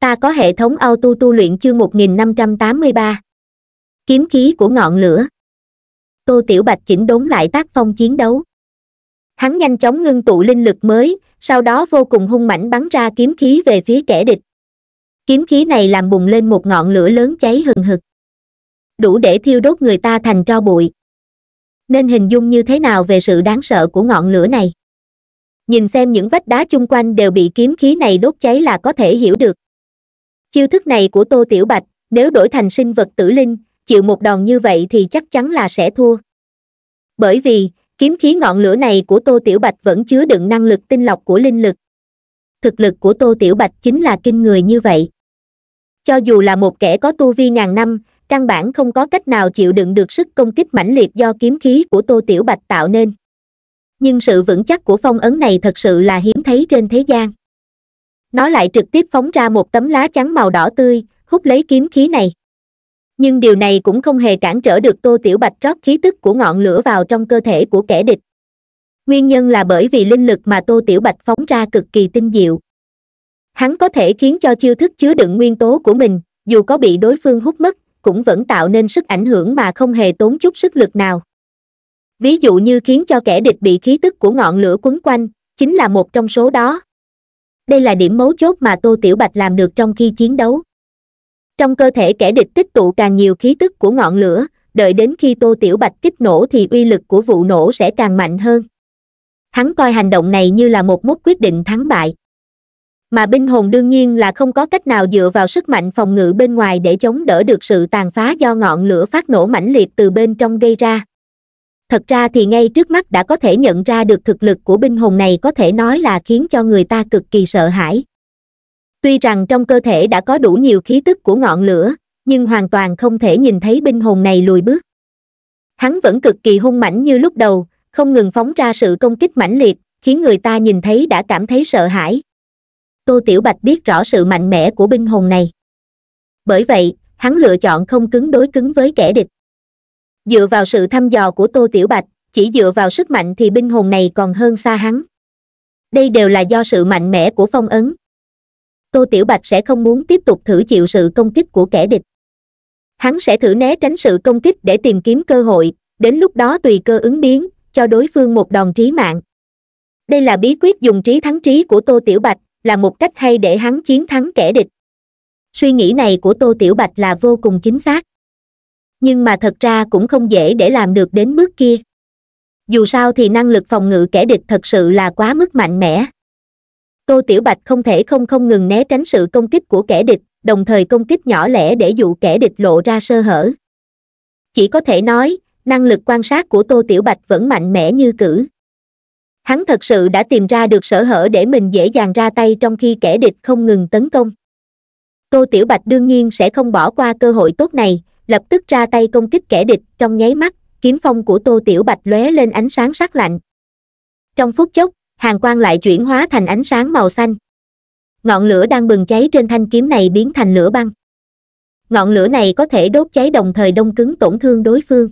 ta có hệ thống auto tu luyện chương 1583. kiếm khí của ngọn lửa tô tiểu bạch chỉnh đốn lại tác phong chiến đấu hắn nhanh chóng ngưng tụ linh lực mới sau đó vô cùng hung mãnh bắn ra kiếm khí về phía kẻ địch kiếm khí này làm bùng lên một ngọn lửa lớn cháy hừng hực đủ để thiêu đốt người ta thành tro bụi nên hình dung như thế nào về sự đáng sợ của ngọn lửa này nhìn xem những vách đá chung quanh đều bị kiếm khí này đốt cháy là có thể hiểu được chiêu thức này của tô tiểu bạch nếu đổi thành sinh vật tử linh chịu một đòn như vậy thì chắc chắn là sẽ thua bởi vì kiếm khí ngọn lửa này của tô tiểu bạch vẫn chứa đựng năng lực tinh lọc của linh lực thực lực của tô tiểu bạch chính là kinh người như vậy cho dù là một kẻ có tu vi ngàn năm căn bản không có cách nào chịu đựng được sức công kích mãnh liệt do kiếm khí của tô tiểu bạch tạo nên nhưng sự vững chắc của phong ấn này thật sự là hiếm thấy trên thế gian nó lại trực tiếp phóng ra một tấm lá chắn màu đỏ tươi hút lấy kiếm khí này nhưng điều này cũng không hề cản trở được tô tiểu bạch rót khí tức của ngọn lửa vào trong cơ thể của kẻ địch nguyên nhân là bởi vì linh lực mà tô tiểu bạch phóng ra cực kỳ tinh diệu hắn có thể khiến cho chiêu thức chứa đựng nguyên tố của mình dù có bị đối phương hút mất cũng vẫn tạo nên sức ảnh hưởng mà không hề tốn chút sức lực nào ví dụ như khiến cho kẻ địch bị khí tức của ngọn lửa quấn quanh chính là một trong số đó đây là điểm mấu chốt mà tô tiểu bạch làm được trong khi chiến đấu trong cơ thể kẻ địch tích tụ càng nhiều khí tức của ngọn lửa đợi đến khi tô tiểu bạch kích nổ thì uy lực của vụ nổ sẽ càng mạnh hơn hắn coi hành động này như là một mốc quyết định thắng bại mà binh hồn đương nhiên là không có cách nào dựa vào sức mạnh phòng ngự bên ngoài để chống đỡ được sự tàn phá do ngọn lửa phát nổ mãnh liệt từ bên trong gây ra thật ra thì ngay trước mắt đã có thể nhận ra được thực lực của binh hồn này có thể nói là khiến cho người ta cực kỳ sợ hãi tuy rằng trong cơ thể đã có đủ nhiều khí tức của ngọn lửa nhưng hoàn toàn không thể nhìn thấy binh hồn này lùi bước hắn vẫn cực kỳ hung mãnh như lúc đầu không ngừng phóng ra sự công kích mãnh liệt khiến người ta nhìn thấy đã cảm thấy sợ hãi tô tiểu bạch biết rõ sự mạnh mẽ của binh hồn này bởi vậy hắn lựa chọn không cứng đối cứng với kẻ địch dựa vào sự thăm dò của tô tiểu bạch chỉ dựa vào sức mạnh thì binh hồn này còn hơn xa hắn đây đều là do sự mạnh mẽ của phong ấn tô tiểu bạch sẽ không muốn tiếp tục thử chịu sự công kích của kẻ địch hắn sẽ thử né tránh sự công kích để tìm kiếm cơ hội đến lúc đó tùy cơ ứng biến cho đối phương một đòn trí mạng đây là bí quyết dùng trí thắng trí của tô tiểu bạch là một cách hay để hắn chiến thắng kẻ địch suy nghĩ này của tô tiểu bạch là vô cùng chính xác nhưng mà thật ra cũng không dễ để làm được đến mức kia dù sao thì năng lực phòng ngự kẻ địch thật sự là quá mức mạnh mẽ tô tiểu bạch không thể không không ngừng né tránh sự công kích của kẻ địch đồng thời công kích nhỏ lẻ để dụ kẻ địch lộ ra sơ hở chỉ có thể nói năng lực quan sát của tô tiểu bạch vẫn mạnh mẽ như cử hắn thật sự đã tìm ra được sở hở để mình dễ dàng ra tay trong khi kẻ địch không ngừng tấn công tô tiểu bạch đương nhiên sẽ không bỏ qua cơ hội tốt này lập tức ra tay công kích kẻ địch trong nháy mắt kiếm phong của tô tiểu bạch lóe lên ánh sáng sắc lạnh trong phút chốc hàng quang lại chuyển hóa thành ánh sáng màu xanh ngọn lửa đang bừng cháy trên thanh kiếm này biến thành lửa băng ngọn lửa này có thể đốt cháy đồng thời đông cứng tổn thương đối phương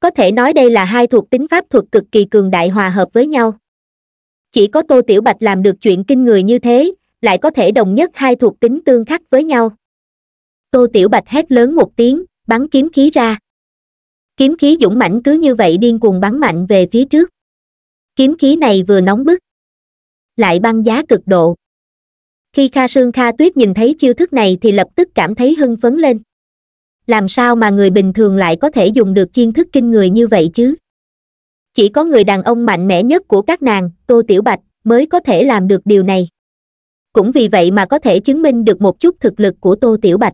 có thể nói đây là hai thuộc tính pháp thuật cực kỳ cường đại hòa hợp với nhau chỉ có tô tiểu bạch làm được chuyện kinh người như thế lại có thể đồng nhất hai thuộc tính tương khắc với nhau tô tiểu bạch hét lớn một tiếng bắn kiếm khí ra kiếm khí dũng mãnh cứ như vậy điên cuồng bắn mạnh về phía trước kiếm khí này vừa nóng bức lại băng giá cực độ khi kha sương kha tuyết nhìn thấy chiêu thức này thì lập tức cảm thấy hưng phấn lên làm sao mà người bình thường lại có thể dùng được chiên thức kinh người như vậy chứ chỉ có người đàn ông mạnh mẽ nhất của các nàng tô tiểu bạch mới có thể làm được điều này cũng vì vậy mà có thể chứng minh được một chút thực lực của tô tiểu bạch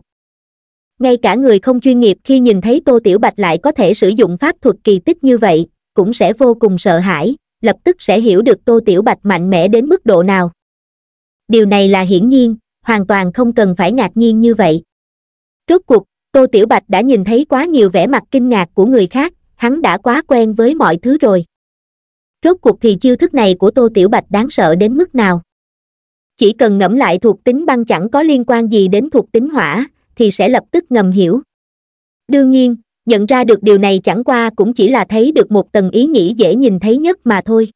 ngay cả người không chuyên nghiệp khi nhìn thấy tô tiểu bạch lại có thể sử dụng pháp thuật kỳ tích như vậy cũng sẽ vô cùng sợ hãi lập tức sẽ hiểu được tô tiểu bạch mạnh mẽ đến mức độ nào điều này là hiển nhiên hoàn toàn không cần phải ngạc nhiên như vậy rốt cuộc tô tiểu bạch đã nhìn thấy quá nhiều vẻ mặt kinh ngạc của người khác hắn đã quá quen với mọi thứ rồi rốt cuộc thì chiêu thức này của tô tiểu bạch đáng sợ đến mức nào chỉ cần ngẫm lại thuộc tính băng chẳng có liên quan gì đến thuộc tính hỏa thì sẽ lập tức ngầm hiểu đương nhiên nhận ra được điều này chẳng qua cũng chỉ là thấy được một tầng ý nghĩ dễ nhìn thấy nhất mà thôi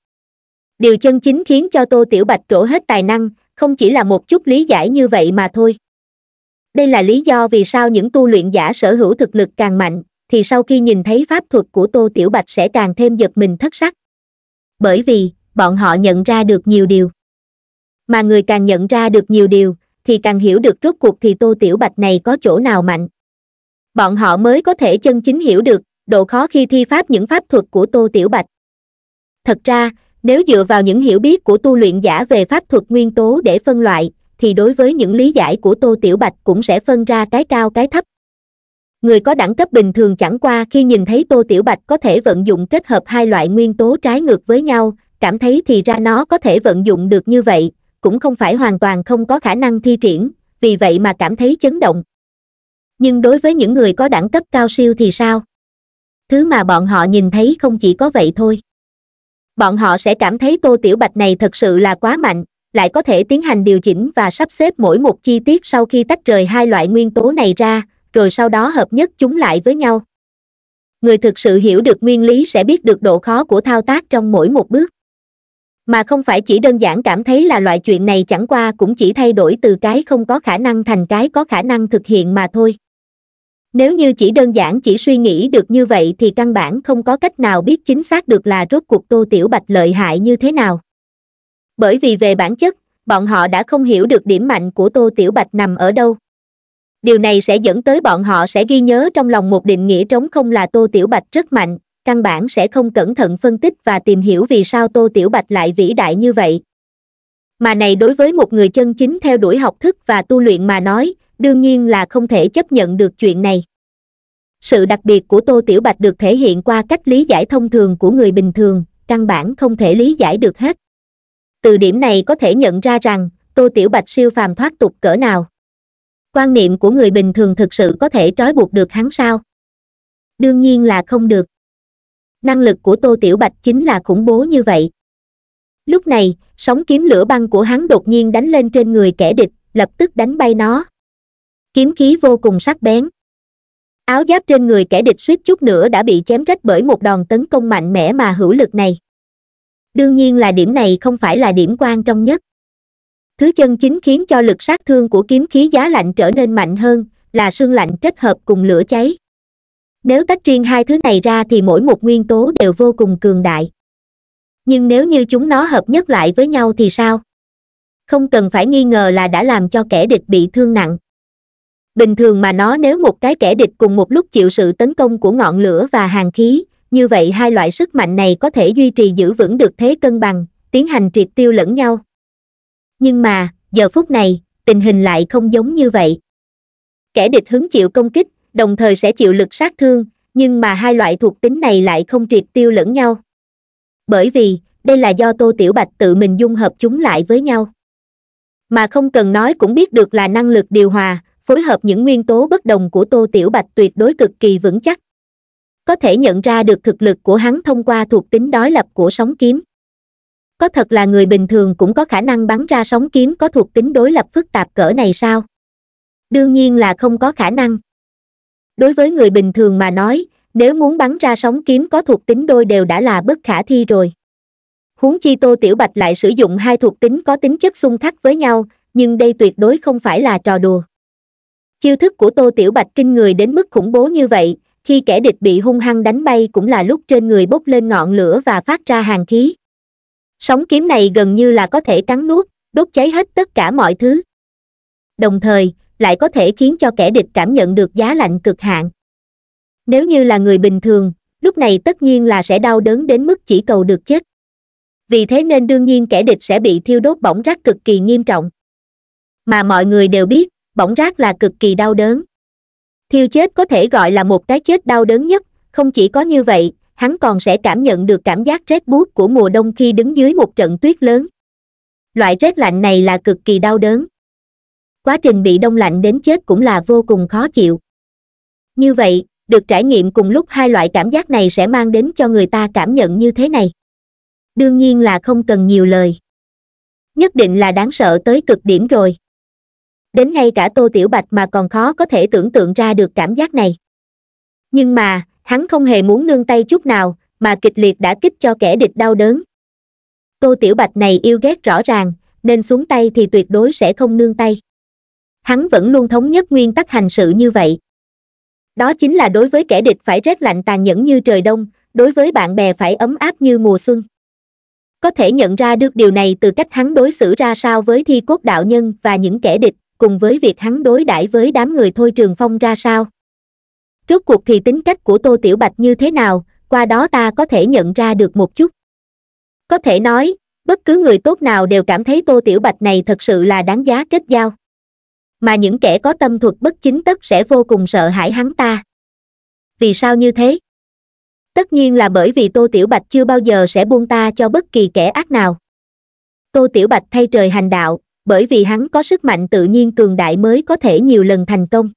điều chân chính khiến cho tô tiểu bạch trổ hết tài năng không chỉ là một chút lý giải như vậy mà thôi đây là lý do vì sao những tu luyện giả sở hữu thực lực càng mạnh thì sau khi nhìn thấy pháp thuật của tô tiểu bạch sẽ càng thêm giật mình thất sắc bởi vì bọn họ nhận ra được nhiều điều mà người càng nhận ra được nhiều điều thì càng hiểu được rốt cuộc thì tô tiểu bạch này có chỗ nào mạnh bọn họ mới có thể chân chính hiểu được độ khó khi thi pháp những pháp thuật của tô tiểu bạch thật ra nếu dựa vào những hiểu biết của tu luyện giả về pháp thuật nguyên tố để phân loại thì đối với những lý giải của tô tiểu bạch cũng sẽ phân ra cái cao cái thấp người có đẳng cấp bình thường chẳng qua khi nhìn thấy tô tiểu bạch có thể vận dụng kết hợp hai loại nguyên tố trái ngược với nhau cảm thấy thì ra nó có thể vận dụng được như vậy cũng không phải hoàn toàn không có khả năng thi triển vì vậy mà cảm thấy chấn động nhưng đối với những người có đẳng cấp cao siêu thì sao thứ mà bọn họ nhìn thấy không chỉ có vậy thôi bọn họ sẽ cảm thấy tô tiểu bạch này thật sự là quá mạnh lại có thể tiến hành điều chỉnh và sắp xếp mỗi một chi tiết sau khi tách rời hai loại nguyên tố này ra rồi sau đó hợp nhất chúng lại với nhau người thực sự hiểu được nguyên lý sẽ biết được độ khó của thao tác trong mỗi một bước mà không phải chỉ đơn giản cảm thấy là loại chuyện này chẳng qua cũng chỉ thay đổi từ cái không có khả năng thành cái có khả năng thực hiện mà thôi nếu như chỉ đơn giản chỉ suy nghĩ được như vậy thì căn bản không có cách nào biết chính xác được là rốt cuộc tô tiểu bạch lợi hại như thế nào bởi vì về bản chất bọn họ đã không hiểu được điểm mạnh của tô tiểu bạch nằm ở đâu điều này sẽ dẫn tới bọn họ sẽ ghi nhớ trong lòng một định nghĩa trống không là tô tiểu bạch rất mạnh căn bản sẽ không cẩn thận phân tích và tìm hiểu vì sao tô tiểu bạch lại vĩ đại như vậy mà này đối với một người chân chính theo đuổi học thức và tu luyện mà nói đương nhiên là không thể chấp nhận được chuyện này sự đặc biệt của tô tiểu bạch được thể hiện qua cách lý giải thông thường của người bình thường căn bản không thể lý giải được hết từ điểm này có thể nhận ra rằng tô tiểu bạch siêu phàm thoát tục cỡ nào quan niệm của người bình thường thực sự có thể trói buộc được hắn sao đương nhiên là không được năng lực của tô tiểu bạch chính là khủng bố như vậy lúc này sóng kiếm lửa băng của hắn đột nhiên đánh lên trên người kẻ địch lập tức đánh bay nó kiếm khí vô cùng sắc bén áo giáp trên người kẻ địch suýt chút nữa đã bị chém rách bởi một đòn tấn công mạnh mẽ mà hữu lực này đương nhiên là điểm này không phải là điểm quan trọng nhất thứ chân chính khiến cho lực sát thương của kiếm khí giá lạnh trở nên mạnh hơn là sương lạnh kết hợp cùng lửa cháy nếu tách riêng hai thứ này ra thì mỗi một nguyên tố đều vô cùng cường đại nhưng nếu như chúng nó hợp nhất lại với nhau thì sao không cần phải nghi ngờ là đã làm cho kẻ địch bị thương nặng bình thường mà nó nếu một cái kẻ địch cùng một lúc chịu sự tấn công của ngọn lửa và hàng khí như vậy hai loại sức mạnh này có thể duy trì giữ vững được thế cân bằng tiến hành triệt tiêu lẫn nhau nhưng mà giờ phút này tình hình lại không giống như vậy kẻ địch hứng chịu công kích đồng thời sẽ chịu lực sát thương nhưng mà hai loại thuộc tính này lại không triệt tiêu lẫn nhau bởi vì đây là do tô tiểu bạch tự mình dung hợp chúng lại với nhau mà không cần nói cũng biết được là năng lực điều hòa phối hợp những nguyên tố bất đồng của tô tiểu bạch tuyệt đối cực kỳ vững chắc có thể nhận ra được thực lực của hắn thông qua thuộc tính đói lập của sóng kiếm có thật là người bình thường cũng có khả năng bắn ra sóng kiếm có thuộc tính đối lập phức tạp cỡ này sao đương nhiên là không có khả năng Đối với người bình thường mà nói, nếu muốn bắn ra sóng kiếm có thuộc tính đôi đều đã là bất khả thi rồi. Huống chi Tô Tiểu Bạch lại sử dụng hai thuộc tính có tính chất xung khắc với nhau, nhưng đây tuyệt đối không phải là trò đùa. Chiêu thức của Tô Tiểu Bạch kinh người đến mức khủng bố như vậy, khi kẻ địch bị hung hăng đánh bay cũng là lúc trên người bốc lên ngọn lửa và phát ra hàng khí. Sóng kiếm này gần như là có thể cắn nuốt, đốt cháy hết tất cả mọi thứ. Đồng thời, lại có thể khiến cho kẻ địch cảm nhận được giá lạnh cực hạn nếu như là người bình thường lúc này tất nhiên là sẽ đau đớn đến mức chỉ cầu được chết vì thế nên đương nhiên kẻ địch sẽ bị thiêu đốt bỏng rác cực kỳ nghiêm trọng mà mọi người đều biết bỏng rác là cực kỳ đau đớn thiêu chết có thể gọi là một cái chết đau đớn nhất không chỉ có như vậy hắn còn sẽ cảm nhận được cảm giác rét buốt của mùa đông khi đứng dưới một trận tuyết lớn loại rét lạnh này là cực kỳ đau đớn quá trình bị đông lạnh đến chết cũng là vô cùng khó chịu như vậy được trải nghiệm cùng lúc hai loại cảm giác này sẽ mang đến cho người ta cảm nhận như thế này đương nhiên là không cần nhiều lời nhất định là đáng sợ tới cực điểm rồi đến ngay cả tô tiểu bạch mà còn khó có thể tưởng tượng ra được cảm giác này nhưng mà hắn không hề muốn nương tay chút nào mà kịch liệt đã kích cho kẻ địch đau đớn tô tiểu bạch này yêu ghét rõ ràng nên xuống tay thì tuyệt đối sẽ không nương tay hắn vẫn luôn thống nhất nguyên tắc hành sự như vậy đó chính là đối với kẻ địch phải rét lạnh tàn nhẫn như trời đông đối với bạn bè phải ấm áp như mùa xuân có thể nhận ra được điều này từ cách hắn đối xử ra sao với thi cốt đạo nhân và những kẻ địch cùng với việc hắn đối đãi với đám người thôi trường phong ra sao rốt cuộc thì tính cách của tô tiểu bạch như thế nào qua đó ta có thể nhận ra được một chút có thể nói bất cứ người tốt nào đều cảm thấy tô tiểu bạch này thật sự là đáng giá kết giao mà những kẻ có tâm thuật bất chính tất sẽ vô cùng sợ hãi hắn ta vì sao như thế tất nhiên là bởi vì tô tiểu bạch chưa bao giờ sẽ buông ta cho bất kỳ kẻ ác nào tô tiểu bạch thay trời hành đạo bởi vì hắn có sức mạnh tự nhiên cường đại mới có thể nhiều lần thành công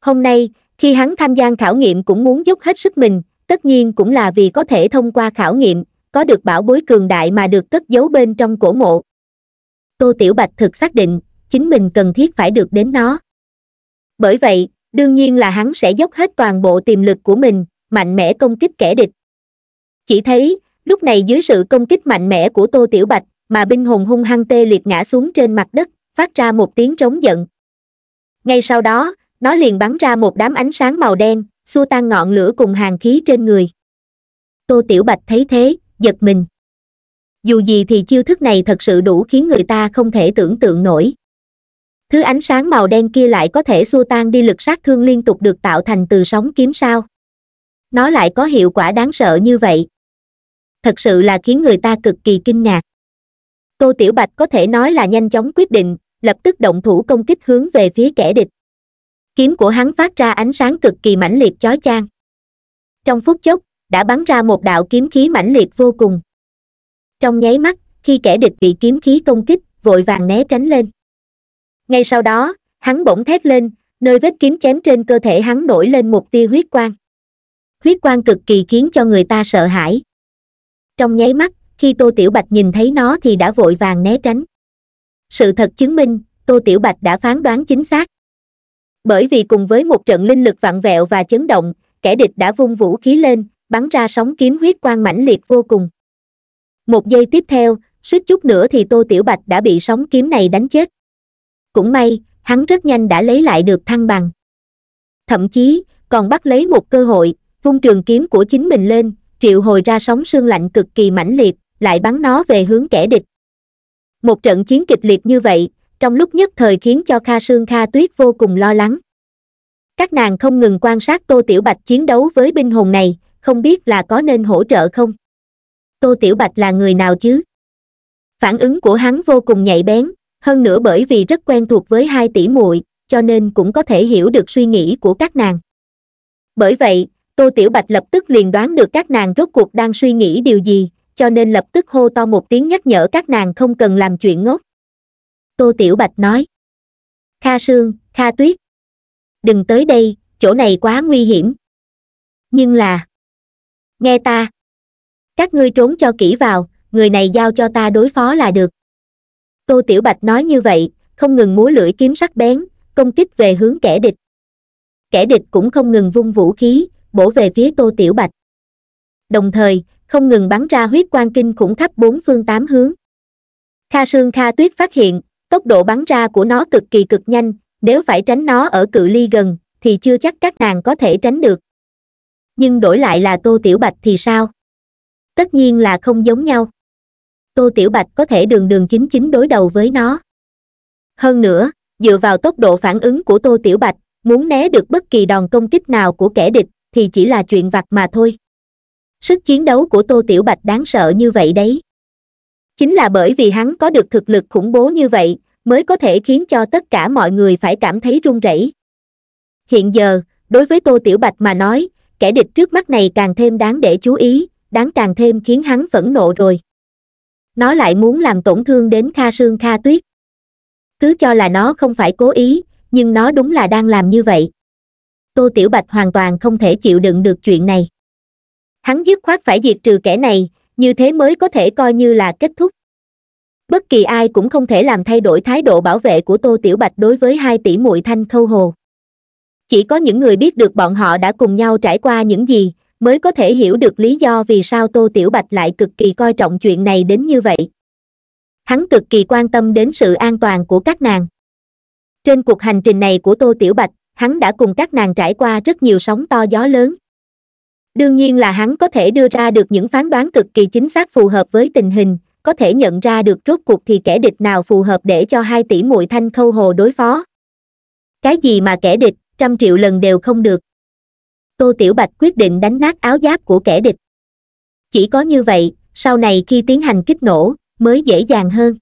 hôm nay khi hắn tham gia khảo nghiệm cũng muốn dốc hết sức mình tất nhiên cũng là vì có thể thông qua khảo nghiệm có được bảo bối cường đại mà được cất giấu bên trong cổ mộ tô tiểu bạch thực xác định chính mình cần thiết phải được đến nó bởi vậy đương nhiên là hắn sẽ dốc hết toàn bộ tiềm lực của mình mạnh mẽ công kích kẻ địch chỉ thấy lúc này dưới sự công kích mạnh mẽ của tô tiểu bạch mà binh hồn hung hăng tê liệt ngã xuống trên mặt đất phát ra một tiếng trống giận ngay sau đó nó liền bắn ra một đám ánh sáng màu đen xua tan ngọn lửa cùng hàng khí trên người tô tiểu bạch thấy thế giật mình dù gì thì chiêu thức này thật sự đủ khiến người ta không thể tưởng tượng nổi thứ ánh sáng màu đen kia lại có thể xua tan đi lực sát thương liên tục được tạo thành từ sóng kiếm sao nó lại có hiệu quả đáng sợ như vậy thật sự là khiến người ta cực kỳ kinh ngạc cô tiểu bạch có thể nói là nhanh chóng quyết định lập tức động thủ công kích hướng về phía kẻ địch kiếm của hắn phát ra ánh sáng cực kỳ mãnh liệt chói chang trong phút chốc đã bắn ra một đạo kiếm khí mãnh liệt vô cùng trong nháy mắt khi kẻ địch bị kiếm khí công kích vội vàng né tránh lên ngay sau đó hắn bỗng thét lên nơi vết kiếm chém trên cơ thể hắn nổi lên một tia huyết quang huyết quang cực kỳ khiến cho người ta sợ hãi trong nháy mắt khi tô tiểu bạch nhìn thấy nó thì đã vội vàng né tránh sự thật chứng minh tô tiểu bạch đã phán đoán chính xác bởi vì cùng với một trận linh lực vặn vẹo và chấn động kẻ địch đã vung vũ khí lên bắn ra sóng kiếm huyết quang mãnh liệt vô cùng một giây tiếp theo suýt chút nữa thì tô tiểu bạch đã bị sóng kiếm này đánh chết cũng may hắn rất nhanh đã lấy lại được thăng bằng thậm chí còn bắt lấy một cơ hội vung trường kiếm của chính mình lên triệu hồi ra sóng sương lạnh cực kỳ mãnh liệt lại bắn nó về hướng kẻ địch một trận chiến kịch liệt như vậy trong lúc nhất thời khiến cho kha sương kha tuyết vô cùng lo lắng các nàng không ngừng quan sát tô tiểu bạch chiến đấu với binh hồn này không biết là có nên hỗ trợ không tô tiểu bạch là người nào chứ phản ứng của hắn vô cùng nhạy bén hơn nữa bởi vì rất quen thuộc với hai tỷ muội cho nên cũng có thể hiểu được suy nghĩ của các nàng bởi vậy tô tiểu bạch lập tức liền đoán được các nàng rốt cuộc đang suy nghĩ điều gì cho nên lập tức hô to một tiếng nhắc nhở các nàng không cần làm chuyện ngốc tô tiểu bạch nói kha sương kha tuyết đừng tới đây chỗ này quá nguy hiểm nhưng là nghe ta các ngươi trốn cho kỹ vào người này giao cho ta đối phó là được tô tiểu bạch nói như vậy không ngừng múa lưỡi kiếm sắc bén công kích về hướng kẻ địch kẻ địch cũng không ngừng vung vũ khí bổ về phía tô tiểu bạch đồng thời không ngừng bắn ra huyết quang kinh khủng khắp bốn phương tám hướng kha sương kha tuyết phát hiện tốc độ bắn ra của nó cực kỳ cực nhanh nếu phải tránh nó ở cự ly gần thì chưa chắc các nàng có thể tránh được nhưng đổi lại là tô tiểu bạch thì sao tất nhiên là không giống nhau tô tiểu bạch có thể đường đường chính chính đối đầu với nó hơn nữa dựa vào tốc độ phản ứng của tô tiểu bạch muốn né được bất kỳ đòn công kích nào của kẻ địch thì chỉ là chuyện vặt mà thôi sức chiến đấu của tô tiểu bạch đáng sợ như vậy đấy chính là bởi vì hắn có được thực lực khủng bố như vậy mới có thể khiến cho tất cả mọi người phải cảm thấy run rẩy hiện giờ đối với tô tiểu bạch mà nói kẻ địch trước mắt này càng thêm đáng để chú ý đáng càng thêm khiến hắn phẫn nộ rồi nó lại muốn làm tổn thương đến Kha Sương Kha Tuyết. Cứ cho là nó không phải cố ý, nhưng nó đúng là đang làm như vậy. Tô Tiểu Bạch hoàn toàn không thể chịu đựng được chuyện này. Hắn dứt khoát phải diệt trừ kẻ này, như thế mới có thể coi như là kết thúc. Bất kỳ ai cũng không thể làm thay đổi thái độ bảo vệ của Tô Tiểu Bạch đối với hai tỷ muội thanh khâu hồ. Chỉ có những người biết được bọn họ đã cùng nhau trải qua những gì, mới có thể hiểu được lý do vì sao tô tiểu bạch lại cực kỳ coi trọng chuyện này đến như vậy hắn cực kỳ quan tâm đến sự an toàn của các nàng trên cuộc hành trình này của tô tiểu bạch hắn đã cùng các nàng trải qua rất nhiều sóng to gió lớn đương nhiên là hắn có thể đưa ra được những phán đoán cực kỳ chính xác phù hợp với tình hình có thể nhận ra được rốt cuộc thì kẻ địch nào phù hợp để cho hai tỷ muội thanh khâu hồ đối phó cái gì mà kẻ địch trăm triệu lần đều không được tô tiểu bạch quyết định đánh nát áo giáp của kẻ địch chỉ có như vậy sau này khi tiến hành kích nổ mới dễ dàng hơn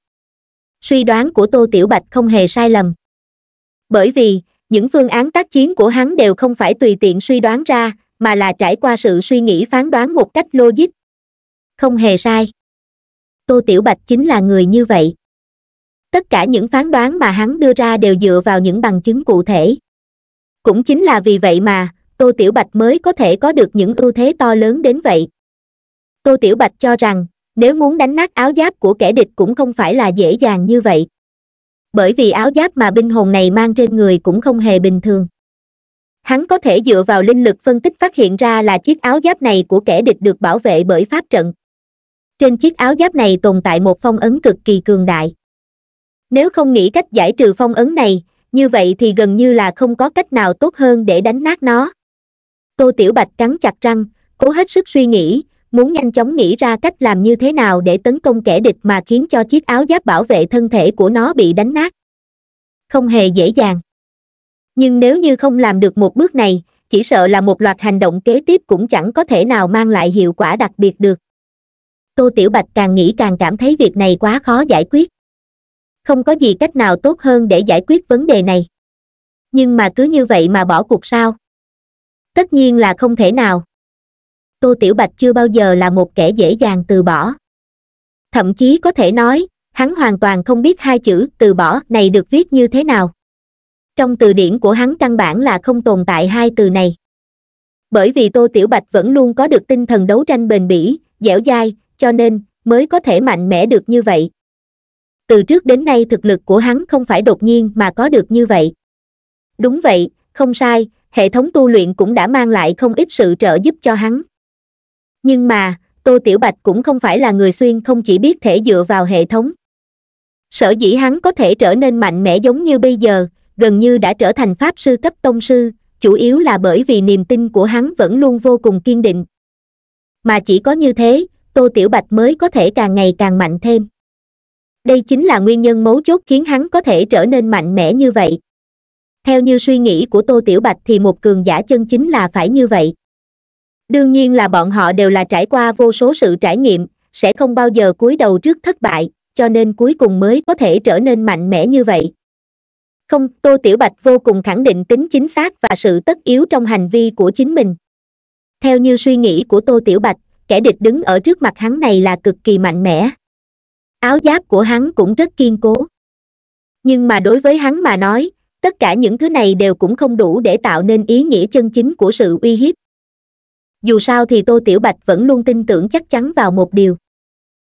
suy đoán của tô tiểu bạch không hề sai lầm bởi vì những phương án tác chiến của hắn đều không phải tùy tiện suy đoán ra mà là trải qua sự suy nghĩ phán đoán một cách logic không hề sai tô tiểu bạch chính là người như vậy tất cả những phán đoán mà hắn đưa ra đều dựa vào những bằng chứng cụ thể cũng chính là vì vậy mà tô tiểu bạch mới có thể có được những ưu thế to lớn đến vậy tô tiểu bạch cho rằng nếu muốn đánh nát áo giáp của kẻ địch cũng không phải là dễ dàng như vậy bởi vì áo giáp mà binh hồn này mang trên người cũng không hề bình thường hắn có thể dựa vào linh lực phân tích phát hiện ra là chiếc áo giáp này của kẻ địch được bảo vệ bởi pháp trận trên chiếc áo giáp này tồn tại một phong ấn cực kỳ cường đại nếu không nghĩ cách giải trừ phong ấn này như vậy thì gần như là không có cách nào tốt hơn để đánh nát nó tô tiểu bạch cắn chặt răng cố hết sức suy nghĩ muốn nhanh chóng nghĩ ra cách làm như thế nào để tấn công kẻ địch mà khiến cho chiếc áo giáp bảo vệ thân thể của nó bị đánh nát không hề dễ dàng nhưng nếu như không làm được một bước này chỉ sợ là một loạt hành động kế tiếp cũng chẳng có thể nào mang lại hiệu quả đặc biệt được tô tiểu bạch càng nghĩ càng cảm thấy việc này quá khó giải quyết không có gì cách nào tốt hơn để giải quyết vấn đề này nhưng mà cứ như vậy mà bỏ cuộc sao tất nhiên là không thể nào tô tiểu bạch chưa bao giờ là một kẻ dễ dàng từ bỏ thậm chí có thể nói hắn hoàn toàn không biết hai chữ từ bỏ này được viết như thế nào trong từ điển của hắn căn bản là không tồn tại hai từ này bởi vì tô tiểu bạch vẫn luôn có được tinh thần đấu tranh bền bỉ dẻo dai cho nên mới có thể mạnh mẽ được như vậy từ trước đến nay thực lực của hắn không phải đột nhiên mà có được như vậy đúng vậy không sai hệ thống tu luyện cũng đã mang lại không ít sự trợ giúp cho hắn nhưng mà tô tiểu bạch cũng không phải là người xuyên không chỉ biết thể dựa vào hệ thống sở dĩ hắn có thể trở nên mạnh mẽ giống như bây giờ gần như đã trở thành pháp sư cấp tông sư chủ yếu là bởi vì niềm tin của hắn vẫn luôn vô cùng kiên định mà chỉ có như thế tô tiểu bạch mới có thể càng ngày càng mạnh thêm đây chính là nguyên nhân mấu chốt khiến hắn có thể trở nên mạnh mẽ như vậy theo như suy nghĩ của tô tiểu bạch thì một cường giả chân chính là phải như vậy đương nhiên là bọn họ đều là trải qua vô số sự trải nghiệm sẽ không bao giờ cúi đầu trước thất bại cho nên cuối cùng mới có thể trở nên mạnh mẽ như vậy không tô tiểu bạch vô cùng khẳng định tính chính xác và sự tất yếu trong hành vi của chính mình theo như suy nghĩ của tô tiểu bạch kẻ địch đứng ở trước mặt hắn này là cực kỳ mạnh mẽ áo giáp của hắn cũng rất kiên cố nhưng mà đối với hắn mà nói tất cả những thứ này đều cũng không đủ để tạo nên ý nghĩa chân chính của sự uy hiếp dù sao thì tô tiểu bạch vẫn luôn tin tưởng chắc chắn vào một điều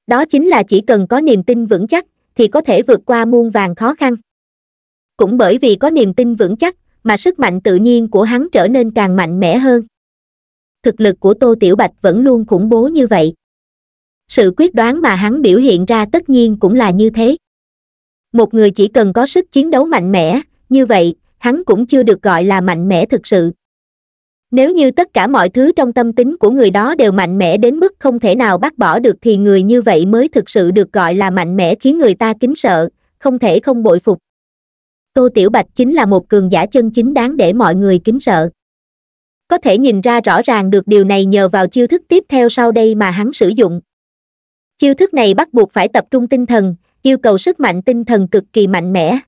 đó chính là chỉ cần có niềm tin vững chắc thì có thể vượt qua muôn vàng khó khăn cũng bởi vì có niềm tin vững chắc mà sức mạnh tự nhiên của hắn trở nên càng mạnh mẽ hơn thực lực của tô tiểu bạch vẫn luôn khủng bố như vậy sự quyết đoán mà hắn biểu hiện ra tất nhiên cũng là như thế một người chỉ cần có sức chiến đấu mạnh mẽ như vậy, hắn cũng chưa được gọi là mạnh mẽ thực sự. Nếu như tất cả mọi thứ trong tâm tính của người đó đều mạnh mẽ đến mức không thể nào bác bỏ được thì người như vậy mới thực sự được gọi là mạnh mẽ khiến người ta kính sợ, không thể không bội phục. Tô Tiểu Bạch chính là một cường giả chân chính đáng để mọi người kính sợ. Có thể nhìn ra rõ ràng được điều này nhờ vào chiêu thức tiếp theo sau đây mà hắn sử dụng. Chiêu thức này bắt buộc phải tập trung tinh thần, yêu cầu sức mạnh tinh thần cực kỳ mạnh mẽ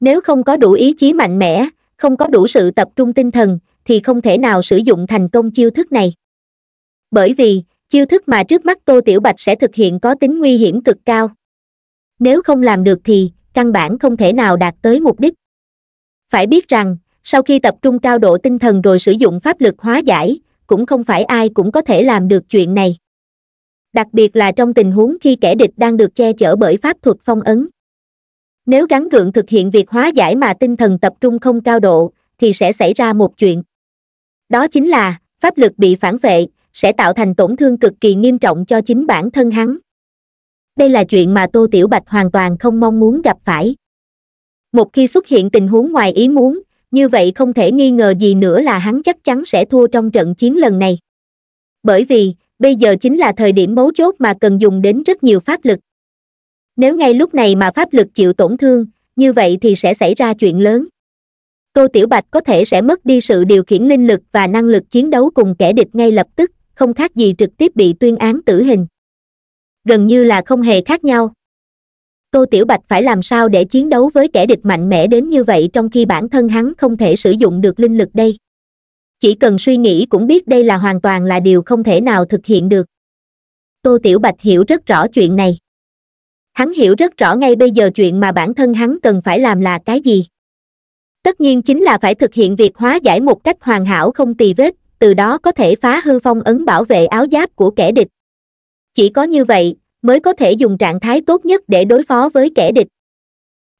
nếu không có đủ ý chí mạnh mẽ không có đủ sự tập trung tinh thần thì không thể nào sử dụng thành công chiêu thức này bởi vì chiêu thức mà trước mắt tô tiểu bạch sẽ thực hiện có tính nguy hiểm cực cao nếu không làm được thì căn bản không thể nào đạt tới mục đích phải biết rằng sau khi tập trung cao độ tinh thần rồi sử dụng pháp lực hóa giải cũng không phải ai cũng có thể làm được chuyện này đặc biệt là trong tình huống khi kẻ địch đang được che chở bởi pháp thuật phong ấn nếu gắn gượng thực hiện việc hóa giải mà tinh thần tập trung không cao độ, thì sẽ xảy ra một chuyện. Đó chính là, pháp lực bị phản vệ, sẽ tạo thành tổn thương cực kỳ nghiêm trọng cho chính bản thân hắn. Đây là chuyện mà Tô Tiểu Bạch hoàn toàn không mong muốn gặp phải. Một khi xuất hiện tình huống ngoài ý muốn, như vậy không thể nghi ngờ gì nữa là hắn chắc chắn sẽ thua trong trận chiến lần này. Bởi vì, bây giờ chính là thời điểm mấu chốt mà cần dùng đến rất nhiều pháp lực nếu ngay lúc này mà pháp lực chịu tổn thương như vậy thì sẽ xảy ra chuyện lớn tô tiểu bạch có thể sẽ mất đi sự điều khiển linh lực và năng lực chiến đấu cùng kẻ địch ngay lập tức không khác gì trực tiếp bị tuyên án tử hình gần như là không hề khác nhau tô tiểu bạch phải làm sao để chiến đấu với kẻ địch mạnh mẽ đến như vậy trong khi bản thân hắn không thể sử dụng được linh lực đây chỉ cần suy nghĩ cũng biết đây là hoàn toàn là điều không thể nào thực hiện được tô tiểu bạch hiểu rất rõ chuyện này hắn hiểu rất rõ ngay bây giờ chuyện mà bản thân hắn cần phải làm là cái gì tất nhiên chính là phải thực hiện việc hóa giải một cách hoàn hảo không tì vết từ đó có thể phá hư phong ấn bảo vệ áo giáp của kẻ địch chỉ có như vậy mới có thể dùng trạng thái tốt nhất để đối phó với kẻ địch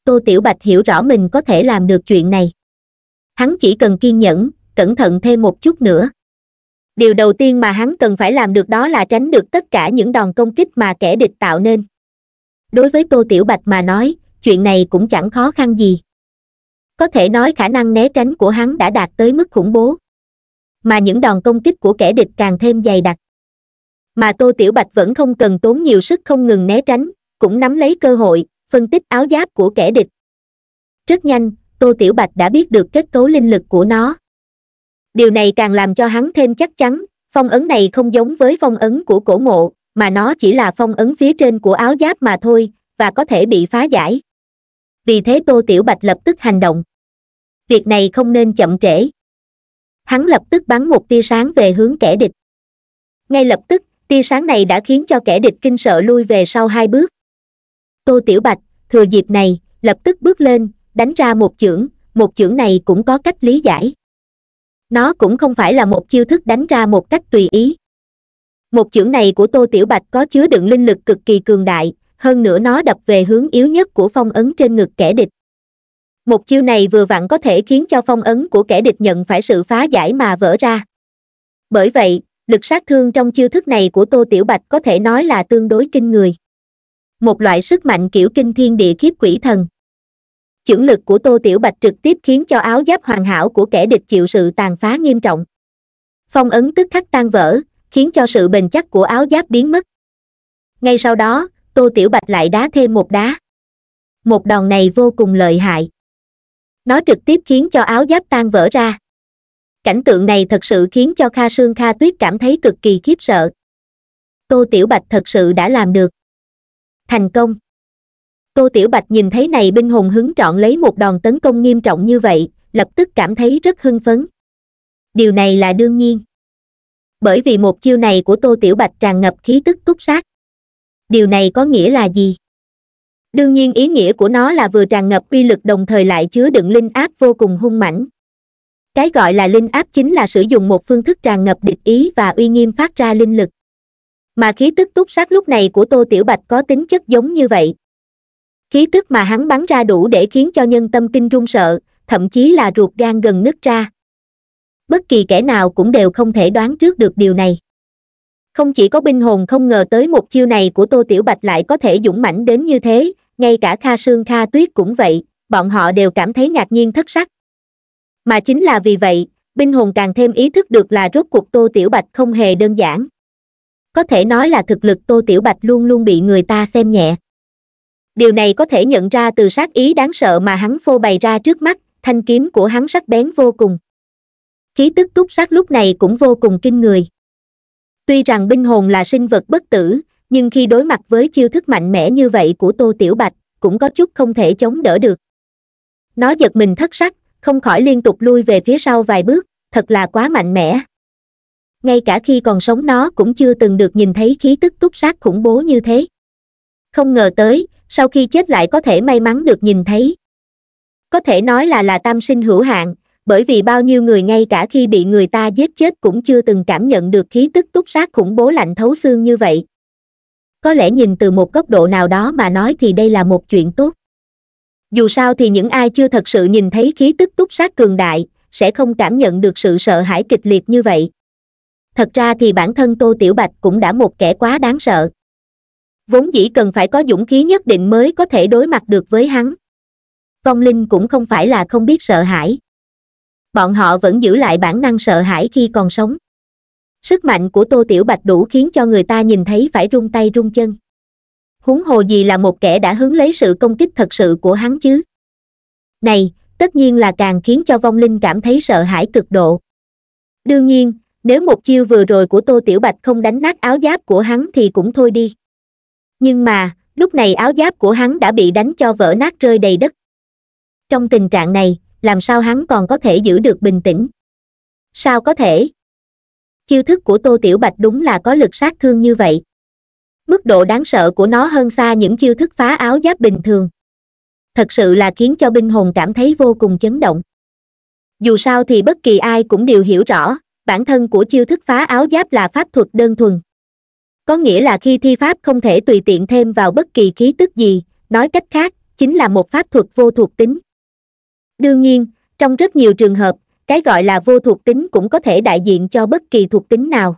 tô tiểu bạch hiểu rõ mình có thể làm được chuyện này hắn chỉ cần kiên nhẫn cẩn thận thêm một chút nữa điều đầu tiên mà hắn cần phải làm được đó là tránh được tất cả những đòn công kích mà kẻ địch tạo nên đối với tô tiểu bạch mà nói chuyện này cũng chẳng khó khăn gì có thể nói khả năng né tránh của hắn đã đạt tới mức khủng bố mà những đòn công kích của kẻ địch càng thêm dày đặc mà tô tiểu bạch vẫn không cần tốn nhiều sức không ngừng né tránh cũng nắm lấy cơ hội phân tích áo giáp của kẻ địch rất nhanh tô tiểu bạch đã biết được kết cấu linh lực của nó điều này càng làm cho hắn thêm chắc chắn phong ấn này không giống với phong ấn của cổ mộ mà nó chỉ là phong ấn phía trên của áo giáp mà thôi và có thể bị phá giải vì thế tô tiểu bạch lập tức hành động việc này không nên chậm trễ hắn lập tức bắn một tia sáng về hướng kẻ địch ngay lập tức tia sáng này đã khiến cho kẻ địch kinh sợ lui về sau hai bước tô tiểu bạch thừa dịp này lập tức bước lên đánh ra một chưởng một chưởng này cũng có cách lý giải nó cũng không phải là một chiêu thức đánh ra một cách tùy ý một chưởng này của tô tiểu bạch có chứa đựng linh lực cực kỳ cường đại hơn nữa nó đập về hướng yếu nhất của phong ấn trên ngực kẻ địch một chiêu này vừa vặn có thể khiến cho phong ấn của kẻ địch nhận phải sự phá giải mà vỡ ra bởi vậy lực sát thương trong chiêu thức này của tô tiểu bạch có thể nói là tương đối kinh người một loại sức mạnh kiểu kinh thiên địa kiếp quỷ thần chưởng lực của tô tiểu bạch trực tiếp khiến cho áo giáp hoàn hảo của kẻ địch chịu sự tàn phá nghiêm trọng phong ấn tức khắc tan vỡ khiến cho sự bền chắc của áo giáp biến mất ngay sau đó tô tiểu bạch lại đá thêm một đá một đòn này vô cùng lợi hại nó trực tiếp khiến cho áo giáp tan vỡ ra cảnh tượng này thật sự khiến cho kha sương kha tuyết cảm thấy cực kỳ khiếp sợ tô tiểu bạch thật sự đã làm được thành công tô tiểu bạch nhìn thấy này binh hồn hứng trọn lấy một đòn tấn công nghiêm trọng như vậy lập tức cảm thấy rất hưng phấn điều này là đương nhiên bởi vì một chiêu này của tô tiểu bạch tràn ngập khí tức túc sát điều này có nghĩa là gì đương nhiên ý nghĩa của nó là vừa tràn ngập uy lực đồng thời lại chứa đựng linh áp vô cùng hung mãnh cái gọi là linh áp chính là sử dụng một phương thức tràn ngập địch ý và uy nghiêm phát ra linh lực mà khí tức túc sát lúc này của tô tiểu bạch có tính chất giống như vậy khí tức mà hắn bắn ra đủ để khiến cho nhân tâm kinh run sợ thậm chí là ruột gan gần nứt ra bất kỳ kẻ nào cũng đều không thể đoán trước được điều này không chỉ có binh hồn không ngờ tới một chiêu này của tô tiểu bạch lại có thể dũng mãnh đến như thế ngay cả kha sương kha tuyết cũng vậy bọn họ đều cảm thấy ngạc nhiên thất sắc mà chính là vì vậy binh hồn càng thêm ý thức được là rốt cuộc tô tiểu bạch không hề đơn giản có thể nói là thực lực tô tiểu bạch luôn luôn bị người ta xem nhẹ điều này có thể nhận ra từ sát ý đáng sợ mà hắn phô bày ra trước mắt thanh kiếm của hắn sắc bén vô cùng khí tức túc sát lúc này cũng vô cùng kinh người tuy rằng binh hồn là sinh vật bất tử nhưng khi đối mặt với chiêu thức mạnh mẽ như vậy của tô tiểu bạch cũng có chút không thể chống đỡ được nó giật mình thất sắc không khỏi liên tục lui về phía sau vài bước thật là quá mạnh mẽ ngay cả khi còn sống nó cũng chưa từng được nhìn thấy khí tức túc sát khủng bố như thế không ngờ tới sau khi chết lại có thể may mắn được nhìn thấy có thể nói là là tam sinh hữu hạn bởi vì bao nhiêu người ngay cả khi bị người ta giết chết cũng chưa từng cảm nhận được khí tức túc sát khủng bố lạnh thấu xương như vậy. Có lẽ nhìn từ một góc độ nào đó mà nói thì đây là một chuyện tốt. Dù sao thì những ai chưa thật sự nhìn thấy khí tức túc sát cường đại, sẽ không cảm nhận được sự sợ hãi kịch liệt như vậy. Thật ra thì bản thân Tô Tiểu Bạch cũng đã một kẻ quá đáng sợ. Vốn dĩ cần phải có dũng khí nhất định mới có thể đối mặt được với hắn. Vong Linh cũng không phải là không biết sợ hãi, bọn họ vẫn giữ lại bản năng sợ hãi khi còn sống sức mạnh của tô tiểu bạch đủ khiến cho người ta nhìn thấy phải rung tay rung chân húng hồ gì là một kẻ đã hứng lấy sự công kích thật sự của hắn chứ này tất nhiên là càng khiến cho vong linh cảm thấy sợ hãi cực độ đương nhiên nếu một chiêu vừa rồi của tô tiểu bạch không đánh nát áo giáp của hắn thì cũng thôi đi nhưng mà lúc này áo giáp của hắn đã bị đánh cho vỡ nát rơi đầy đất trong tình trạng này làm sao hắn còn có thể giữ được bình tĩnh sao có thể chiêu thức của tô tiểu bạch đúng là có lực sát thương như vậy mức độ đáng sợ của nó hơn xa những chiêu thức phá áo giáp bình thường thật sự là khiến cho binh hồn cảm thấy vô cùng chấn động dù sao thì bất kỳ ai cũng đều hiểu rõ bản thân của chiêu thức phá áo giáp là pháp thuật đơn thuần có nghĩa là khi thi pháp không thể tùy tiện thêm vào bất kỳ khí tức gì nói cách khác chính là một pháp thuật vô thuộc tính đương nhiên trong rất nhiều trường hợp cái gọi là vô thuộc tính cũng có thể đại diện cho bất kỳ thuộc tính nào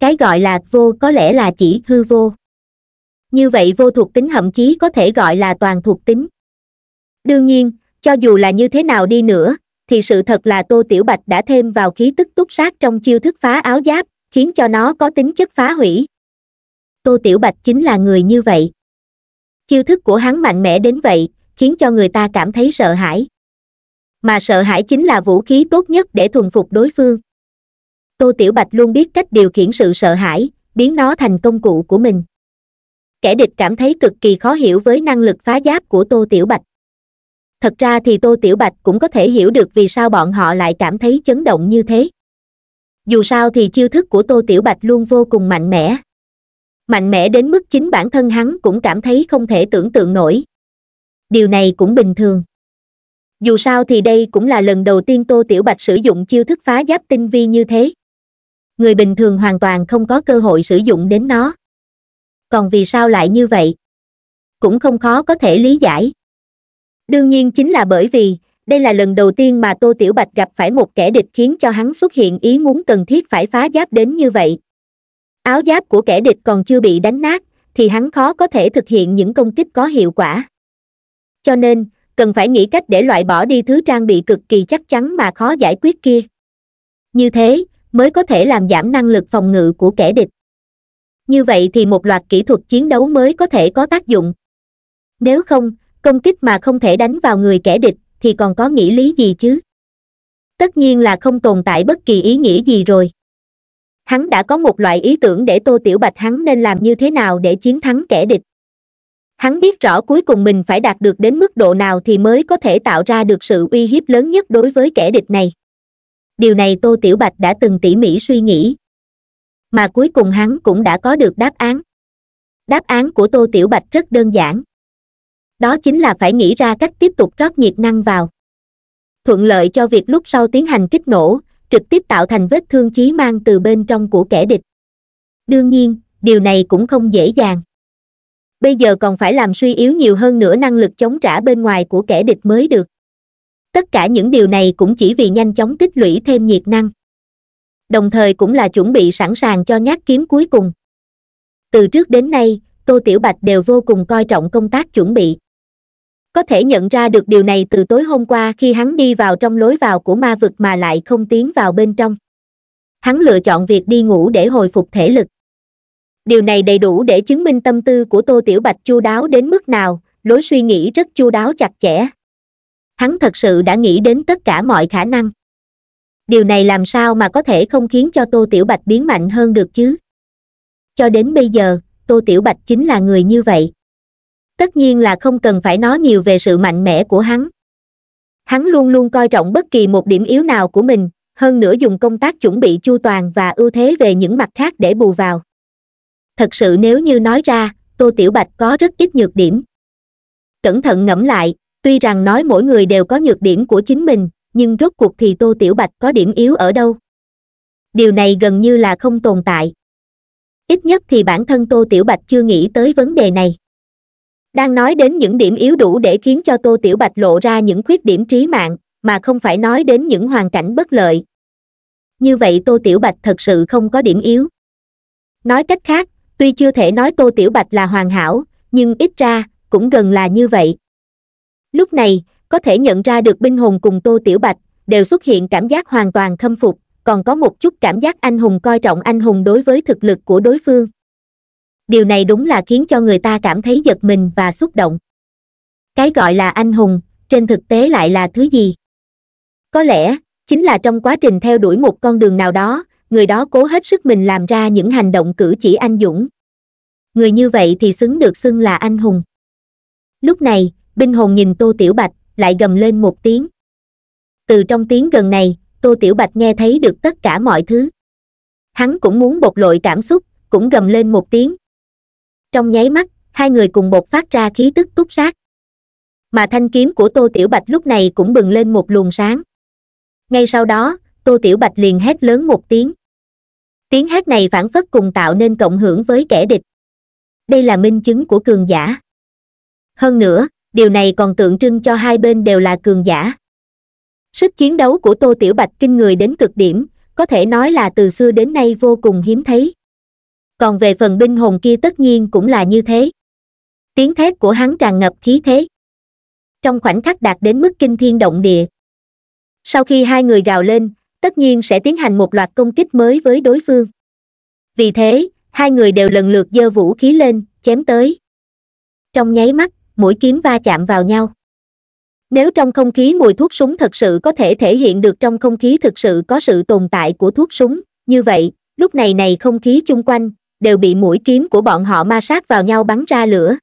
cái gọi là vô có lẽ là chỉ hư vô như vậy vô thuộc tính thậm chí có thể gọi là toàn thuộc tính đương nhiên cho dù là như thế nào đi nữa thì sự thật là tô tiểu bạch đã thêm vào khí tức túc sát trong chiêu thức phá áo giáp khiến cho nó có tính chất phá hủy tô tiểu bạch chính là người như vậy chiêu thức của hắn mạnh mẽ đến vậy khiến cho người ta cảm thấy sợ hãi mà sợ hãi chính là vũ khí tốt nhất để thuần phục đối phương tô tiểu bạch luôn biết cách điều khiển sự sợ hãi biến nó thành công cụ của mình kẻ địch cảm thấy cực kỳ khó hiểu với năng lực phá giáp của tô tiểu bạch thật ra thì tô tiểu bạch cũng có thể hiểu được vì sao bọn họ lại cảm thấy chấn động như thế dù sao thì chiêu thức của tô tiểu bạch luôn vô cùng mạnh mẽ mạnh mẽ đến mức chính bản thân hắn cũng cảm thấy không thể tưởng tượng nổi điều này cũng bình thường dù sao thì đây cũng là lần đầu tiên tô tiểu bạch sử dụng chiêu thức phá giáp tinh vi như thế người bình thường hoàn toàn không có cơ hội sử dụng đến nó còn vì sao lại như vậy cũng không khó có thể lý giải đương nhiên chính là bởi vì đây là lần đầu tiên mà tô tiểu bạch gặp phải một kẻ địch khiến cho hắn xuất hiện ý muốn cần thiết phải phá giáp đến như vậy áo giáp của kẻ địch còn chưa bị đánh nát thì hắn khó có thể thực hiện những công kích có hiệu quả cho nên cần phải nghĩ cách để loại bỏ đi thứ trang bị cực kỳ chắc chắn mà khó giải quyết kia như thế mới có thể làm giảm năng lực phòng ngự của kẻ địch như vậy thì một loạt kỹ thuật chiến đấu mới có thể có tác dụng nếu không công kích mà không thể đánh vào người kẻ địch thì còn có nghĩa lý gì chứ tất nhiên là không tồn tại bất kỳ ý nghĩa gì rồi hắn đã có một loại ý tưởng để tô tiểu bạch hắn nên làm như thế nào để chiến thắng kẻ địch hắn biết rõ cuối cùng mình phải đạt được đến mức độ nào thì mới có thể tạo ra được sự uy hiếp lớn nhất đối với kẻ địch này điều này tô tiểu bạch đã từng tỉ mỉ suy nghĩ mà cuối cùng hắn cũng đã có được đáp án đáp án của tô tiểu bạch rất đơn giản đó chính là phải nghĩ ra cách tiếp tục rót nhiệt năng vào thuận lợi cho việc lúc sau tiến hành kích nổ trực tiếp tạo thành vết thương chí mang từ bên trong của kẻ địch đương nhiên điều này cũng không dễ dàng bây giờ còn phải làm suy yếu nhiều hơn nữa năng lực chống trả bên ngoài của kẻ địch mới được tất cả những điều này cũng chỉ vì nhanh chóng tích lũy thêm nhiệt năng đồng thời cũng là chuẩn bị sẵn sàng cho nhát kiếm cuối cùng từ trước đến nay tô tiểu bạch đều vô cùng coi trọng công tác chuẩn bị có thể nhận ra được điều này từ tối hôm qua khi hắn đi vào trong lối vào của ma vực mà lại không tiến vào bên trong hắn lựa chọn việc đi ngủ để hồi phục thể lực điều này đầy đủ để chứng minh tâm tư của tô tiểu bạch chu đáo đến mức nào lối suy nghĩ rất chu đáo chặt chẽ hắn thật sự đã nghĩ đến tất cả mọi khả năng điều này làm sao mà có thể không khiến cho tô tiểu bạch biến mạnh hơn được chứ cho đến bây giờ tô tiểu bạch chính là người như vậy tất nhiên là không cần phải nói nhiều về sự mạnh mẽ của hắn hắn luôn luôn coi trọng bất kỳ một điểm yếu nào của mình hơn nữa dùng công tác chuẩn bị chu toàn và ưu thế về những mặt khác để bù vào thật sự nếu như nói ra tô tiểu bạch có rất ít nhược điểm cẩn thận ngẫm lại tuy rằng nói mỗi người đều có nhược điểm của chính mình nhưng rốt cuộc thì tô tiểu bạch có điểm yếu ở đâu điều này gần như là không tồn tại ít nhất thì bản thân tô tiểu bạch chưa nghĩ tới vấn đề này đang nói đến những điểm yếu đủ để khiến cho tô tiểu bạch lộ ra những khuyết điểm trí mạng mà không phải nói đến những hoàn cảnh bất lợi như vậy tô tiểu bạch thật sự không có điểm yếu nói cách khác tuy chưa thể nói tô tiểu bạch là hoàn hảo nhưng ít ra cũng gần là như vậy lúc này có thể nhận ra được binh hồn cùng tô tiểu bạch đều xuất hiện cảm giác hoàn toàn khâm phục còn có một chút cảm giác anh hùng coi trọng anh hùng đối với thực lực của đối phương điều này đúng là khiến cho người ta cảm thấy giật mình và xúc động cái gọi là anh hùng trên thực tế lại là thứ gì có lẽ chính là trong quá trình theo đuổi một con đường nào đó người đó cố hết sức mình làm ra những hành động cử chỉ anh dũng người như vậy thì xứng được xưng là anh hùng lúc này binh hồn nhìn tô tiểu bạch lại gầm lên một tiếng từ trong tiếng gần này tô tiểu bạch nghe thấy được tất cả mọi thứ hắn cũng muốn bộc lội cảm xúc cũng gầm lên một tiếng trong nháy mắt hai người cùng bộc phát ra khí tức túc sát mà thanh kiếm của tô tiểu bạch lúc này cũng bừng lên một luồng sáng ngay sau đó tô tiểu bạch liền hét lớn một tiếng tiếng hát này phản phất cùng tạo nên cộng hưởng với kẻ địch đây là minh chứng của cường giả hơn nữa điều này còn tượng trưng cho hai bên đều là cường giả sức chiến đấu của tô tiểu bạch kinh người đến cực điểm có thể nói là từ xưa đến nay vô cùng hiếm thấy còn về phần binh hồn kia tất nhiên cũng là như thế tiếng thét của hắn tràn ngập khí thế trong khoảnh khắc đạt đến mức kinh thiên động địa sau khi hai người gào lên tất nhiên sẽ tiến hành một loạt công kích mới với đối phương vì thế hai người đều lần lượt giơ vũ khí lên chém tới trong nháy mắt mũi kiếm va chạm vào nhau nếu trong không khí mùi thuốc súng thật sự có thể thể hiện được trong không khí thực sự có sự tồn tại của thuốc súng như vậy lúc này này không khí chung quanh đều bị mũi kiếm của bọn họ ma sát vào nhau bắn ra lửa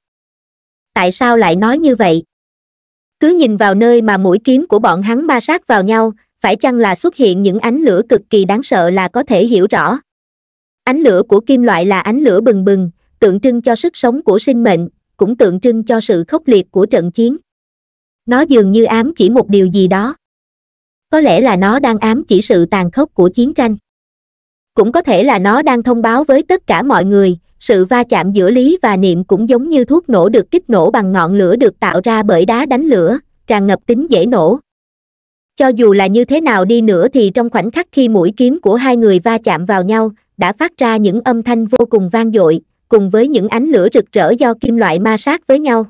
tại sao lại nói như vậy cứ nhìn vào nơi mà mũi kiếm của bọn hắn ma sát vào nhau phải chăng là xuất hiện những ánh lửa cực kỳ đáng sợ là có thể hiểu rõ ánh lửa của kim loại là ánh lửa bừng bừng tượng trưng cho sức sống của sinh mệnh cũng tượng trưng cho sự khốc liệt của trận chiến nó dường như ám chỉ một điều gì đó có lẽ là nó đang ám chỉ sự tàn khốc của chiến tranh cũng có thể là nó đang thông báo với tất cả mọi người sự va chạm giữa lý và niệm cũng giống như thuốc nổ được kích nổ bằng ngọn lửa được tạo ra bởi đá đánh lửa tràn ngập tính dễ nổ cho dù là như thế nào đi nữa thì trong khoảnh khắc khi mũi kiếm của hai người va chạm vào nhau đã phát ra những âm thanh vô cùng vang dội cùng với những ánh lửa rực rỡ do kim loại ma sát với nhau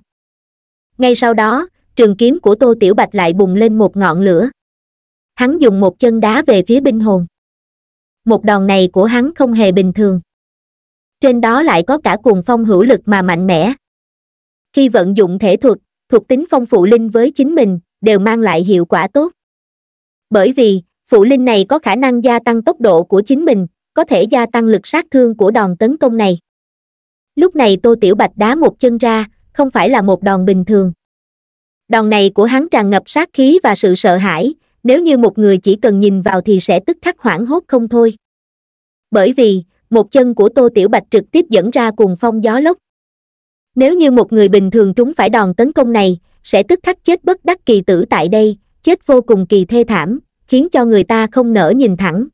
ngay sau đó trường kiếm của tô tiểu bạch lại bùng lên một ngọn lửa hắn dùng một chân đá về phía binh hồn một đòn này của hắn không hề bình thường trên đó lại có cả cuồng phong hữu lực mà mạnh mẽ khi vận dụng thể thuật thuộc tính phong phụ linh với chính mình đều mang lại hiệu quả tốt bởi vì phụ linh này có khả năng gia tăng tốc độ của chính mình có thể gia tăng lực sát thương của đòn tấn công này lúc này tô tiểu bạch đá một chân ra không phải là một đòn bình thường đòn này của hắn tràn ngập sát khí và sự sợ hãi nếu như một người chỉ cần nhìn vào thì sẽ tức khắc hoảng hốt không thôi bởi vì một chân của tô tiểu bạch trực tiếp dẫn ra cùng phong gió lốc nếu như một người bình thường trúng phải đòn tấn công này sẽ tức khắc chết bất đắc kỳ tử tại đây chết vô cùng kỳ thê thảm khiến cho người ta không nỡ nhìn thẳng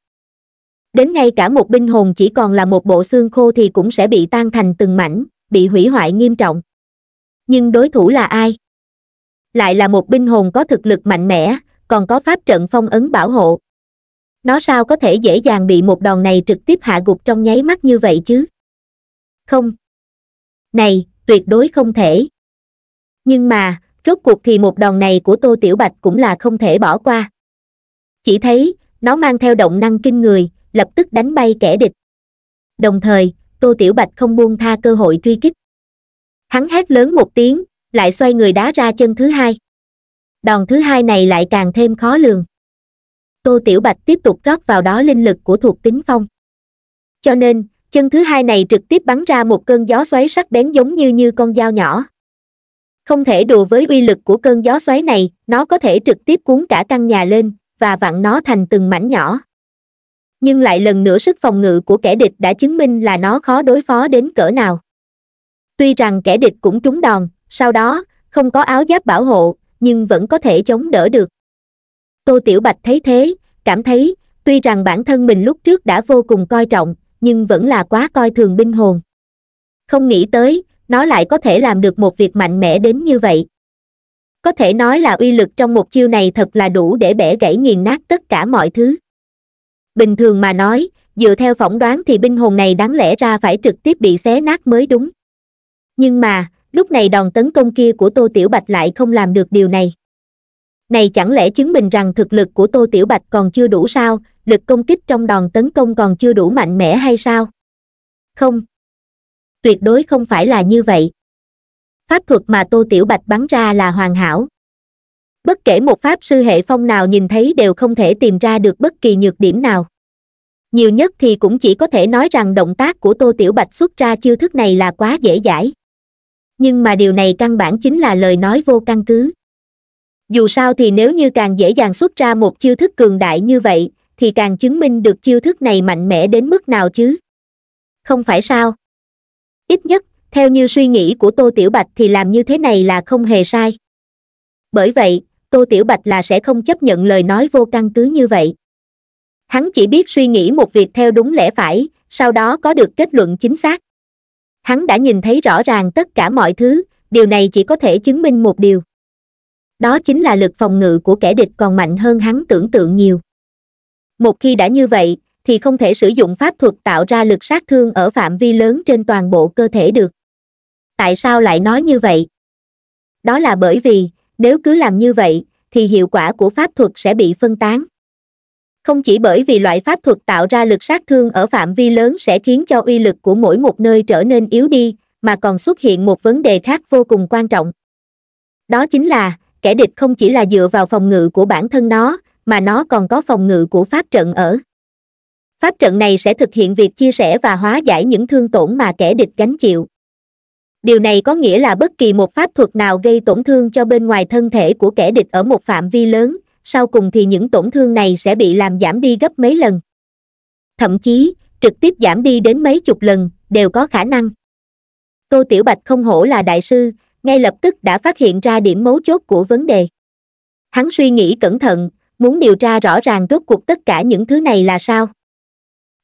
đến ngay cả một binh hồn chỉ còn là một bộ xương khô thì cũng sẽ bị tan thành từng mảnh bị hủy hoại nghiêm trọng nhưng đối thủ là ai lại là một binh hồn có thực lực mạnh mẽ còn có pháp trận phong ấn bảo hộ nó sao có thể dễ dàng bị một đòn này trực tiếp hạ gục trong nháy mắt như vậy chứ không này tuyệt đối không thể nhưng mà rốt cuộc thì một đòn này của tô tiểu bạch cũng là không thể bỏ qua chỉ thấy nó mang theo động năng kinh người lập tức đánh bay kẻ địch đồng thời tô tiểu bạch không buông tha cơ hội truy kích hắn hét lớn một tiếng lại xoay người đá ra chân thứ hai đòn thứ hai này lại càng thêm khó lường tô tiểu bạch tiếp tục rót vào đó linh lực của thuộc tính phong cho nên chân thứ hai này trực tiếp bắn ra một cơn gió xoáy sắc bén giống như như con dao nhỏ không thể đùa với uy lực của cơn gió xoáy này nó có thể trực tiếp cuốn cả căn nhà lên và vặn nó thành từng mảnh nhỏ nhưng lại lần nữa sức phòng ngự của kẻ địch đã chứng minh là nó khó đối phó đến cỡ nào tuy rằng kẻ địch cũng trúng đòn sau đó không có áo giáp bảo hộ nhưng vẫn có thể chống đỡ được tô tiểu bạch thấy thế cảm thấy tuy rằng bản thân mình lúc trước đã vô cùng coi trọng nhưng vẫn là quá coi thường binh hồn không nghĩ tới nó lại có thể làm được một việc mạnh mẽ đến như vậy có thể nói là uy lực trong một chiêu này thật là đủ để bẻ gãy nghiền nát tất cả mọi thứ bình thường mà nói dựa theo phỏng đoán thì binh hồn này đáng lẽ ra phải trực tiếp bị xé nát mới đúng nhưng mà lúc này đòn tấn công kia của tô tiểu bạch lại không làm được điều này này chẳng lẽ chứng minh rằng thực lực của tô tiểu bạch còn chưa đủ sao lực công kích trong đòn tấn công còn chưa đủ mạnh mẽ hay sao không tuyệt đối không phải là như vậy pháp thuật mà tô tiểu bạch bắn ra là hoàn hảo bất kể một pháp sư hệ phong nào nhìn thấy đều không thể tìm ra được bất kỳ nhược điểm nào nhiều nhất thì cũng chỉ có thể nói rằng động tác của tô tiểu bạch xuất ra chiêu thức này là quá dễ dãi nhưng mà điều này căn bản chính là lời nói vô căn cứ dù sao thì nếu như càng dễ dàng xuất ra một chiêu thức cường đại như vậy thì càng chứng minh được chiêu thức này mạnh mẽ đến mức nào chứ không phải sao ít nhất theo như suy nghĩ của tô tiểu bạch thì làm như thế này là không hề sai bởi vậy tô tiểu bạch là sẽ không chấp nhận lời nói vô căn cứ như vậy hắn chỉ biết suy nghĩ một việc theo đúng lẽ phải sau đó có được kết luận chính xác hắn đã nhìn thấy rõ ràng tất cả mọi thứ điều này chỉ có thể chứng minh một điều đó chính là lực phòng ngự của kẻ địch còn mạnh hơn hắn tưởng tượng nhiều một khi đã như vậy thì không thể sử dụng pháp thuật tạo ra lực sát thương ở phạm vi lớn trên toàn bộ cơ thể được tại sao lại nói như vậy đó là bởi vì nếu cứ làm như vậy thì hiệu quả của pháp thuật sẽ bị phân tán không chỉ bởi vì loại pháp thuật tạo ra lực sát thương ở phạm vi lớn sẽ khiến cho uy lực của mỗi một nơi trở nên yếu đi mà còn xuất hiện một vấn đề khác vô cùng quan trọng đó chính là kẻ địch không chỉ là dựa vào phòng ngự của bản thân nó mà nó còn có phòng ngự của pháp trận ở pháp trận này sẽ thực hiện việc chia sẻ và hóa giải những thương tổn mà kẻ địch gánh chịu điều này có nghĩa là bất kỳ một pháp thuật nào gây tổn thương cho bên ngoài thân thể của kẻ địch ở một phạm vi lớn sau cùng thì những tổn thương này sẽ bị làm giảm đi gấp mấy lần thậm chí trực tiếp giảm đi đến mấy chục lần đều có khả năng tô tiểu bạch không hổ là đại sư ngay lập tức đã phát hiện ra điểm mấu chốt của vấn đề hắn suy nghĩ cẩn thận muốn điều tra rõ ràng rốt cuộc tất cả những thứ này là sao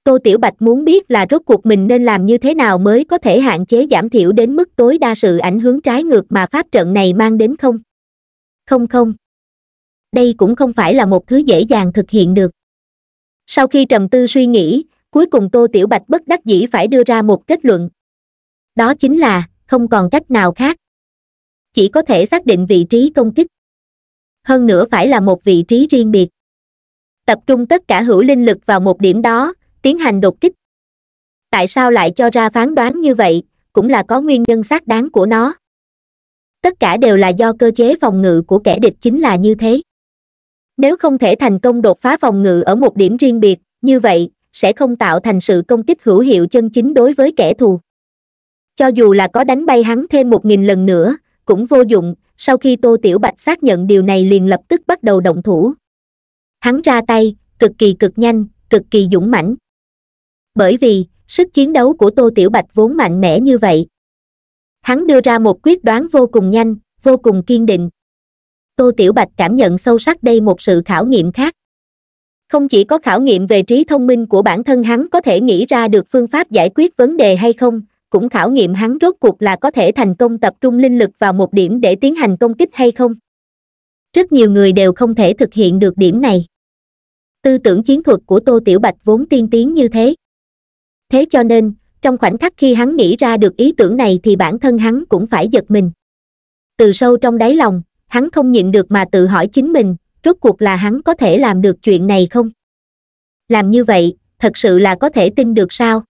tô tiểu bạch muốn biết là rốt cuộc mình nên làm như thế nào mới có thể hạn chế giảm thiểu đến mức tối đa sự ảnh hưởng trái ngược mà pháp trận này mang đến không không không đây cũng không phải là một thứ dễ dàng thực hiện được sau khi trầm tư suy nghĩ cuối cùng tô tiểu bạch bất đắc dĩ phải đưa ra một kết luận đó chính là không còn cách nào khác chỉ có thể xác định vị trí công kích hơn nữa phải là một vị trí riêng biệt tập trung tất cả hữu linh lực vào một điểm đó tiến hành đột kích tại sao lại cho ra phán đoán như vậy cũng là có nguyên nhân xác đáng của nó tất cả đều là do cơ chế phòng ngự của kẻ địch chính là như thế nếu không thể thành công đột phá phòng ngự ở một điểm riêng biệt như vậy sẽ không tạo thành sự công kích hữu hiệu chân chính đối với kẻ thù cho dù là có đánh bay hắn thêm một nghìn lần nữa cũng vô dụng sau khi tô tiểu bạch xác nhận điều này liền lập tức bắt đầu động thủ hắn ra tay cực kỳ cực nhanh cực kỳ dũng mãnh bởi vì sức chiến đấu của tô tiểu bạch vốn mạnh mẽ như vậy hắn đưa ra một quyết đoán vô cùng nhanh vô cùng kiên định tô tiểu bạch cảm nhận sâu sắc đây một sự khảo nghiệm khác không chỉ có khảo nghiệm về trí thông minh của bản thân hắn có thể nghĩ ra được phương pháp giải quyết vấn đề hay không cũng khảo nghiệm hắn rốt cuộc là có thể thành công tập trung linh lực vào một điểm để tiến hành công kích hay không rất nhiều người đều không thể thực hiện được điểm này tư tưởng chiến thuật của tô tiểu bạch vốn tiên tiến như thế thế cho nên trong khoảnh khắc khi hắn nghĩ ra được ý tưởng này thì bản thân hắn cũng phải giật mình từ sâu trong đáy lòng hắn không nhịn được mà tự hỏi chính mình rốt cuộc là hắn có thể làm được chuyện này không làm như vậy thật sự là có thể tin được sao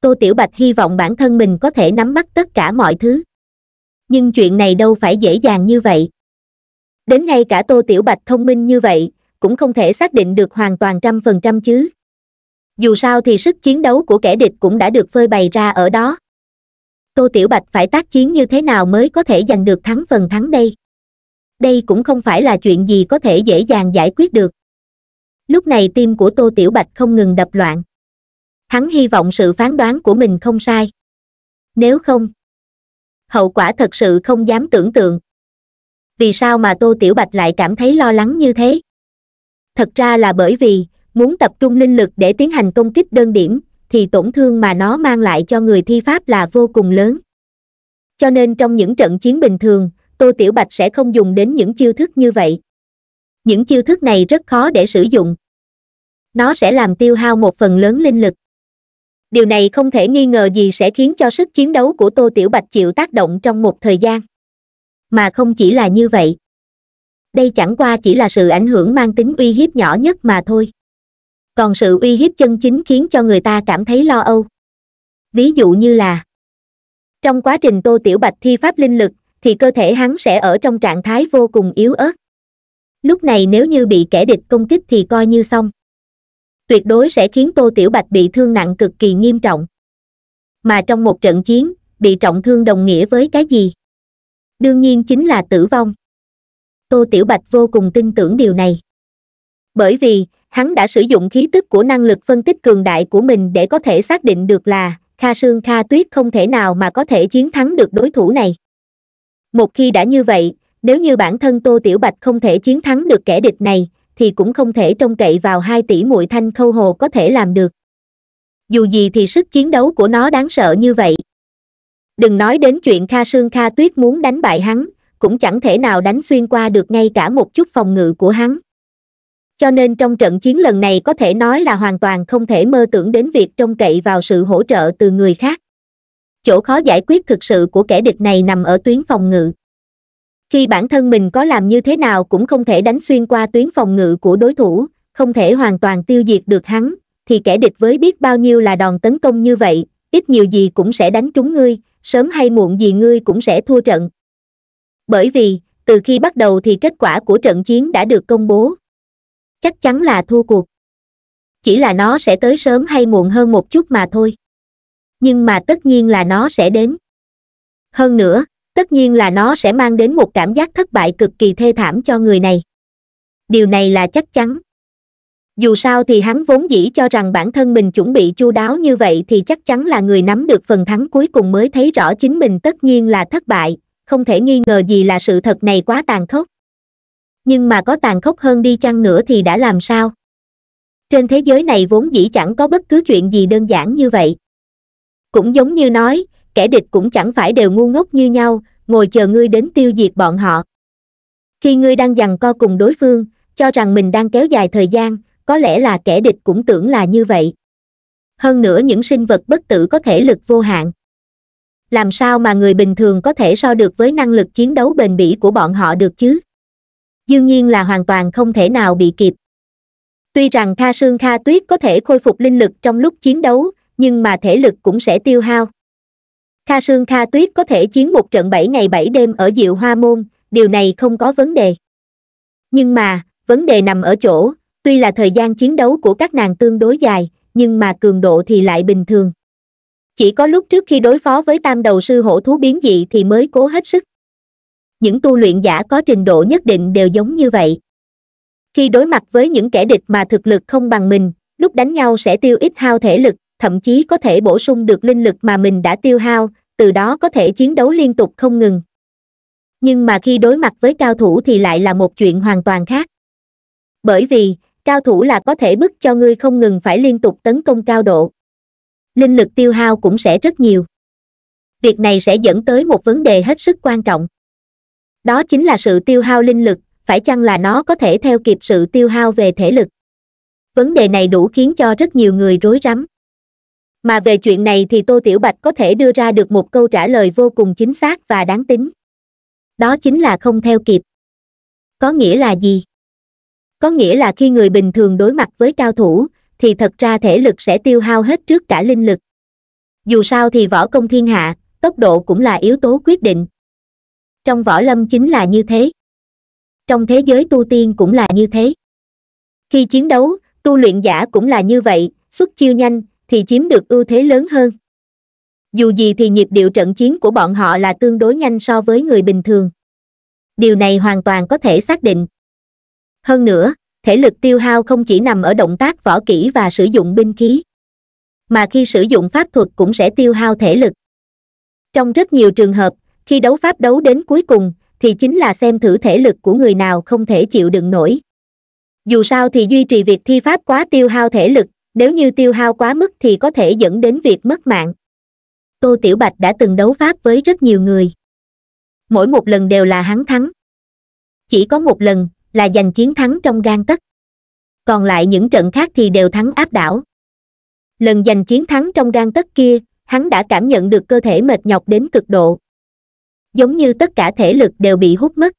tô tiểu bạch hy vọng bản thân mình có thể nắm bắt tất cả mọi thứ nhưng chuyện này đâu phải dễ dàng như vậy đến ngay cả tô tiểu bạch thông minh như vậy cũng không thể xác định được hoàn toàn trăm phần trăm chứ dù sao thì sức chiến đấu của kẻ địch cũng đã được phơi bày ra ở đó tô tiểu bạch phải tác chiến như thế nào mới có thể giành được thắng phần thắng đây đây cũng không phải là chuyện gì có thể dễ dàng giải quyết được lúc này tim của tô tiểu bạch không ngừng đập loạn hắn hy vọng sự phán đoán của mình không sai nếu không hậu quả thật sự không dám tưởng tượng vì sao mà tô tiểu bạch lại cảm thấy lo lắng như thế thật ra là bởi vì muốn tập trung linh lực để tiến hành công kích đơn điểm thì tổn thương mà nó mang lại cho người thi pháp là vô cùng lớn cho nên trong những trận chiến bình thường tô tiểu bạch sẽ không dùng đến những chiêu thức như vậy những chiêu thức này rất khó để sử dụng nó sẽ làm tiêu hao một phần lớn linh lực điều này không thể nghi ngờ gì sẽ khiến cho sức chiến đấu của tô tiểu bạch chịu tác động trong một thời gian mà không chỉ là như vậy đây chẳng qua chỉ là sự ảnh hưởng mang tính uy hiếp nhỏ nhất mà thôi còn sự uy hiếp chân chính khiến cho người ta cảm thấy lo âu ví dụ như là trong quá trình tô tiểu bạch thi pháp linh lực thì cơ thể hắn sẽ ở trong trạng thái vô cùng yếu ớt lúc này nếu như bị kẻ địch công kích thì coi như xong tuyệt đối sẽ khiến tô tiểu bạch bị thương nặng cực kỳ nghiêm trọng mà trong một trận chiến bị trọng thương đồng nghĩa với cái gì đương nhiên chính là tử vong tô tiểu bạch vô cùng tin tưởng điều này bởi vì hắn đã sử dụng khí tức của năng lực phân tích cường đại của mình để có thể xác định được là Kha Sương Kha Tuyết không thể nào mà có thể chiến thắng được đối thủ này. Một khi đã như vậy, nếu như bản thân Tô Tiểu Bạch không thể chiến thắng được kẻ địch này, thì cũng không thể trông cậy vào hai tỷ muội thanh khâu hồ có thể làm được. Dù gì thì sức chiến đấu của nó đáng sợ như vậy. Đừng nói đến chuyện Kha Sương Kha Tuyết muốn đánh bại hắn, cũng chẳng thể nào đánh xuyên qua được ngay cả một chút phòng ngự của hắn cho nên trong trận chiến lần này có thể nói là hoàn toàn không thể mơ tưởng đến việc trông cậy vào sự hỗ trợ từ người khác chỗ khó giải quyết thực sự của kẻ địch này nằm ở tuyến phòng ngự khi bản thân mình có làm như thế nào cũng không thể đánh xuyên qua tuyến phòng ngự của đối thủ không thể hoàn toàn tiêu diệt được hắn thì kẻ địch với biết bao nhiêu là đòn tấn công như vậy ít nhiều gì cũng sẽ đánh trúng ngươi sớm hay muộn gì ngươi cũng sẽ thua trận bởi vì từ khi bắt đầu thì kết quả của trận chiến đã được công bố chắc chắn là thua cuộc chỉ là nó sẽ tới sớm hay muộn hơn một chút mà thôi nhưng mà tất nhiên là nó sẽ đến hơn nữa tất nhiên là nó sẽ mang đến một cảm giác thất bại cực kỳ thê thảm cho người này điều này là chắc chắn dù sao thì hắn vốn dĩ cho rằng bản thân mình chuẩn bị chu đáo như vậy thì chắc chắn là người nắm được phần thắng cuối cùng mới thấy rõ chính mình tất nhiên là thất bại không thể nghi ngờ gì là sự thật này quá tàn khốc nhưng mà có tàn khốc hơn đi chăng nữa thì đã làm sao trên thế giới này vốn dĩ chẳng có bất cứ chuyện gì đơn giản như vậy cũng giống như nói kẻ địch cũng chẳng phải đều ngu ngốc như nhau ngồi chờ ngươi đến tiêu diệt bọn họ khi ngươi đang giằng co cùng đối phương cho rằng mình đang kéo dài thời gian có lẽ là kẻ địch cũng tưởng là như vậy hơn nữa những sinh vật bất tử có thể lực vô hạn làm sao mà người bình thường có thể so được với năng lực chiến đấu bền bỉ của bọn họ được chứ dương nhiên là hoàn toàn không thể nào bị kịp tuy rằng kha sương kha tuyết có thể khôi phục linh lực trong lúc chiến đấu nhưng mà thể lực cũng sẽ tiêu hao kha sương kha tuyết có thể chiến một trận bảy ngày bảy đêm ở diệu hoa môn điều này không có vấn đề nhưng mà vấn đề nằm ở chỗ tuy là thời gian chiến đấu của các nàng tương đối dài nhưng mà cường độ thì lại bình thường chỉ có lúc trước khi đối phó với tam đầu sư hổ thú biến dị thì mới cố hết sức những tu luyện giả có trình độ nhất định đều giống như vậy khi đối mặt với những kẻ địch mà thực lực không bằng mình lúc đánh nhau sẽ tiêu ít hao thể lực thậm chí có thể bổ sung được linh lực mà mình đã tiêu hao từ đó có thể chiến đấu liên tục không ngừng nhưng mà khi đối mặt với cao thủ thì lại là một chuyện hoàn toàn khác bởi vì cao thủ là có thể bức cho ngươi không ngừng phải liên tục tấn công cao độ linh lực tiêu hao cũng sẽ rất nhiều việc này sẽ dẫn tới một vấn đề hết sức quan trọng đó chính là sự tiêu hao linh lực phải chăng là nó có thể theo kịp sự tiêu hao về thể lực vấn đề này đủ khiến cho rất nhiều người rối rắm mà về chuyện này thì tô tiểu bạch có thể đưa ra được một câu trả lời vô cùng chính xác và đáng tính đó chính là không theo kịp có nghĩa là gì có nghĩa là khi người bình thường đối mặt với cao thủ thì thật ra thể lực sẽ tiêu hao hết trước cả linh lực dù sao thì võ công thiên hạ tốc độ cũng là yếu tố quyết định trong võ lâm chính là như thế trong thế giới tu tiên cũng là như thế khi chiến đấu tu luyện giả cũng là như vậy xuất chiêu nhanh thì chiếm được ưu thế lớn hơn dù gì thì nhịp điệu trận chiến của bọn họ là tương đối nhanh so với người bình thường điều này hoàn toàn có thể xác định hơn nữa thể lực tiêu hao không chỉ nằm ở động tác võ kỹ và sử dụng binh khí mà khi sử dụng pháp thuật cũng sẽ tiêu hao thể lực trong rất nhiều trường hợp khi đấu pháp đấu đến cuối cùng thì chính là xem thử thể lực của người nào không thể chịu đựng nổi dù sao thì duy trì việc thi pháp quá tiêu hao thể lực nếu như tiêu hao quá mức thì có thể dẫn đến việc mất mạng tô tiểu bạch đã từng đấu pháp với rất nhiều người mỗi một lần đều là hắn thắng chỉ có một lần là giành chiến thắng trong gan tất còn lại những trận khác thì đều thắng áp đảo lần giành chiến thắng trong gan tất kia hắn đã cảm nhận được cơ thể mệt nhọc đến cực độ giống như tất cả thể lực đều bị hút mất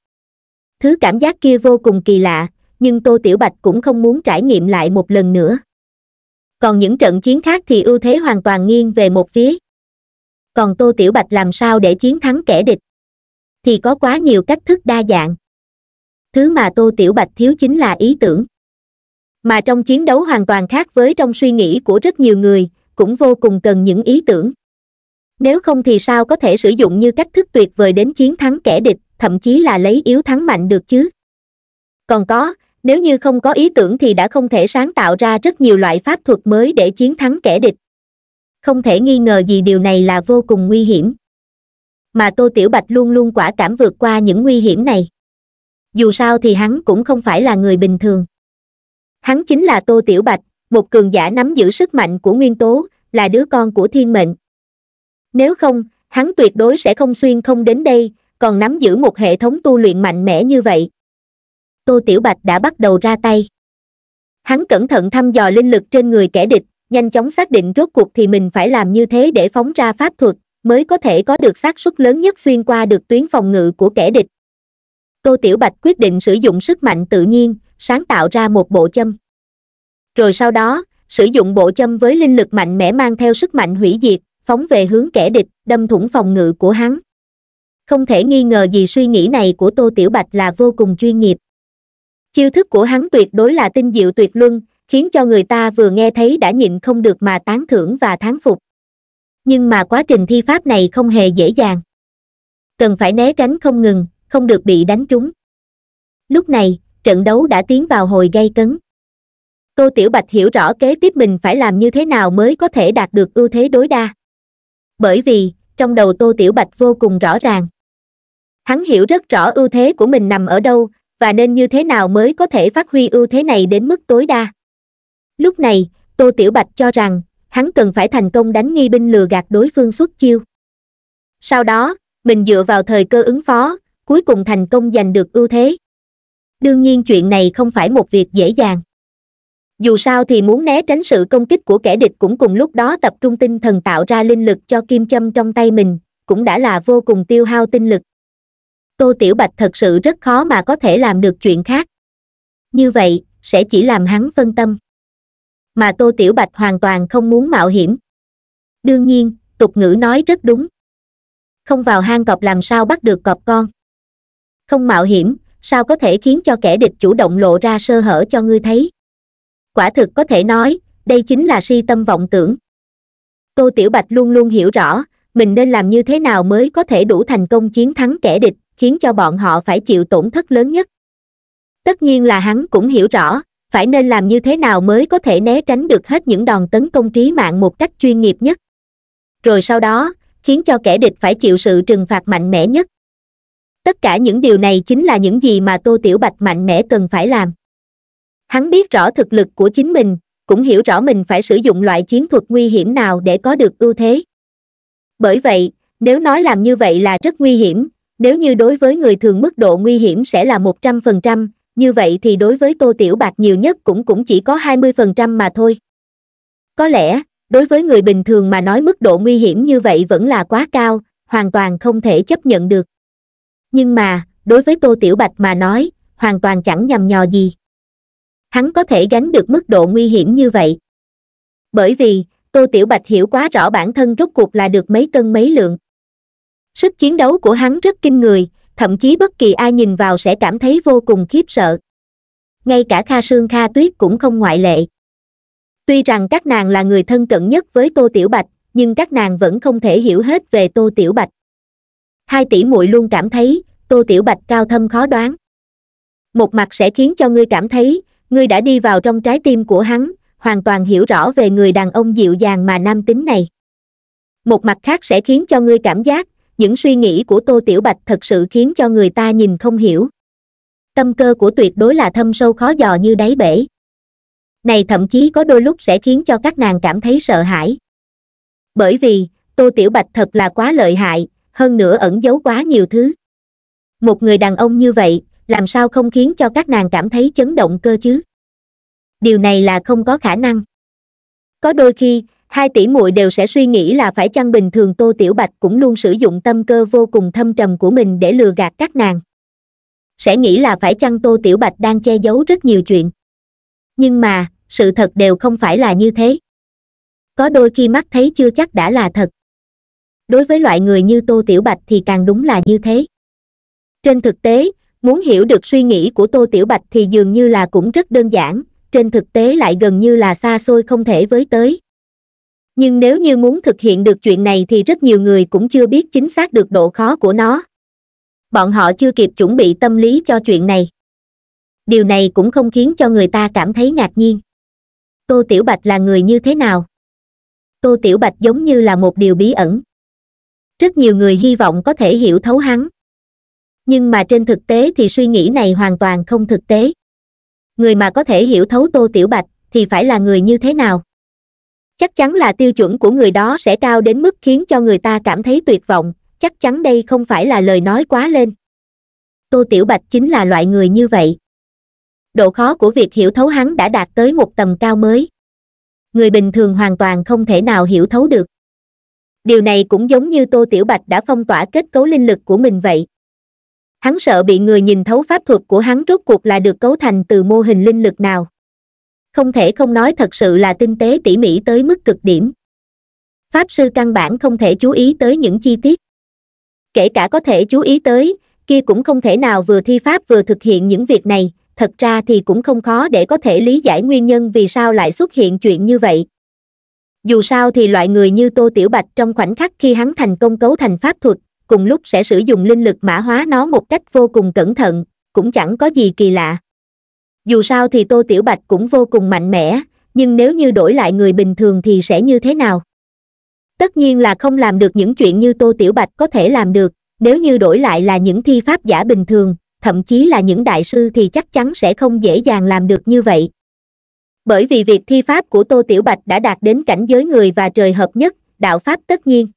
thứ cảm giác kia vô cùng kỳ lạ nhưng tô tiểu bạch cũng không muốn trải nghiệm lại một lần nữa còn những trận chiến khác thì ưu thế hoàn toàn nghiêng về một phía còn tô tiểu bạch làm sao để chiến thắng kẻ địch thì có quá nhiều cách thức đa dạng thứ mà tô tiểu bạch thiếu chính là ý tưởng mà trong chiến đấu hoàn toàn khác với trong suy nghĩ của rất nhiều người cũng vô cùng cần những ý tưởng nếu không thì sao có thể sử dụng như cách thức tuyệt vời đến chiến thắng kẻ địch, thậm chí là lấy yếu thắng mạnh được chứ? Còn có, nếu như không có ý tưởng thì đã không thể sáng tạo ra rất nhiều loại pháp thuật mới để chiến thắng kẻ địch. Không thể nghi ngờ gì điều này là vô cùng nguy hiểm. Mà Tô Tiểu Bạch luôn luôn quả cảm vượt qua những nguy hiểm này. Dù sao thì hắn cũng không phải là người bình thường. Hắn chính là Tô Tiểu Bạch, một cường giả nắm giữ sức mạnh của nguyên tố, là đứa con của thiên mệnh, nếu không, hắn tuyệt đối sẽ không xuyên không đến đây, còn nắm giữ một hệ thống tu luyện mạnh mẽ như vậy. Tô Tiểu Bạch đã bắt đầu ra tay. Hắn cẩn thận thăm dò linh lực trên người kẻ địch, nhanh chóng xác định rốt cuộc thì mình phải làm như thế để phóng ra pháp thuật, mới có thể có được xác suất lớn nhất xuyên qua được tuyến phòng ngự của kẻ địch. Tô Tiểu Bạch quyết định sử dụng sức mạnh tự nhiên, sáng tạo ra một bộ châm. Rồi sau đó, sử dụng bộ châm với linh lực mạnh mẽ mang theo sức mạnh hủy diệt, phóng về hướng kẻ địch đâm thủng phòng ngự của hắn không thể nghi ngờ gì suy nghĩ này của tô tiểu bạch là vô cùng chuyên nghiệp chiêu thức của hắn tuyệt đối là tinh diệu tuyệt luân khiến cho người ta vừa nghe thấy đã nhịn không được mà tán thưởng và thán phục nhưng mà quá trình thi pháp này không hề dễ dàng cần phải né tránh không ngừng không được bị đánh trúng lúc này trận đấu đã tiến vào hồi gây cấn tô tiểu bạch hiểu rõ kế tiếp mình phải làm như thế nào mới có thể đạt được ưu thế đối đa bởi vì trong đầu tô tiểu bạch vô cùng rõ ràng hắn hiểu rất rõ ưu thế của mình nằm ở đâu và nên như thế nào mới có thể phát huy ưu thế này đến mức tối đa lúc này tô tiểu bạch cho rằng hắn cần phải thành công đánh nghi binh lừa gạt đối phương xuất chiêu sau đó mình dựa vào thời cơ ứng phó cuối cùng thành công giành được ưu thế đương nhiên chuyện này không phải một việc dễ dàng dù sao thì muốn né tránh sự công kích của kẻ địch cũng cùng lúc đó tập trung tinh thần tạo ra linh lực cho kim châm trong tay mình cũng đã là vô cùng tiêu hao tinh lực tô tiểu bạch thật sự rất khó mà có thể làm được chuyện khác như vậy sẽ chỉ làm hắn phân tâm mà tô tiểu bạch hoàn toàn không muốn mạo hiểm đương nhiên tục ngữ nói rất đúng không vào hang cọp làm sao bắt được cọp con không mạo hiểm sao có thể khiến cho kẻ địch chủ động lộ ra sơ hở cho ngươi thấy quả thực có thể nói đây chính là si tâm vọng tưởng tô tiểu bạch luôn luôn hiểu rõ mình nên làm như thế nào mới có thể đủ thành công chiến thắng kẻ địch khiến cho bọn họ phải chịu tổn thất lớn nhất tất nhiên là hắn cũng hiểu rõ phải nên làm như thế nào mới có thể né tránh được hết những đòn tấn công trí mạng một cách chuyên nghiệp nhất rồi sau đó khiến cho kẻ địch phải chịu sự trừng phạt mạnh mẽ nhất tất cả những điều này chính là những gì mà tô tiểu bạch mạnh mẽ cần phải làm Hắn biết rõ thực lực của chính mình, cũng hiểu rõ mình phải sử dụng loại chiến thuật nguy hiểm nào để có được ưu thế. Bởi vậy, nếu nói làm như vậy là rất nguy hiểm, nếu như đối với người thường mức độ nguy hiểm sẽ là 100%, như vậy thì đối với Tô Tiểu Bạc nhiều nhất cũng cũng chỉ có 20% mà thôi. Có lẽ, đối với người bình thường mà nói mức độ nguy hiểm như vậy vẫn là quá cao, hoàn toàn không thể chấp nhận được. Nhưng mà, đối với Tô Tiểu Bạch mà nói, hoàn toàn chẳng nhầm nhò gì hắn có thể gánh được mức độ nguy hiểm như vậy bởi vì tô tiểu bạch hiểu quá rõ bản thân rốt cuộc là được mấy cân mấy lượng sức chiến đấu của hắn rất kinh người thậm chí bất kỳ ai nhìn vào sẽ cảm thấy vô cùng khiếp sợ ngay cả kha sương kha tuyết cũng không ngoại lệ tuy rằng các nàng là người thân cận nhất với tô tiểu bạch nhưng các nàng vẫn không thể hiểu hết về tô tiểu bạch hai tỷ muội luôn cảm thấy tô tiểu bạch cao thâm khó đoán một mặt sẽ khiến cho ngươi cảm thấy ngươi đã đi vào trong trái tim của hắn hoàn toàn hiểu rõ về người đàn ông dịu dàng mà nam tính này một mặt khác sẽ khiến cho ngươi cảm giác những suy nghĩ của tô tiểu bạch thật sự khiến cho người ta nhìn không hiểu tâm cơ của tuyệt đối là thâm sâu khó dò như đáy bể này thậm chí có đôi lúc sẽ khiến cho các nàng cảm thấy sợ hãi bởi vì tô tiểu bạch thật là quá lợi hại hơn nữa ẩn giấu quá nhiều thứ một người đàn ông như vậy làm sao không khiến cho các nàng cảm thấy chấn động cơ chứ điều này là không có khả năng có đôi khi hai tỷ muội đều sẽ suy nghĩ là phải chăng bình thường tô tiểu bạch cũng luôn sử dụng tâm cơ vô cùng thâm trầm của mình để lừa gạt các nàng sẽ nghĩ là phải chăng tô tiểu bạch đang che giấu rất nhiều chuyện nhưng mà sự thật đều không phải là như thế có đôi khi mắt thấy chưa chắc đã là thật đối với loại người như tô tiểu bạch thì càng đúng là như thế trên thực tế muốn hiểu được suy nghĩ của tô tiểu bạch thì dường như là cũng rất đơn giản trên thực tế lại gần như là xa xôi không thể với tới nhưng nếu như muốn thực hiện được chuyện này thì rất nhiều người cũng chưa biết chính xác được độ khó của nó bọn họ chưa kịp chuẩn bị tâm lý cho chuyện này điều này cũng không khiến cho người ta cảm thấy ngạc nhiên tô tiểu bạch là người như thế nào tô tiểu bạch giống như là một điều bí ẩn rất nhiều người hy vọng có thể hiểu thấu hắn nhưng mà trên thực tế thì suy nghĩ này hoàn toàn không thực tế người mà có thể hiểu thấu tô tiểu bạch thì phải là người như thế nào chắc chắn là tiêu chuẩn của người đó sẽ cao đến mức khiến cho người ta cảm thấy tuyệt vọng chắc chắn đây không phải là lời nói quá lên tô tiểu bạch chính là loại người như vậy độ khó của việc hiểu thấu hắn đã đạt tới một tầm cao mới người bình thường hoàn toàn không thể nào hiểu thấu được điều này cũng giống như tô tiểu bạch đã phong tỏa kết cấu linh lực của mình vậy Hắn sợ bị người nhìn thấu pháp thuật của hắn rốt cuộc là được cấu thành từ mô hình linh lực nào. Không thể không nói thật sự là tinh tế tỉ mỉ tới mức cực điểm. Pháp sư căn bản không thể chú ý tới những chi tiết. Kể cả có thể chú ý tới, kia cũng không thể nào vừa thi pháp vừa thực hiện những việc này, thật ra thì cũng không khó để có thể lý giải nguyên nhân vì sao lại xuất hiện chuyện như vậy. Dù sao thì loại người như Tô Tiểu Bạch trong khoảnh khắc khi hắn thành công cấu thành pháp thuật, cùng lúc sẽ sử dụng linh lực mã hóa nó một cách vô cùng cẩn thận cũng chẳng có gì kỳ lạ dù sao thì tô tiểu bạch cũng vô cùng mạnh mẽ nhưng nếu như đổi lại người bình thường thì sẽ như thế nào tất nhiên là không làm được những chuyện như tô tiểu bạch có thể làm được nếu như đổi lại là những thi pháp giả bình thường thậm chí là những đại sư thì chắc chắn sẽ không dễ dàng làm được như vậy bởi vì việc thi pháp của tô tiểu bạch đã đạt đến cảnh giới người và trời hợp nhất đạo pháp tất nhiên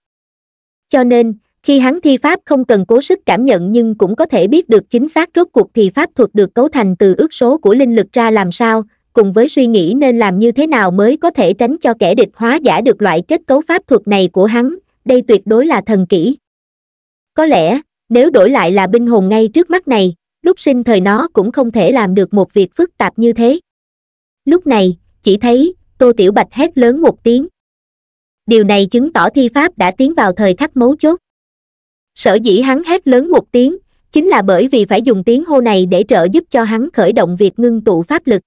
cho nên khi hắn thi pháp không cần cố sức cảm nhận nhưng cũng có thể biết được chính xác rốt cuộc thì pháp thuật được cấu thành từ ước số của linh lực ra làm sao cùng với suy nghĩ nên làm như thế nào mới có thể tránh cho kẻ địch hóa giả được loại kết cấu pháp thuật này của hắn đây tuyệt đối là thần kỹ có lẽ nếu đổi lại là binh hồn ngay trước mắt này lúc sinh thời nó cũng không thể làm được một việc phức tạp như thế lúc này chỉ thấy tô tiểu bạch hét lớn một tiếng điều này chứng tỏ thi pháp đã tiến vào thời khắc mấu chốt Sở dĩ hắn hét lớn một tiếng, chính là bởi vì phải dùng tiếng hô này để trợ giúp cho hắn khởi động việc ngưng tụ pháp lực.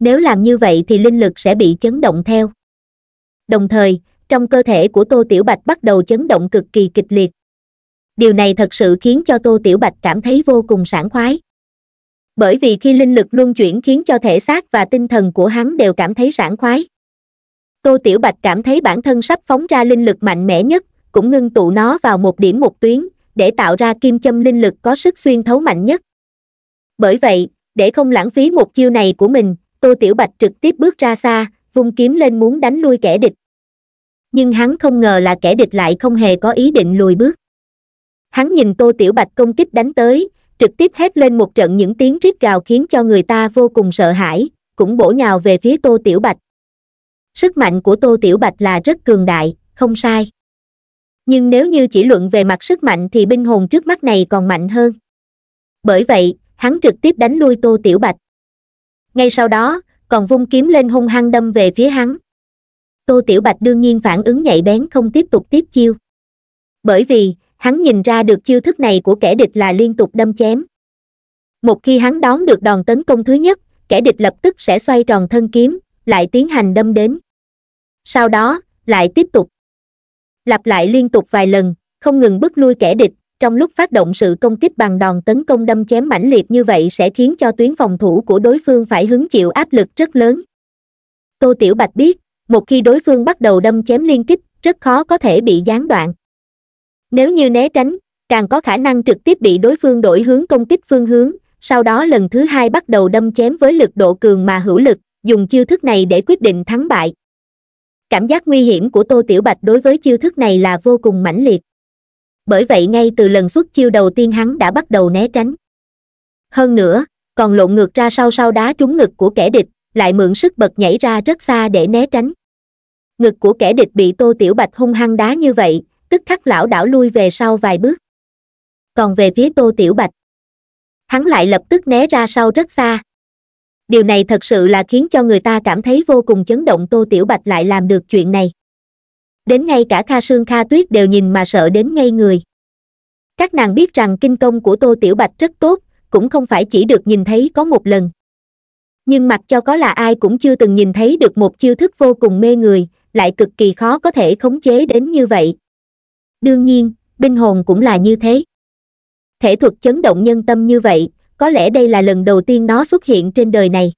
Nếu làm như vậy thì linh lực sẽ bị chấn động theo. Đồng thời, trong cơ thể của Tô Tiểu Bạch bắt đầu chấn động cực kỳ kịch liệt. Điều này thật sự khiến cho Tô Tiểu Bạch cảm thấy vô cùng sảng khoái. Bởi vì khi linh lực luân chuyển khiến cho thể xác và tinh thần của hắn đều cảm thấy sảng khoái. Tô Tiểu Bạch cảm thấy bản thân sắp phóng ra linh lực mạnh mẽ nhất cũng ngưng tụ nó vào một điểm một tuyến, để tạo ra kim châm linh lực có sức xuyên thấu mạnh nhất. Bởi vậy, để không lãng phí một chiêu này của mình, Tô Tiểu Bạch trực tiếp bước ra xa, vung kiếm lên muốn đánh lui kẻ địch. Nhưng hắn không ngờ là kẻ địch lại không hề có ý định lùi bước. Hắn nhìn Tô Tiểu Bạch công kích đánh tới, trực tiếp hét lên một trận những tiếng rít gào khiến cho người ta vô cùng sợ hãi, cũng bổ nhào về phía Tô Tiểu Bạch. Sức mạnh của Tô Tiểu Bạch là rất cường đại, không sai nhưng nếu như chỉ luận về mặt sức mạnh thì binh hồn trước mắt này còn mạnh hơn bởi vậy hắn trực tiếp đánh lui tô tiểu bạch ngay sau đó còn vung kiếm lên hung hăng đâm về phía hắn tô tiểu bạch đương nhiên phản ứng nhạy bén không tiếp tục tiếp chiêu bởi vì hắn nhìn ra được chiêu thức này của kẻ địch là liên tục đâm chém một khi hắn đón được đòn tấn công thứ nhất kẻ địch lập tức sẽ xoay tròn thân kiếm lại tiến hành đâm đến sau đó lại tiếp tục lặp lại liên tục vài lần không ngừng bức lui kẻ địch trong lúc phát động sự công kích bằng đòn tấn công đâm chém mãnh liệt như vậy sẽ khiến cho tuyến phòng thủ của đối phương phải hứng chịu áp lực rất lớn tô tiểu bạch biết một khi đối phương bắt đầu đâm chém liên kích rất khó có thể bị gián đoạn nếu như né tránh càng có khả năng trực tiếp bị đối phương đổi hướng công kích phương hướng sau đó lần thứ hai bắt đầu đâm chém với lực độ cường mà hữu lực dùng chiêu thức này để quyết định thắng bại cảm giác nguy hiểm của tô tiểu bạch đối với chiêu thức này là vô cùng mãnh liệt bởi vậy ngay từ lần xuất chiêu đầu tiên hắn đã bắt đầu né tránh hơn nữa còn lộn ngược ra sau sau đá trúng ngực của kẻ địch lại mượn sức bật nhảy ra rất xa để né tránh ngực của kẻ địch bị tô tiểu bạch hung hăng đá như vậy tức khắc lão đảo lui về sau vài bước còn về phía tô tiểu bạch hắn lại lập tức né ra sau rất xa điều này thật sự là khiến cho người ta cảm thấy vô cùng chấn động tô tiểu bạch lại làm được chuyện này đến ngay cả kha sương kha tuyết đều nhìn mà sợ đến ngay người các nàng biết rằng kinh công của tô tiểu bạch rất tốt cũng không phải chỉ được nhìn thấy có một lần nhưng mặc cho có là ai cũng chưa từng nhìn thấy được một chiêu thức vô cùng mê người lại cực kỳ khó có thể khống chế đến như vậy đương nhiên binh hồn cũng là như thế thể thuật chấn động nhân tâm như vậy có lẽ đây là lần đầu tiên nó xuất hiện trên đời này.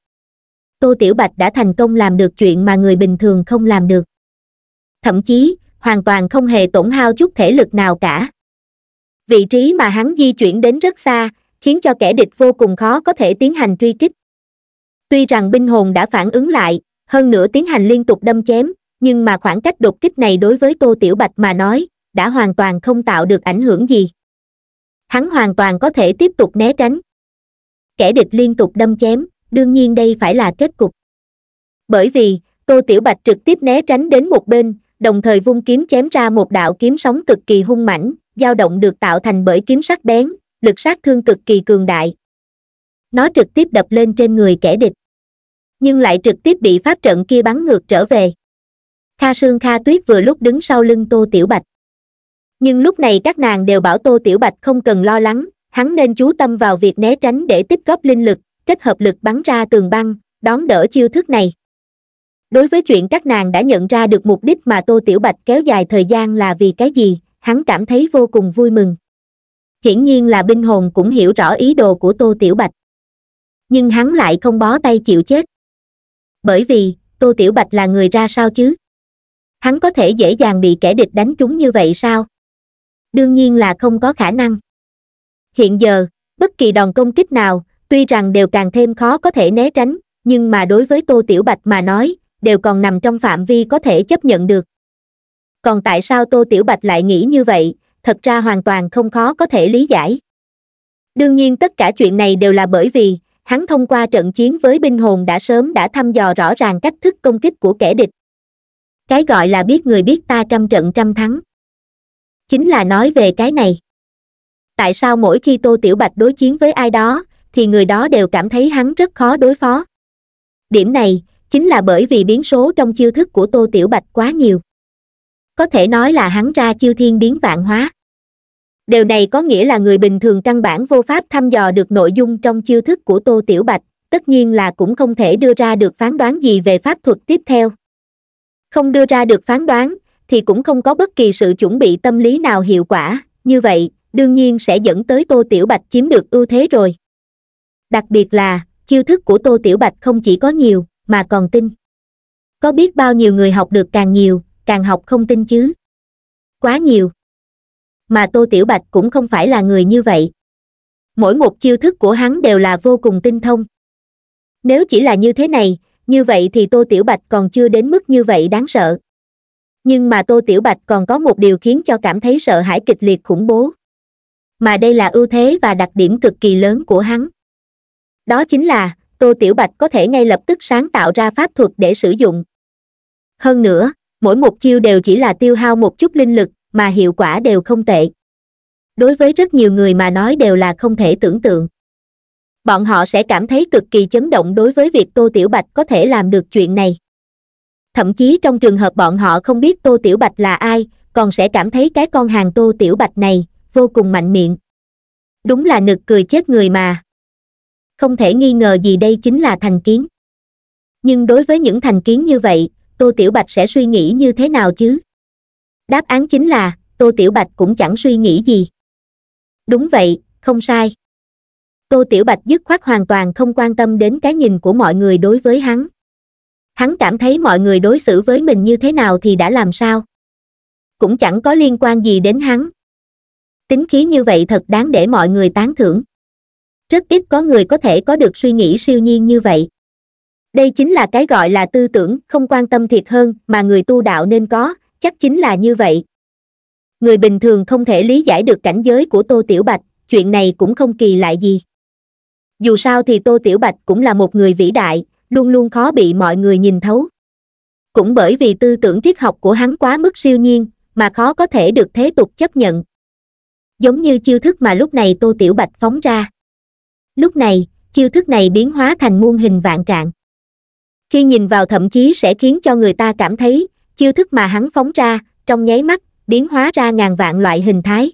Tô Tiểu Bạch đã thành công làm được chuyện mà người bình thường không làm được. Thậm chí, hoàn toàn không hề tổn hao chút thể lực nào cả. Vị trí mà hắn di chuyển đến rất xa, khiến cho kẻ địch vô cùng khó có thể tiến hành truy kích. Tuy rằng binh hồn đã phản ứng lại, hơn nữa tiến hành liên tục đâm chém, nhưng mà khoảng cách đột kích này đối với Tô Tiểu Bạch mà nói, đã hoàn toàn không tạo được ảnh hưởng gì. Hắn hoàn toàn có thể tiếp tục né tránh kẻ địch liên tục đâm chém đương nhiên đây phải là kết cục bởi vì tô tiểu bạch trực tiếp né tránh đến một bên đồng thời vung kiếm chém ra một đạo kiếm sóng cực kỳ hung mãnh dao động được tạo thành bởi kiếm sắc bén lực sát thương cực kỳ cường đại nó trực tiếp đập lên trên người kẻ địch nhưng lại trực tiếp bị pháp trận kia bắn ngược trở về kha sương kha tuyết vừa lúc đứng sau lưng tô tiểu bạch nhưng lúc này các nàng đều bảo tô tiểu bạch không cần lo lắng hắn nên chú tâm vào việc né tránh để tích góp linh lực kết hợp lực bắn ra tường băng đón đỡ chiêu thức này đối với chuyện các nàng đã nhận ra được mục đích mà tô tiểu bạch kéo dài thời gian là vì cái gì hắn cảm thấy vô cùng vui mừng hiển nhiên là binh hồn cũng hiểu rõ ý đồ của tô tiểu bạch nhưng hắn lại không bó tay chịu chết bởi vì tô tiểu bạch là người ra sao chứ hắn có thể dễ dàng bị kẻ địch đánh trúng như vậy sao đương nhiên là không có khả năng Hiện giờ, bất kỳ đòn công kích nào, tuy rằng đều càng thêm khó có thể né tránh, nhưng mà đối với Tô Tiểu Bạch mà nói, đều còn nằm trong phạm vi có thể chấp nhận được. Còn tại sao Tô Tiểu Bạch lại nghĩ như vậy, thật ra hoàn toàn không khó có thể lý giải. Đương nhiên tất cả chuyện này đều là bởi vì, hắn thông qua trận chiến với binh hồn đã sớm đã thăm dò rõ ràng cách thức công kích của kẻ địch. Cái gọi là biết người biết ta trăm trận trăm thắng. Chính là nói về cái này tại sao mỗi khi tô tiểu bạch đối chiến với ai đó thì người đó đều cảm thấy hắn rất khó đối phó điểm này chính là bởi vì biến số trong chiêu thức của tô tiểu bạch quá nhiều có thể nói là hắn ra chiêu thiên biến vạn hóa điều này có nghĩa là người bình thường căn bản vô pháp thăm dò được nội dung trong chiêu thức của tô tiểu bạch tất nhiên là cũng không thể đưa ra được phán đoán gì về pháp thuật tiếp theo không đưa ra được phán đoán thì cũng không có bất kỳ sự chuẩn bị tâm lý nào hiệu quả như vậy đương nhiên sẽ dẫn tới tô tiểu bạch chiếm được ưu thế rồi đặc biệt là chiêu thức của tô tiểu bạch không chỉ có nhiều mà còn tinh. có biết bao nhiêu người học được càng nhiều càng học không tin chứ quá nhiều mà tô tiểu bạch cũng không phải là người như vậy mỗi một chiêu thức của hắn đều là vô cùng tinh thông nếu chỉ là như thế này như vậy thì tô tiểu bạch còn chưa đến mức như vậy đáng sợ nhưng mà tô tiểu bạch còn có một điều khiến cho cảm thấy sợ hãi kịch liệt khủng bố mà đây là ưu thế và đặc điểm cực kỳ lớn của hắn đó chính là tô tiểu bạch có thể ngay lập tức sáng tạo ra pháp thuật để sử dụng hơn nữa mỗi một chiêu đều chỉ là tiêu hao một chút linh lực mà hiệu quả đều không tệ đối với rất nhiều người mà nói đều là không thể tưởng tượng bọn họ sẽ cảm thấy cực kỳ chấn động đối với việc tô tiểu bạch có thể làm được chuyện này thậm chí trong trường hợp bọn họ không biết tô tiểu bạch là ai còn sẽ cảm thấy cái con hàng tô tiểu bạch này vô cùng mạnh miệng đúng là nực cười chết người mà không thể nghi ngờ gì đây chính là thành kiến nhưng đối với những thành kiến như vậy tô tiểu bạch sẽ suy nghĩ như thế nào chứ đáp án chính là tô tiểu bạch cũng chẳng suy nghĩ gì đúng vậy không sai tô tiểu bạch dứt khoát hoàn toàn không quan tâm đến cái nhìn của mọi người đối với hắn hắn cảm thấy mọi người đối xử với mình như thế nào thì đã làm sao cũng chẳng có liên quan gì đến hắn tính khí như vậy thật đáng để mọi người tán thưởng rất ít có người có thể có được suy nghĩ siêu nhiên như vậy đây chính là cái gọi là tư tưởng không quan tâm thiệt hơn mà người tu đạo nên có chắc chính là như vậy người bình thường không thể lý giải được cảnh giới của tô tiểu bạch chuyện này cũng không kỳ lạ gì dù sao thì tô tiểu bạch cũng là một người vĩ đại luôn luôn khó bị mọi người nhìn thấu cũng bởi vì tư tưởng triết học của hắn quá mức siêu nhiên mà khó có thể được thế tục chấp nhận giống như chiêu thức mà lúc này tô tiểu bạch phóng ra lúc này chiêu thức này biến hóa thành muôn hình vạn trạng khi nhìn vào thậm chí sẽ khiến cho người ta cảm thấy chiêu thức mà hắn phóng ra trong nháy mắt biến hóa ra ngàn vạn loại hình thái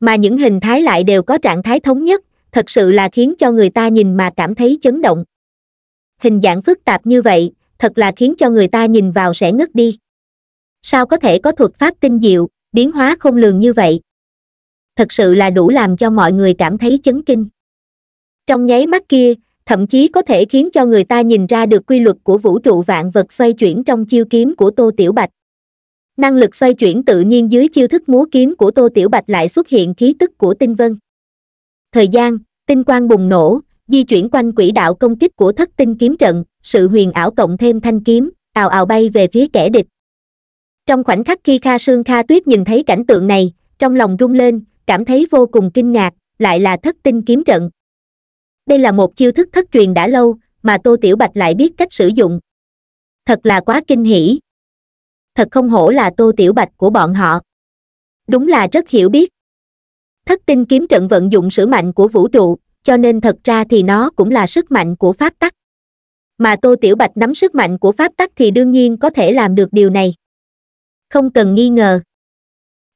mà những hình thái lại đều có trạng thái thống nhất thật sự là khiến cho người ta nhìn mà cảm thấy chấn động hình dạng phức tạp như vậy thật là khiến cho người ta nhìn vào sẽ ngất đi sao có thể có thuật pháp tinh diệu biến hóa không lường như vậy thật sự là đủ làm cho mọi người cảm thấy chấn kinh trong nháy mắt kia thậm chí có thể khiến cho người ta nhìn ra được quy luật của vũ trụ vạn vật xoay chuyển trong chiêu kiếm của tô tiểu bạch năng lực xoay chuyển tự nhiên dưới chiêu thức múa kiếm của tô tiểu bạch lại xuất hiện khí tức của tinh vân thời gian tinh quang bùng nổ di chuyển quanh quỹ đạo công kích của thất tinh kiếm trận sự huyền ảo cộng thêm thanh kiếm ào ào bay về phía kẻ địch trong khoảnh khắc khi kha sương kha tuyết nhìn thấy cảnh tượng này trong lòng rung lên cảm thấy vô cùng kinh ngạc lại là thất tinh kiếm trận đây là một chiêu thức thất truyền đã lâu mà tô tiểu bạch lại biết cách sử dụng thật là quá kinh hỉ thật không hổ là tô tiểu bạch của bọn họ đúng là rất hiểu biết thất tinh kiếm trận vận dụng sử mạnh của vũ trụ cho nên thật ra thì nó cũng là sức mạnh của pháp tắc mà tô tiểu bạch nắm sức mạnh của pháp tắc thì đương nhiên có thể làm được điều này không cần nghi ngờ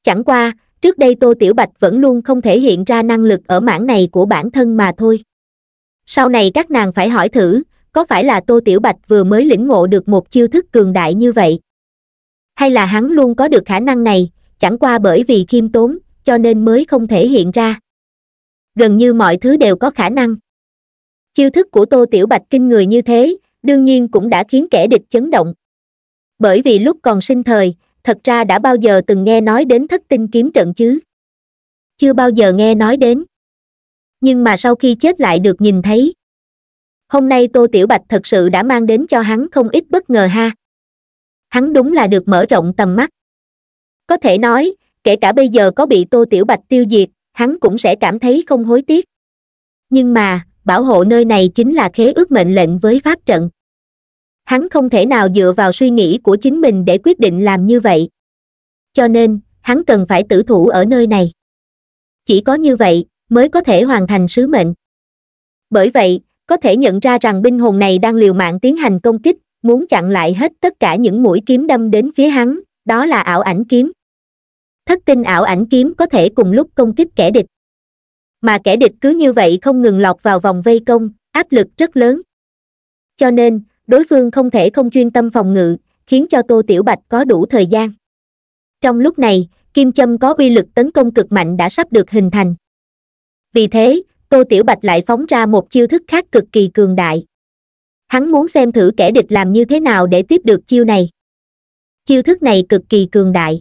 chẳng qua trước đây tô tiểu bạch vẫn luôn không thể hiện ra năng lực ở mảng này của bản thân mà thôi sau này các nàng phải hỏi thử có phải là tô tiểu bạch vừa mới lĩnh ngộ được một chiêu thức cường đại như vậy hay là hắn luôn có được khả năng này chẳng qua bởi vì khiêm tốn cho nên mới không thể hiện ra gần như mọi thứ đều có khả năng chiêu thức của tô tiểu bạch kinh người như thế đương nhiên cũng đã khiến kẻ địch chấn động bởi vì lúc còn sinh thời thật ra đã bao giờ từng nghe nói đến thất tinh kiếm trận chứ chưa bao giờ nghe nói đến nhưng mà sau khi chết lại được nhìn thấy hôm nay tô tiểu bạch thật sự đã mang đến cho hắn không ít bất ngờ ha hắn đúng là được mở rộng tầm mắt có thể nói kể cả bây giờ có bị tô tiểu bạch tiêu diệt hắn cũng sẽ cảm thấy không hối tiếc nhưng mà bảo hộ nơi này chính là khế ước mệnh lệnh với pháp trận hắn không thể nào dựa vào suy nghĩ của chính mình để quyết định làm như vậy cho nên hắn cần phải tử thủ ở nơi này chỉ có như vậy mới có thể hoàn thành sứ mệnh bởi vậy có thể nhận ra rằng binh hồn này đang liều mạng tiến hành công kích muốn chặn lại hết tất cả những mũi kiếm đâm đến phía hắn đó là ảo ảnh kiếm thất tinh ảo ảnh kiếm có thể cùng lúc công kích kẻ địch mà kẻ địch cứ như vậy không ngừng lọt vào vòng vây công áp lực rất lớn cho nên đối phương không thể không chuyên tâm phòng ngự khiến cho tô tiểu bạch có đủ thời gian trong lúc này kim châm có uy lực tấn công cực mạnh đã sắp được hình thành vì thế tô tiểu bạch lại phóng ra một chiêu thức khác cực kỳ cường đại hắn muốn xem thử kẻ địch làm như thế nào để tiếp được chiêu này chiêu thức này cực kỳ cường đại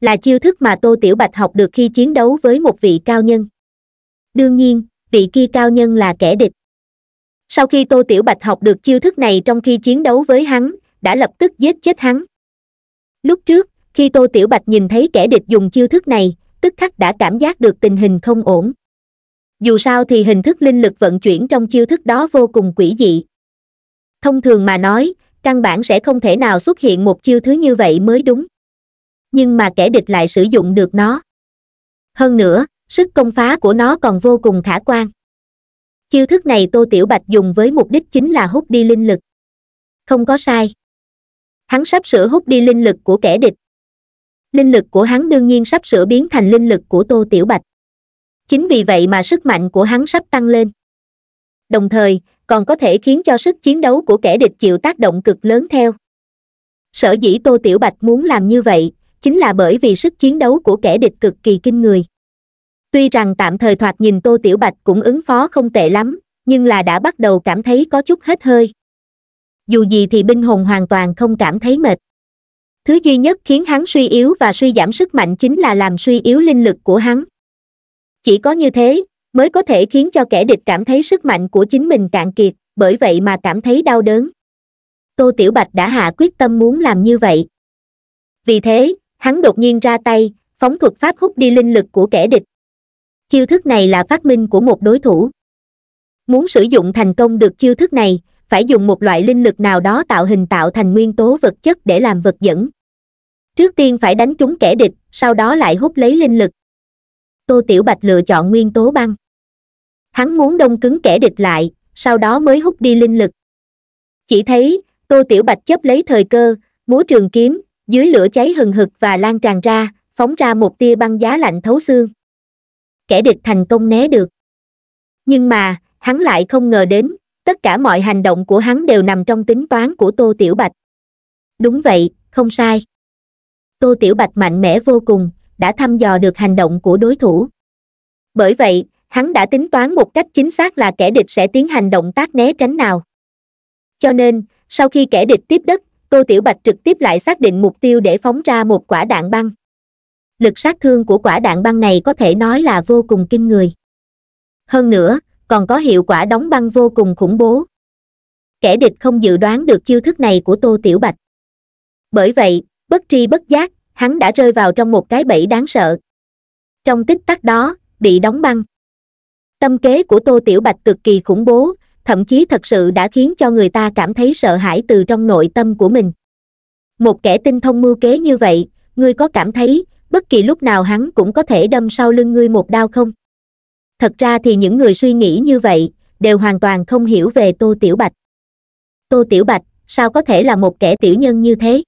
là chiêu thức mà tô tiểu bạch học được khi chiến đấu với một vị cao nhân đương nhiên vị kia cao nhân là kẻ địch sau khi tô tiểu bạch học được chiêu thức này trong khi chiến đấu với hắn đã lập tức giết chết hắn lúc trước khi tô tiểu bạch nhìn thấy kẻ địch dùng chiêu thức này tức khắc đã cảm giác được tình hình không ổn dù sao thì hình thức linh lực vận chuyển trong chiêu thức đó vô cùng quỷ dị thông thường mà nói căn bản sẽ không thể nào xuất hiện một chiêu thứ như vậy mới đúng nhưng mà kẻ địch lại sử dụng được nó hơn nữa sức công phá của nó còn vô cùng khả quan chiêu thức này tô tiểu bạch dùng với mục đích chính là hút đi linh lực không có sai hắn sắp sửa hút đi linh lực của kẻ địch linh lực của hắn đương nhiên sắp sửa biến thành linh lực của tô tiểu bạch chính vì vậy mà sức mạnh của hắn sắp tăng lên đồng thời còn có thể khiến cho sức chiến đấu của kẻ địch chịu tác động cực lớn theo sở dĩ tô tiểu bạch muốn làm như vậy chính là bởi vì sức chiến đấu của kẻ địch cực kỳ kinh người tuy rằng tạm thời thoạt nhìn tô tiểu bạch cũng ứng phó không tệ lắm nhưng là đã bắt đầu cảm thấy có chút hết hơi dù gì thì binh hồn hoàn toàn không cảm thấy mệt thứ duy nhất khiến hắn suy yếu và suy giảm sức mạnh chính là làm suy yếu linh lực của hắn chỉ có như thế mới có thể khiến cho kẻ địch cảm thấy sức mạnh của chính mình cạn kiệt bởi vậy mà cảm thấy đau đớn tô tiểu bạch đã hạ quyết tâm muốn làm như vậy vì thế hắn đột nhiên ra tay phóng thuật pháp hút đi linh lực của kẻ địch chiêu thức này là phát minh của một đối thủ muốn sử dụng thành công được chiêu thức này phải dùng một loại linh lực nào đó tạo hình tạo thành nguyên tố vật chất để làm vật dẫn trước tiên phải đánh trúng kẻ địch sau đó lại hút lấy linh lực tô tiểu bạch lựa chọn nguyên tố băng hắn muốn đông cứng kẻ địch lại sau đó mới hút đi linh lực chỉ thấy tô tiểu bạch chấp lấy thời cơ múa trường kiếm dưới lửa cháy hừng hực và lan tràn ra phóng ra một tia băng giá lạnh thấu xương kẻ địch thành công né được nhưng mà hắn lại không ngờ đến tất cả mọi hành động của hắn đều nằm trong tính toán của tô tiểu bạch đúng vậy không sai tô tiểu bạch mạnh mẽ vô cùng đã thăm dò được hành động của đối thủ bởi vậy hắn đã tính toán một cách chính xác là kẻ địch sẽ tiến hành động tác né tránh nào cho nên sau khi kẻ địch tiếp đất tô tiểu bạch trực tiếp lại xác định mục tiêu để phóng ra một quả đạn băng lực sát thương của quả đạn băng này có thể nói là vô cùng kinh người hơn nữa còn có hiệu quả đóng băng vô cùng khủng bố kẻ địch không dự đoán được chiêu thức này của tô tiểu bạch bởi vậy bất tri bất giác hắn đã rơi vào trong một cái bẫy đáng sợ trong tích tắc đó bị đóng băng tâm kế của tô tiểu bạch cực kỳ khủng bố thậm chí thật sự đã khiến cho người ta cảm thấy sợ hãi từ trong nội tâm của mình một kẻ tinh thông mưu kế như vậy ngươi có cảm thấy bất kỳ lúc nào hắn cũng có thể đâm sau lưng ngươi một đao không thật ra thì những người suy nghĩ như vậy đều hoàn toàn không hiểu về tô tiểu bạch tô tiểu bạch sao có thể là một kẻ tiểu nhân như thế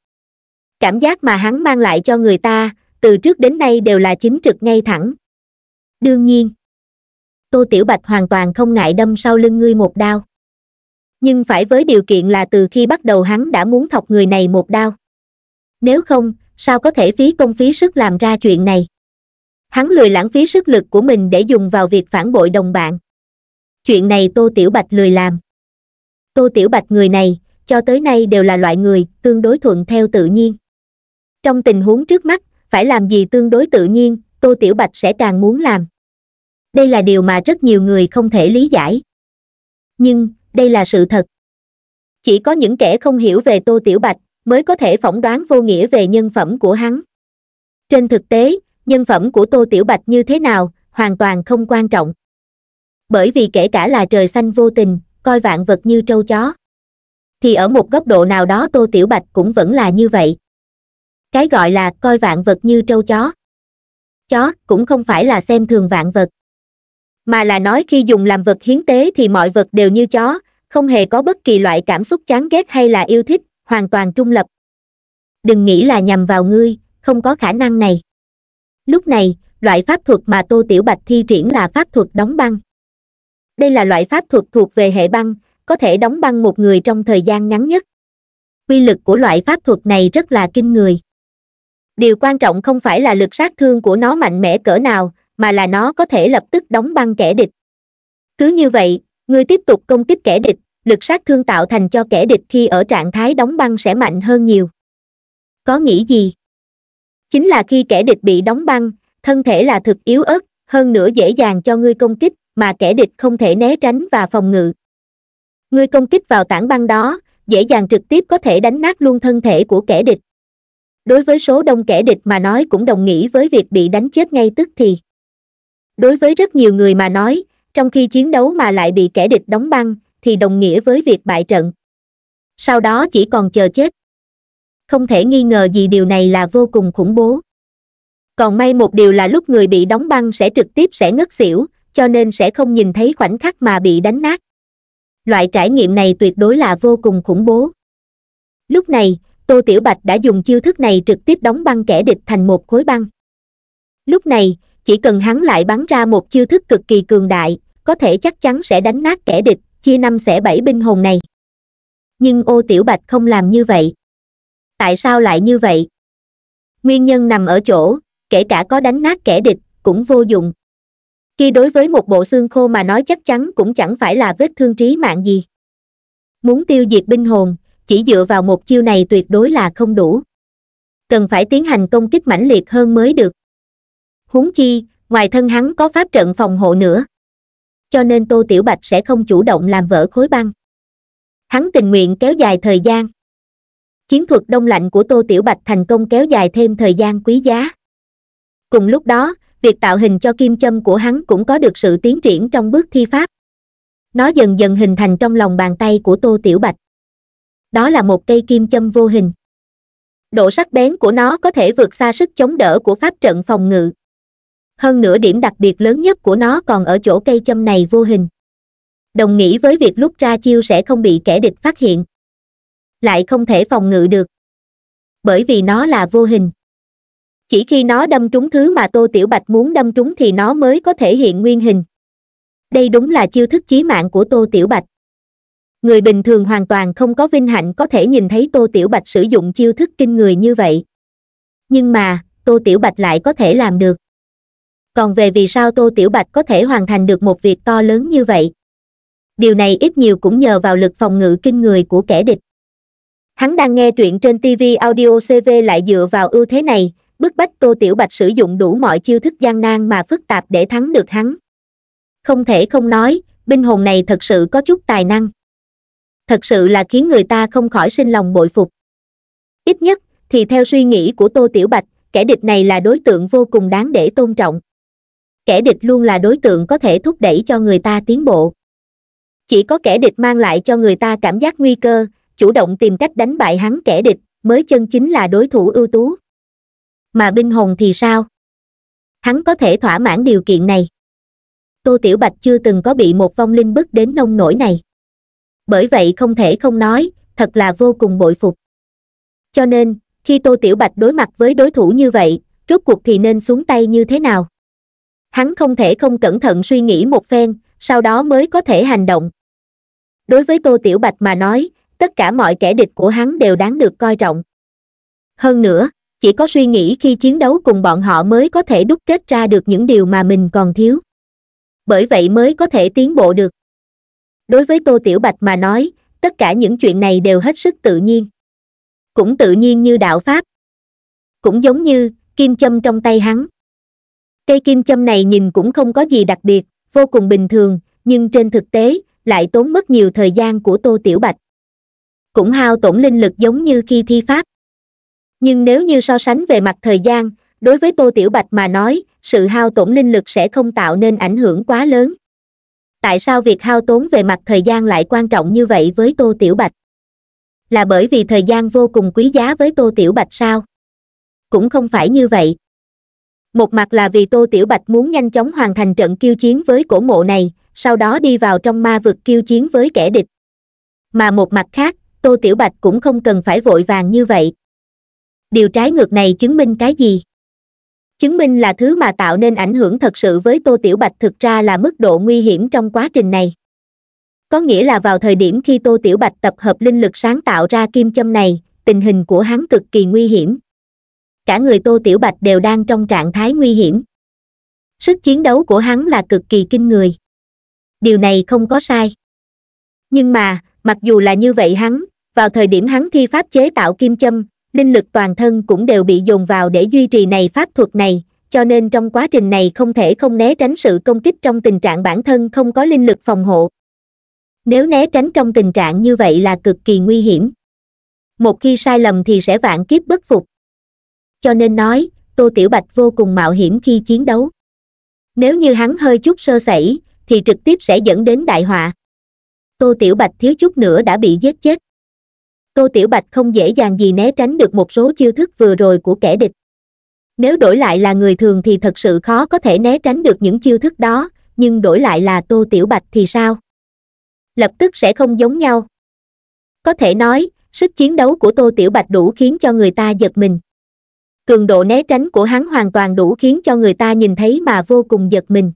cảm giác mà hắn mang lại cho người ta từ trước đến nay đều là chính trực ngay thẳng đương nhiên tô tiểu bạch hoàn toàn không ngại đâm sau lưng ngươi một đao nhưng phải với điều kiện là từ khi bắt đầu hắn đã muốn thọc người này một đao nếu không sao có thể phí công phí sức làm ra chuyện này hắn lười lãng phí sức lực của mình để dùng vào việc phản bội đồng bạn chuyện này tô tiểu bạch lười làm tô tiểu bạch người này cho tới nay đều là loại người tương đối thuận theo tự nhiên trong tình huống trước mắt phải làm gì tương đối tự nhiên tô tiểu bạch sẽ càng muốn làm đây là điều mà rất nhiều người không thể lý giải nhưng đây là sự thật chỉ có những kẻ không hiểu về tô tiểu bạch mới có thể phỏng đoán vô nghĩa về nhân phẩm của hắn trên thực tế nhân phẩm của tô tiểu bạch như thế nào hoàn toàn không quan trọng bởi vì kể cả là trời xanh vô tình coi vạn vật như trâu chó thì ở một góc độ nào đó tô tiểu bạch cũng vẫn là như vậy cái gọi là coi vạn vật như trâu chó chó cũng không phải là xem thường vạn vật mà là nói khi dùng làm vật hiến tế thì mọi vật đều như chó không hề có bất kỳ loại cảm xúc chán ghét hay là yêu thích hoàn toàn trung lập đừng nghĩ là nhằm vào ngươi không có khả năng này lúc này loại pháp thuật mà tô tiểu bạch thi triển là pháp thuật đóng băng đây là loại pháp thuật thuộc về hệ băng có thể đóng băng một người trong thời gian ngắn nhất quy lực của loại pháp thuật này rất là kinh người điều quan trọng không phải là lực sát thương của nó mạnh mẽ cỡ nào mà là nó có thể lập tức đóng băng kẻ địch cứ như vậy ngươi tiếp tục công kích kẻ địch lực sát thương tạo thành cho kẻ địch khi ở trạng thái đóng băng sẽ mạnh hơn nhiều có nghĩ gì chính là khi kẻ địch bị đóng băng thân thể là thực yếu ớt hơn nữa dễ dàng cho ngươi công kích mà kẻ địch không thể né tránh và phòng ngự ngươi công kích vào tảng băng đó dễ dàng trực tiếp có thể đánh nát luôn thân thể của kẻ địch đối với số đông kẻ địch mà nói cũng đồng nghĩ với việc bị đánh chết ngay tức thì đối với rất nhiều người mà nói trong khi chiến đấu mà lại bị kẻ địch đóng băng thì đồng nghĩa với việc bại trận sau đó chỉ còn chờ chết không thể nghi ngờ gì điều này là vô cùng khủng bố còn may một điều là lúc người bị đóng băng sẽ trực tiếp sẽ ngất xỉu cho nên sẽ không nhìn thấy khoảnh khắc mà bị đánh nát loại trải nghiệm này tuyệt đối là vô cùng khủng bố lúc này tô tiểu bạch đã dùng chiêu thức này trực tiếp đóng băng kẻ địch thành một khối băng lúc này chỉ cần hắn lại bắn ra một chiêu thức cực kỳ cường đại có thể chắc chắn sẽ đánh nát kẻ địch chia năm xẻ bảy binh hồn này nhưng ô tiểu bạch không làm như vậy tại sao lại như vậy nguyên nhân nằm ở chỗ kể cả có đánh nát kẻ địch cũng vô dụng khi đối với một bộ xương khô mà nói chắc chắn cũng chẳng phải là vết thương trí mạng gì muốn tiêu diệt binh hồn chỉ dựa vào một chiêu này tuyệt đối là không đủ cần phải tiến hành công kích mãnh liệt hơn mới được huống chi ngoài thân hắn có pháp trận phòng hộ nữa cho nên tô tiểu bạch sẽ không chủ động làm vỡ khối băng hắn tình nguyện kéo dài thời gian chiến thuật đông lạnh của tô tiểu bạch thành công kéo dài thêm thời gian quý giá cùng lúc đó việc tạo hình cho kim châm của hắn cũng có được sự tiến triển trong bước thi pháp nó dần dần hình thành trong lòng bàn tay của tô tiểu bạch đó là một cây kim châm vô hình độ sắc bén của nó có thể vượt xa sức chống đỡ của pháp trận phòng ngự hơn nữa điểm đặc biệt lớn nhất của nó còn ở chỗ cây châm này vô hình đồng nghĩ với việc lúc ra chiêu sẽ không bị kẻ địch phát hiện lại không thể phòng ngự được bởi vì nó là vô hình chỉ khi nó đâm trúng thứ mà tô tiểu bạch muốn đâm trúng thì nó mới có thể hiện nguyên hình đây đúng là chiêu thức chí mạng của tô tiểu bạch người bình thường hoàn toàn không có vinh hạnh có thể nhìn thấy tô tiểu bạch sử dụng chiêu thức kinh người như vậy nhưng mà tô tiểu bạch lại có thể làm được còn về vì sao tô tiểu bạch có thể hoàn thành được một việc to lớn như vậy điều này ít nhiều cũng nhờ vào lực phòng ngự kinh người của kẻ địch hắn đang nghe truyện trên tv audio cv lại dựa vào ưu thế này bức bách tô tiểu bạch sử dụng đủ mọi chiêu thức gian nan mà phức tạp để thắng được hắn không thể không nói binh hồn này thật sự có chút tài năng thật sự là khiến người ta không khỏi sinh lòng bội phục ít nhất thì theo suy nghĩ của tô tiểu bạch kẻ địch này là đối tượng vô cùng đáng để tôn trọng kẻ địch luôn là đối tượng có thể thúc đẩy cho người ta tiến bộ chỉ có kẻ địch mang lại cho người ta cảm giác nguy cơ chủ động tìm cách đánh bại hắn kẻ địch mới chân chính là đối thủ ưu tú mà binh hồn thì sao hắn có thể thỏa mãn điều kiện này tô tiểu bạch chưa từng có bị một vong linh bức đến nông nổi này bởi vậy không thể không nói thật là vô cùng bội phục cho nên khi tô tiểu bạch đối mặt với đối thủ như vậy rốt cuộc thì nên xuống tay như thế nào hắn không thể không cẩn thận suy nghĩ một phen sau đó mới có thể hành động đối với tô tiểu bạch mà nói tất cả mọi kẻ địch của hắn đều đáng được coi trọng hơn nữa chỉ có suy nghĩ khi chiến đấu cùng bọn họ mới có thể đúc kết ra được những điều mà mình còn thiếu bởi vậy mới có thể tiến bộ được đối với tô tiểu bạch mà nói tất cả những chuyện này đều hết sức tự nhiên cũng tự nhiên như đạo pháp cũng giống như kim châm trong tay hắn cây kim châm này nhìn cũng không có gì đặc biệt vô cùng bình thường nhưng trên thực tế lại tốn mất nhiều thời gian của tô tiểu bạch cũng hao tổn linh lực giống như khi thi pháp nhưng nếu như so sánh về mặt thời gian đối với tô tiểu bạch mà nói sự hao tổn linh lực sẽ không tạo nên ảnh hưởng quá lớn tại sao việc hao tốn về mặt thời gian lại quan trọng như vậy với tô tiểu bạch là bởi vì thời gian vô cùng quý giá với tô tiểu bạch sao cũng không phải như vậy một mặt là vì tô tiểu bạch muốn nhanh chóng hoàn thành trận kiêu chiến với cổ mộ này sau đó đi vào trong ma vực kiêu chiến với kẻ địch mà một mặt khác tô tiểu bạch cũng không cần phải vội vàng như vậy điều trái ngược này chứng minh cái gì chứng minh là thứ mà tạo nên ảnh hưởng thật sự với tô tiểu bạch thực ra là mức độ nguy hiểm trong quá trình này có nghĩa là vào thời điểm khi tô tiểu bạch tập hợp linh lực sáng tạo ra kim châm này tình hình của hắn cực kỳ nguy hiểm cả người tô tiểu bạch đều đang trong trạng thái nguy hiểm sức chiến đấu của hắn là cực kỳ kinh người điều này không có sai nhưng mà mặc dù là như vậy hắn vào thời điểm hắn thi pháp chế tạo kim châm linh lực toàn thân cũng đều bị dồn vào để duy trì này pháp thuật này cho nên trong quá trình này không thể không né tránh sự công kích trong tình trạng bản thân không có linh lực phòng hộ nếu né tránh trong tình trạng như vậy là cực kỳ nguy hiểm một khi sai lầm thì sẽ vạn kiếp bất phục cho nên nói tô tiểu bạch vô cùng mạo hiểm khi chiến đấu nếu như hắn hơi chút sơ sẩy thì trực tiếp sẽ dẫn đến đại họa tô tiểu bạch thiếu chút nữa đã bị giết chết tô tiểu bạch không dễ dàng gì né tránh được một số chiêu thức vừa rồi của kẻ địch nếu đổi lại là người thường thì thật sự khó có thể né tránh được những chiêu thức đó nhưng đổi lại là tô tiểu bạch thì sao lập tức sẽ không giống nhau có thể nói sức chiến đấu của tô tiểu bạch đủ khiến cho người ta giật mình cường độ né tránh của hắn hoàn toàn đủ khiến cho người ta nhìn thấy mà vô cùng giật mình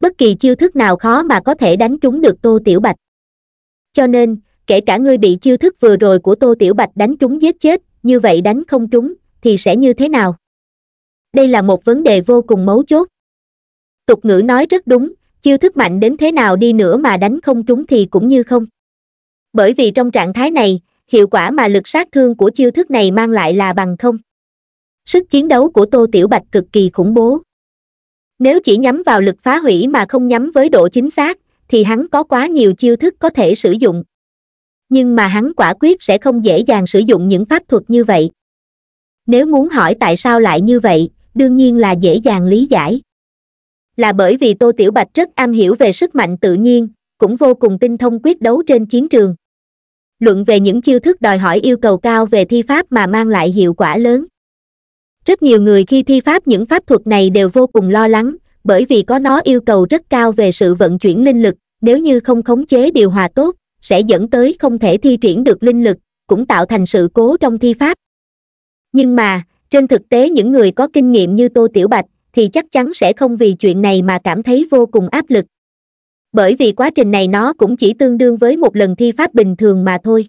bất kỳ chiêu thức nào khó mà có thể đánh trúng được tô tiểu bạch cho nên kể cả ngươi bị chiêu thức vừa rồi của tô tiểu bạch đánh trúng giết chết như vậy đánh không trúng thì sẽ như thế nào đây là một vấn đề vô cùng mấu chốt tục ngữ nói rất đúng chiêu thức mạnh đến thế nào đi nữa mà đánh không trúng thì cũng như không bởi vì trong trạng thái này hiệu quả mà lực sát thương của chiêu thức này mang lại là bằng không sức chiến đấu của tô tiểu bạch cực kỳ khủng bố nếu chỉ nhắm vào lực phá hủy mà không nhắm với độ chính xác thì hắn có quá nhiều chiêu thức có thể sử dụng nhưng mà hắn quả quyết sẽ không dễ dàng sử dụng những pháp thuật như vậy nếu muốn hỏi tại sao lại như vậy đương nhiên là dễ dàng lý giải là bởi vì tô tiểu bạch rất am hiểu về sức mạnh tự nhiên cũng vô cùng tinh thông quyết đấu trên chiến trường luận về những chiêu thức đòi hỏi yêu cầu cao về thi pháp mà mang lại hiệu quả lớn rất nhiều người khi thi pháp những pháp thuật này đều vô cùng lo lắng bởi vì có nó yêu cầu rất cao về sự vận chuyển linh lực nếu như không khống chế điều hòa tốt sẽ dẫn tới không thể thi triển được linh lực cũng tạo thành sự cố trong thi pháp nhưng mà trên thực tế những người có kinh nghiệm như tô tiểu bạch thì chắc chắn sẽ không vì chuyện này mà cảm thấy vô cùng áp lực bởi vì quá trình này nó cũng chỉ tương đương với một lần thi pháp bình thường mà thôi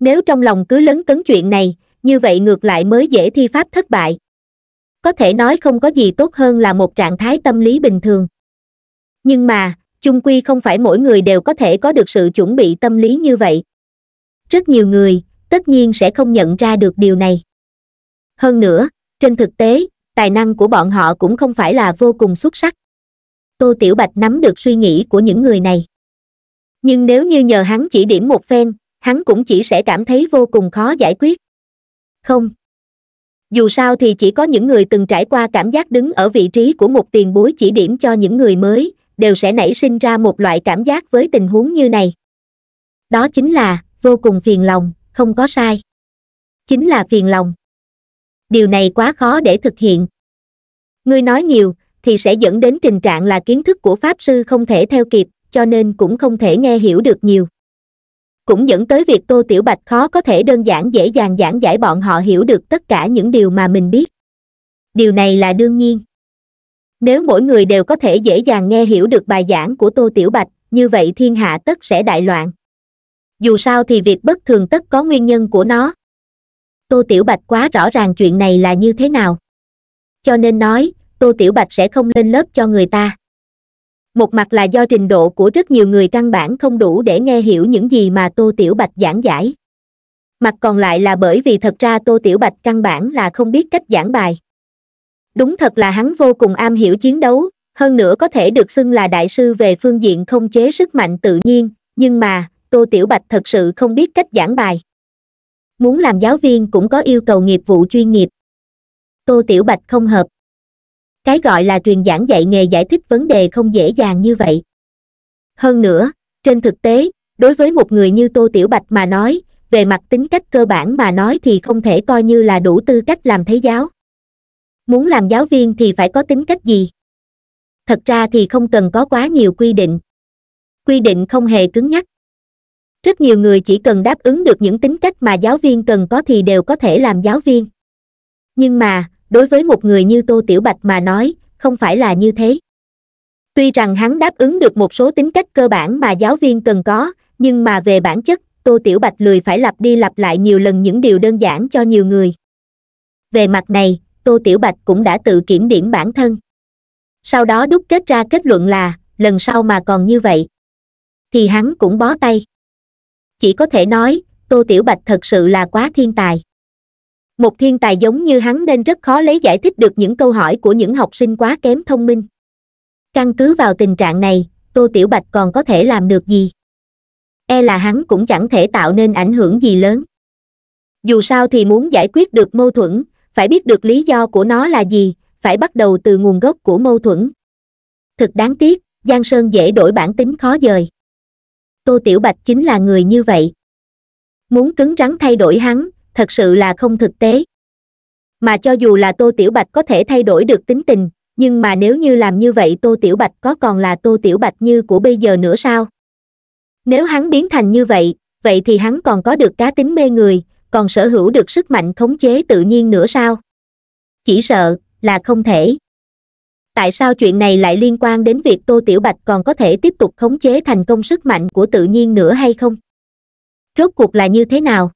nếu trong lòng cứ lấn cấn chuyện này như vậy ngược lại mới dễ thi pháp thất bại có thể nói không có gì tốt hơn là một trạng thái tâm lý bình thường nhưng mà chung quy không phải mỗi người đều có thể có được sự chuẩn bị tâm lý như vậy rất nhiều người tất nhiên sẽ không nhận ra được điều này hơn nữa trên thực tế tài năng của bọn họ cũng không phải là vô cùng xuất sắc tô tiểu bạch nắm được suy nghĩ của những người này nhưng nếu như nhờ hắn chỉ điểm một phen hắn cũng chỉ sẽ cảm thấy vô cùng khó giải quyết không dù sao thì chỉ có những người từng trải qua cảm giác đứng ở vị trí của một tiền bối chỉ điểm cho những người mới đều sẽ nảy sinh ra một loại cảm giác với tình huống như này đó chính là vô cùng phiền lòng không có sai chính là phiền lòng điều này quá khó để thực hiện ngươi nói nhiều thì sẽ dẫn đến tình trạng là kiến thức của pháp sư không thể theo kịp cho nên cũng không thể nghe hiểu được nhiều cũng dẫn tới việc tô tiểu bạch khó có thể đơn giản dễ dàng giảng giải bọn họ hiểu được tất cả những điều mà mình biết điều này là đương nhiên nếu mỗi người đều có thể dễ dàng nghe hiểu được bài giảng của tô tiểu bạch như vậy thiên hạ tất sẽ đại loạn dù sao thì việc bất thường tất có nguyên nhân của nó tô tiểu bạch quá rõ ràng chuyện này là như thế nào cho nên nói tô tiểu bạch sẽ không lên lớp cho người ta một mặt là do trình độ của rất nhiều người căn bản không đủ để nghe hiểu những gì mà tô tiểu bạch giảng giải mặt còn lại là bởi vì thật ra tô tiểu bạch căn bản là không biết cách giảng bài đúng thật là hắn vô cùng am hiểu chiến đấu hơn nữa có thể được xưng là đại sư về phương diện không chế sức mạnh tự nhiên nhưng mà tô tiểu bạch thật sự không biết cách giảng bài muốn làm giáo viên cũng có yêu cầu nghiệp vụ chuyên nghiệp tô tiểu bạch không hợp cái gọi là truyền giảng dạy nghề giải thích vấn đề không dễ dàng như vậy hơn nữa trên thực tế đối với một người như tô tiểu bạch mà nói về mặt tính cách cơ bản mà nói thì không thể coi như là đủ tư cách làm thế giáo muốn làm giáo viên thì phải có tính cách gì thật ra thì không cần có quá nhiều quy định quy định không hề cứng nhắc rất nhiều người chỉ cần đáp ứng được những tính cách mà giáo viên cần có thì đều có thể làm giáo viên nhưng mà đối với một người như tô tiểu bạch mà nói không phải là như thế tuy rằng hắn đáp ứng được một số tính cách cơ bản mà giáo viên cần có nhưng mà về bản chất tô tiểu bạch lười phải lặp đi lặp lại nhiều lần những điều đơn giản cho nhiều người về mặt này tô tiểu bạch cũng đã tự kiểm điểm bản thân sau đó đúc kết ra kết luận là lần sau mà còn như vậy thì hắn cũng bó tay chỉ có thể nói tô tiểu bạch thật sự là quá thiên tài một thiên tài giống như hắn nên rất khó lấy giải thích được những câu hỏi của những học sinh quá kém thông minh căn cứ vào tình trạng này tô tiểu bạch còn có thể làm được gì e là hắn cũng chẳng thể tạo nên ảnh hưởng gì lớn dù sao thì muốn giải quyết được mâu thuẫn phải biết được lý do của nó là gì phải bắt đầu từ nguồn gốc của mâu thuẫn thực đáng tiếc giang sơn dễ đổi bản tính khó dời tô tiểu bạch chính là người như vậy muốn cứng rắn thay đổi hắn thật sự là không thực tế mà cho dù là tô tiểu bạch có thể thay đổi được tính tình nhưng mà nếu như làm như vậy tô tiểu bạch có còn là tô tiểu bạch như của bây giờ nữa sao nếu hắn biến thành như vậy vậy thì hắn còn có được cá tính mê người còn sở hữu được sức mạnh khống chế tự nhiên nữa sao chỉ sợ là không thể tại sao chuyện này lại liên quan đến việc tô tiểu bạch còn có thể tiếp tục khống chế thành công sức mạnh của tự nhiên nữa hay không rốt cuộc là như thế nào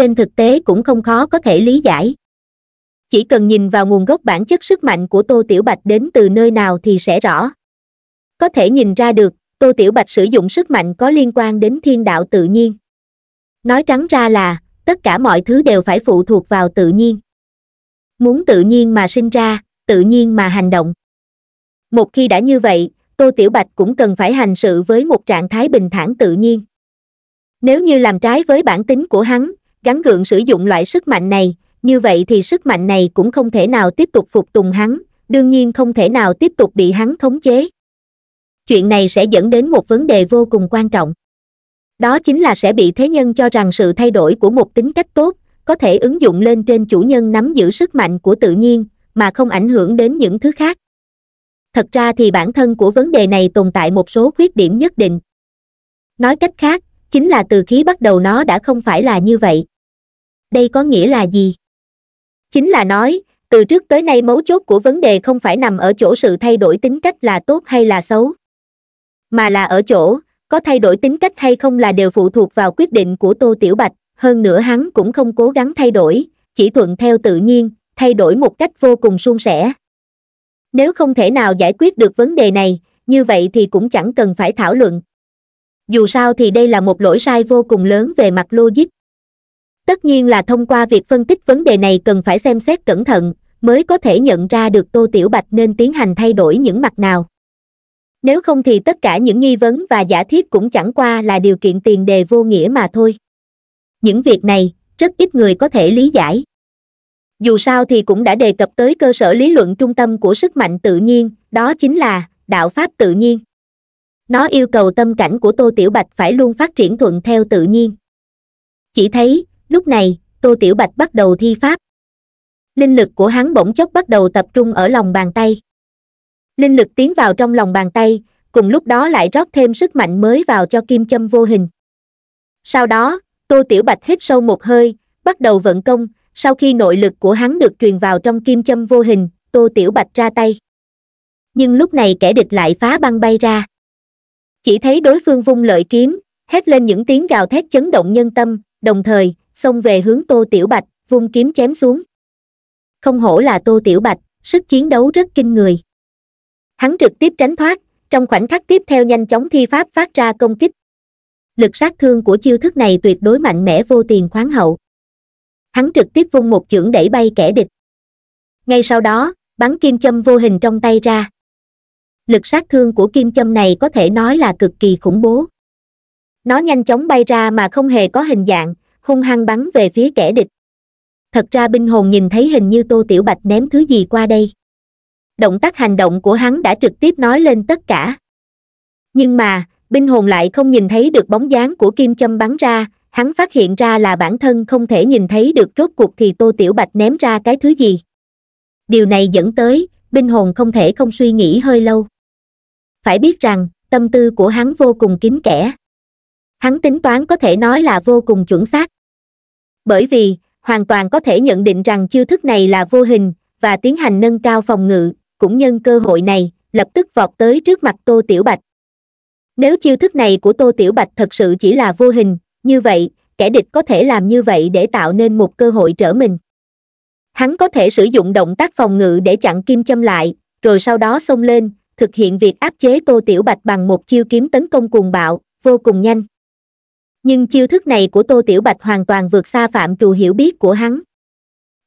trên thực tế cũng không khó có thể lý giải chỉ cần nhìn vào nguồn gốc bản chất sức mạnh của tô tiểu bạch đến từ nơi nào thì sẽ rõ có thể nhìn ra được tô tiểu bạch sử dụng sức mạnh có liên quan đến thiên đạo tự nhiên nói trắng ra là tất cả mọi thứ đều phải phụ thuộc vào tự nhiên muốn tự nhiên mà sinh ra tự nhiên mà hành động một khi đã như vậy tô tiểu bạch cũng cần phải hành sự với một trạng thái bình thản tự nhiên nếu như làm trái với bản tính của hắn gắn gượng sử dụng loại sức mạnh này, như vậy thì sức mạnh này cũng không thể nào tiếp tục phục tùng hắn, đương nhiên không thể nào tiếp tục bị hắn khống chế. Chuyện này sẽ dẫn đến một vấn đề vô cùng quan trọng. Đó chính là sẽ bị thế nhân cho rằng sự thay đổi của một tính cách tốt, có thể ứng dụng lên trên chủ nhân nắm giữ sức mạnh của tự nhiên, mà không ảnh hưởng đến những thứ khác. Thật ra thì bản thân của vấn đề này tồn tại một số khuyết điểm nhất định. Nói cách khác, chính là từ khí bắt đầu nó đã không phải là như vậy đây có nghĩa là gì chính là nói từ trước tới nay mấu chốt của vấn đề không phải nằm ở chỗ sự thay đổi tính cách là tốt hay là xấu mà là ở chỗ có thay đổi tính cách hay không là đều phụ thuộc vào quyết định của tô tiểu bạch hơn nữa hắn cũng không cố gắng thay đổi chỉ thuận theo tự nhiên thay đổi một cách vô cùng suôn sẻ nếu không thể nào giải quyết được vấn đề này như vậy thì cũng chẳng cần phải thảo luận dù sao thì đây là một lỗi sai vô cùng lớn về mặt logic tất nhiên là thông qua việc phân tích vấn đề này cần phải xem xét cẩn thận mới có thể nhận ra được tô tiểu bạch nên tiến hành thay đổi những mặt nào nếu không thì tất cả những nghi vấn và giả thiết cũng chẳng qua là điều kiện tiền đề vô nghĩa mà thôi những việc này rất ít người có thể lý giải dù sao thì cũng đã đề cập tới cơ sở lý luận trung tâm của sức mạnh tự nhiên đó chính là đạo pháp tự nhiên nó yêu cầu tâm cảnh của tô tiểu bạch phải luôn phát triển thuận theo tự nhiên chỉ thấy lúc này tô tiểu bạch bắt đầu thi pháp linh lực của hắn bỗng chốc bắt đầu tập trung ở lòng bàn tay linh lực tiến vào trong lòng bàn tay cùng lúc đó lại rót thêm sức mạnh mới vào cho kim châm vô hình sau đó tô tiểu bạch hít sâu một hơi bắt đầu vận công sau khi nội lực của hắn được truyền vào trong kim châm vô hình tô tiểu bạch ra tay nhưng lúc này kẻ địch lại phá băng bay ra chỉ thấy đối phương vung lợi kiếm hét lên những tiếng gào thét chấn động nhân tâm đồng thời xông về hướng tô tiểu bạch vung kiếm chém xuống không hổ là tô tiểu bạch sức chiến đấu rất kinh người hắn trực tiếp tránh thoát trong khoảnh khắc tiếp theo nhanh chóng thi pháp phát ra công kích lực sát thương của chiêu thức này tuyệt đối mạnh mẽ vô tiền khoáng hậu hắn trực tiếp vung một chưởng đẩy bay kẻ địch ngay sau đó bắn kim châm vô hình trong tay ra lực sát thương của kim châm này có thể nói là cực kỳ khủng bố nó nhanh chóng bay ra mà không hề có hình dạng hung hăng bắn về phía kẻ địch thật ra binh hồn nhìn thấy hình như tô tiểu bạch ném thứ gì qua đây động tác hành động của hắn đã trực tiếp nói lên tất cả nhưng mà binh hồn lại không nhìn thấy được bóng dáng của kim châm bắn ra hắn phát hiện ra là bản thân không thể nhìn thấy được rốt cuộc thì tô tiểu bạch ném ra cái thứ gì điều này dẫn tới binh hồn không thể không suy nghĩ hơi lâu phải biết rằng tâm tư của hắn vô cùng kín kẽ hắn tính toán có thể nói là vô cùng chuẩn xác bởi vì hoàn toàn có thể nhận định rằng chiêu thức này là vô hình và tiến hành nâng cao phòng ngự cũng nhân cơ hội này lập tức vọt tới trước mặt tô tiểu bạch nếu chiêu thức này của tô tiểu bạch thật sự chỉ là vô hình như vậy kẻ địch có thể làm như vậy để tạo nên một cơ hội trở mình hắn có thể sử dụng động tác phòng ngự để chặn kim châm lại rồi sau đó xông lên thực hiện việc áp chế tô tiểu bạch bằng một chiêu kiếm tấn công cuồng bạo vô cùng nhanh nhưng chiêu thức này của tô tiểu bạch hoàn toàn vượt xa phạm trù hiểu biết của hắn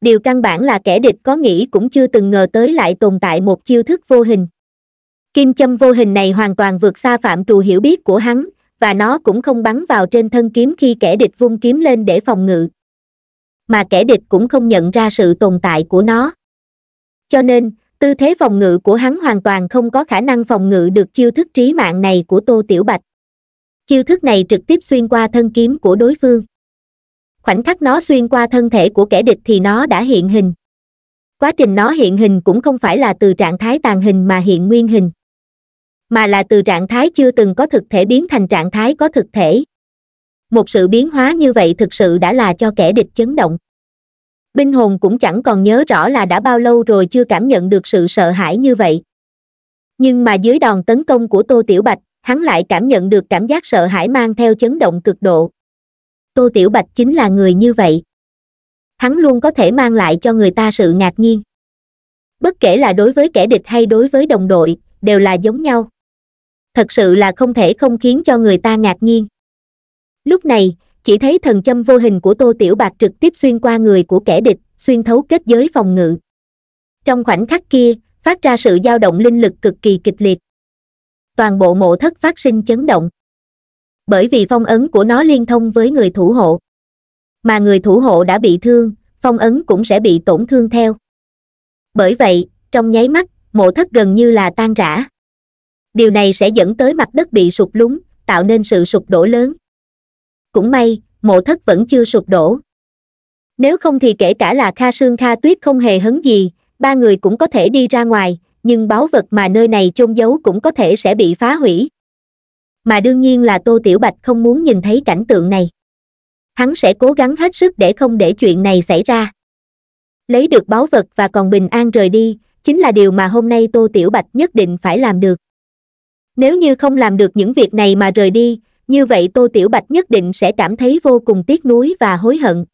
điều căn bản là kẻ địch có nghĩ cũng chưa từng ngờ tới lại tồn tại một chiêu thức vô hình kim châm vô hình này hoàn toàn vượt xa phạm trù hiểu biết của hắn và nó cũng không bắn vào trên thân kiếm khi kẻ địch vung kiếm lên để phòng ngự mà kẻ địch cũng không nhận ra sự tồn tại của nó cho nên tư thế phòng ngự của hắn hoàn toàn không có khả năng phòng ngự được chiêu thức trí mạng này của tô tiểu bạch chiêu thức này trực tiếp xuyên qua thân kiếm của đối phương khoảnh khắc nó xuyên qua thân thể của kẻ địch thì nó đã hiện hình quá trình nó hiện hình cũng không phải là từ trạng thái tàn hình mà hiện nguyên hình mà là từ trạng thái chưa từng có thực thể biến thành trạng thái có thực thể một sự biến hóa như vậy thực sự đã là cho kẻ địch chấn động binh hồn cũng chẳng còn nhớ rõ là đã bao lâu rồi chưa cảm nhận được sự sợ hãi như vậy nhưng mà dưới đòn tấn công của tô tiểu bạch hắn lại cảm nhận được cảm giác sợ hãi mang theo chấn động cực độ tô tiểu bạch chính là người như vậy hắn luôn có thể mang lại cho người ta sự ngạc nhiên bất kể là đối với kẻ địch hay đối với đồng đội đều là giống nhau thật sự là không thể không khiến cho người ta ngạc nhiên lúc này chỉ thấy thần châm vô hình của tô tiểu bạc trực tiếp xuyên qua người của kẻ địch xuyên thấu kết giới phòng ngự trong khoảnh khắc kia phát ra sự dao động linh lực cực kỳ kịch liệt toàn bộ mộ thất phát sinh chấn động bởi vì phong ấn của nó liên thông với người thủ hộ mà người thủ hộ đã bị thương phong ấn cũng sẽ bị tổn thương theo bởi vậy trong nháy mắt mộ thất gần như là tan rã điều này sẽ dẫn tới mặt đất bị sụp lún tạo nên sự sụp đổ lớn cũng may mộ thất vẫn chưa sụp đổ nếu không thì kể cả là kha sương kha tuyết không hề hấn gì ba người cũng có thể đi ra ngoài nhưng báu vật mà nơi này chôn giấu cũng có thể sẽ bị phá hủy mà đương nhiên là tô tiểu bạch không muốn nhìn thấy cảnh tượng này hắn sẽ cố gắng hết sức để không để chuyện này xảy ra lấy được báu vật và còn bình an rời đi chính là điều mà hôm nay tô tiểu bạch nhất định phải làm được nếu như không làm được những việc này mà rời đi như vậy tô tiểu bạch nhất định sẽ cảm thấy vô cùng tiếc nuối và hối hận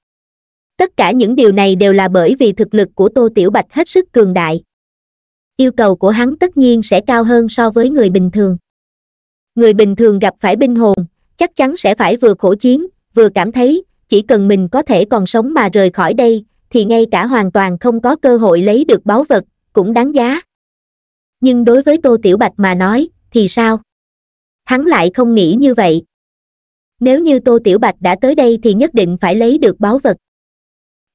tất cả những điều này đều là bởi vì thực lực của tô tiểu bạch hết sức cường đại yêu cầu của hắn tất nhiên sẽ cao hơn so với người bình thường người bình thường gặp phải binh hồn chắc chắn sẽ phải vừa khổ chiến vừa cảm thấy chỉ cần mình có thể còn sống mà rời khỏi đây thì ngay cả hoàn toàn không có cơ hội lấy được báu vật cũng đáng giá nhưng đối với tô tiểu bạch mà nói thì sao hắn lại không nghĩ như vậy nếu như tô tiểu bạch đã tới đây thì nhất định phải lấy được báu vật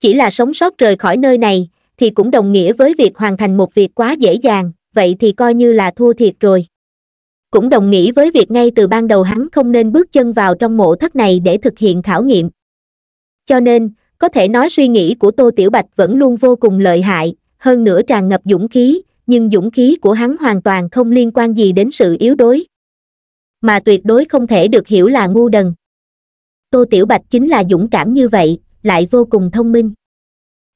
chỉ là sống sót rời khỏi nơi này thì cũng đồng nghĩa với việc hoàn thành một việc quá dễ dàng vậy thì coi như là thua thiệt rồi cũng đồng nghĩa với việc ngay từ ban đầu hắn không nên bước chân vào trong mộ thất này để thực hiện khảo nghiệm cho nên có thể nói suy nghĩ của tô tiểu bạch vẫn luôn vô cùng lợi hại hơn nữa tràn ngập dũng khí nhưng dũng khí của hắn hoàn toàn không liên quan gì đến sự yếu đuối mà tuyệt đối không thể được hiểu là ngu đần tô tiểu bạch chính là dũng cảm như vậy lại vô cùng thông minh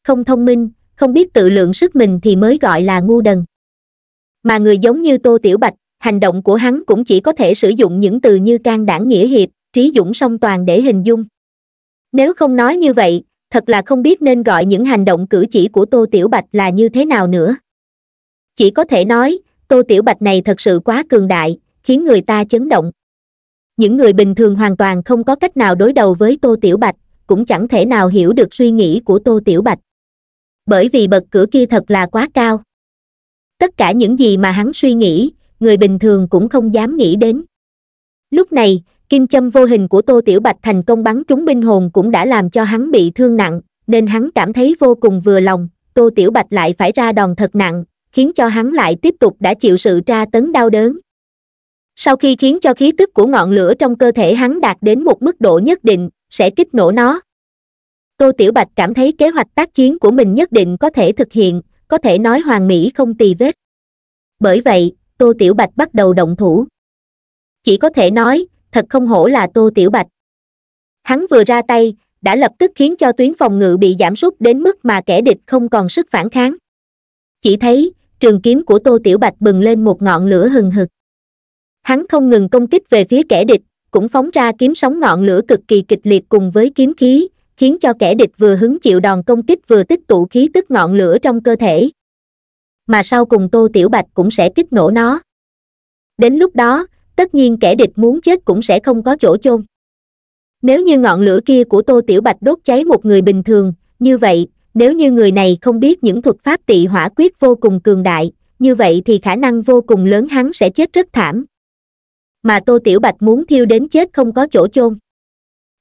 không thông minh không biết tự lượng sức mình thì mới gọi là ngu đần mà người giống như tô tiểu bạch hành động của hắn cũng chỉ có thể sử dụng những từ như can đảm nghĩa hiệp trí dũng song toàn để hình dung nếu không nói như vậy thật là không biết nên gọi những hành động cử chỉ của tô tiểu bạch là như thế nào nữa chỉ có thể nói tô tiểu bạch này thật sự quá cường đại khiến người ta chấn động những người bình thường hoàn toàn không có cách nào đối đầu với tô tiểu bạch cũng chẳng thể nào hiểu được suy nghĩ của tô tiểu bạch bởi vì bậc cửa kia thật là quá cao tất cả những gì mà hắn suy nghĩ người bình thường cũng không dám nghĩ đến lúc này kim châm vô hình của tô tiểu bạch thành công bắn trúng binh hồn cũng đã làm cho hắn bị thương nặng nên hắn cảm thấy vô cùng vừa lòng tô tiểu bạch lại phải ra đòn thật nặng khiến cho hắn lại tiếp tục đã chịu sự tra tấn đau đớn sau khi khiến cho khí tức của ngọn lửa trong cơ thể hắn đạt đến một mức độ nhất định sẽ kích nổ nó tô tiểu bạch cảm thấy kế hoạch tác chiến của mình nhất định có thể thực hiện có thể nói hoàng mỹ không tì vết bởi vậy tô tiểu bạch bắt đầu động thủ chỉ có thể nói thật không hổ là tô tiểu bạch hắn vừa ra tay đã lập tức khiến cho tuyến phòng ngự bị giảm sút đến mức mà kẻ địch không còn sức phản kháng chỉ thấy trường kiếm của tô tiểu bạch bừng lên một ngọn lửa hừng hực hắn không ngừng công kích về phía kẻ địch cũng phóng ra kiếm sóng ngọn lửa cực kỳ kịch liệt cùng với kiếm khí khiến cho kẻ địch vừa hứng chịu đòn công kích vừa tích tụ khí tức ngọn lửa trong cơ thể mà sau cùng tô tiểu bạch cũng sẽ kích nổ nó đến lúc đó tất nhiên kẻ địch muốn chết cũng sẽ không có chỗ chôn nếu như ngọn lửa kia của tô tiểu bạch đốt cháy một người bình thường như vậy nếu như người này không biết những thuật pháp tị hỏa quyết vô cùng cường đại như vậy thì khả năng vô cùng lớn hắn sẽ chết rất thảm mà tô tiểu bạch muốn thiêu đến chết không có chỗ chôn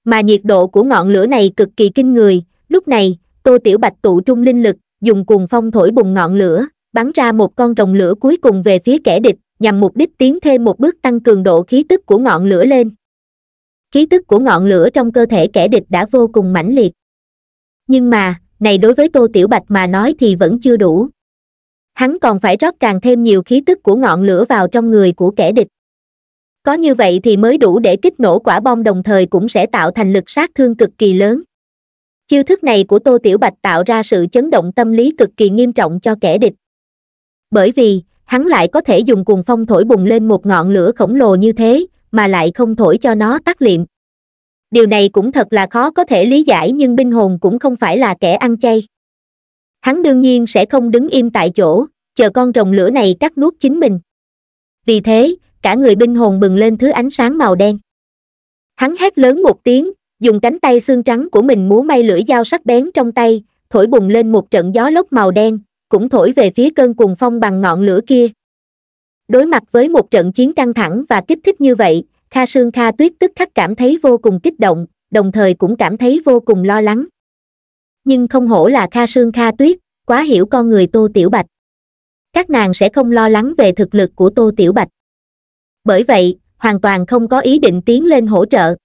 mà nhiệt độ của ngọn lửa này cực kỳ kinh người lúc này tô tiểu bạch tụ trung linh lực dùng cuồng phong thổi bùng ngọn lửa bắn ra một con rồng lửa cuối cùng về phía kẻ địch nhằm mục đích tiến thêm một bước tăng cường độ khí tức của ngọn lửa lên khí tức của ngọn lửa trong cơ thể kẻ địch đã vô cùng mãnh liệt nhưng mà này đối với tô tiểu bạch mà nói thì vẫn chưa đủ hắn còn phải rót càng thêm nhiều khí tức của ngọn lửa vào trong người của kẻ địch có như vậy thì mới đủ để kích nổ quả bom đồng thời cũng sẽ tạo thành lực sát thương cực kỳ lớn chiêu thức này của tô tiểu bạch tạo ra sự chấn động tâm lý cực kỳ nghiêm trọng cho kẻ địch bởi vì hắn lại có thể dùng cuồng phong thổi bùng lên một ngọn lửa khổng lồ như thế mà lại không thổi cho nó tắt liệm điều này cũng thật là khó có thể lý giải nhưng binh hồn cũng không phải là kẻ ăn chay hắn đương nhiên sẽ không đứng im tại chỗ chờ con rồng lửa này cắt nuốt chính mình vì thế cả người binh hồn bừng lên thứ ánh sáng màu đen. Hắn hét lớn một tiếng, dùng cánh tay xương trắng của mình múa may lưỡi dao sắc bén trong tay, thổi bùng lên một trận gió lốc màu đen, cũng thổi về phía cơn cuồng phong bằng ngọn lửa kia. Đối mặt với một trận chiến căng thẳng và kích thích như vậy, Kha Sương Kha Tuyết tức khắc cảm thấy vô cùng kích động, đồng thời cũng cảm thấy vô cùng lo lắng. Nhưng không hổ là Kha Sương Kha Tuyết, quá hiểu con người Tô Tiểu Bạch. Các nàng sẽ không lo lắng về thực lực của Tô Tiểu Bạch bởi vậy hoàn toàn không có ý định tiến lên hỗ trợ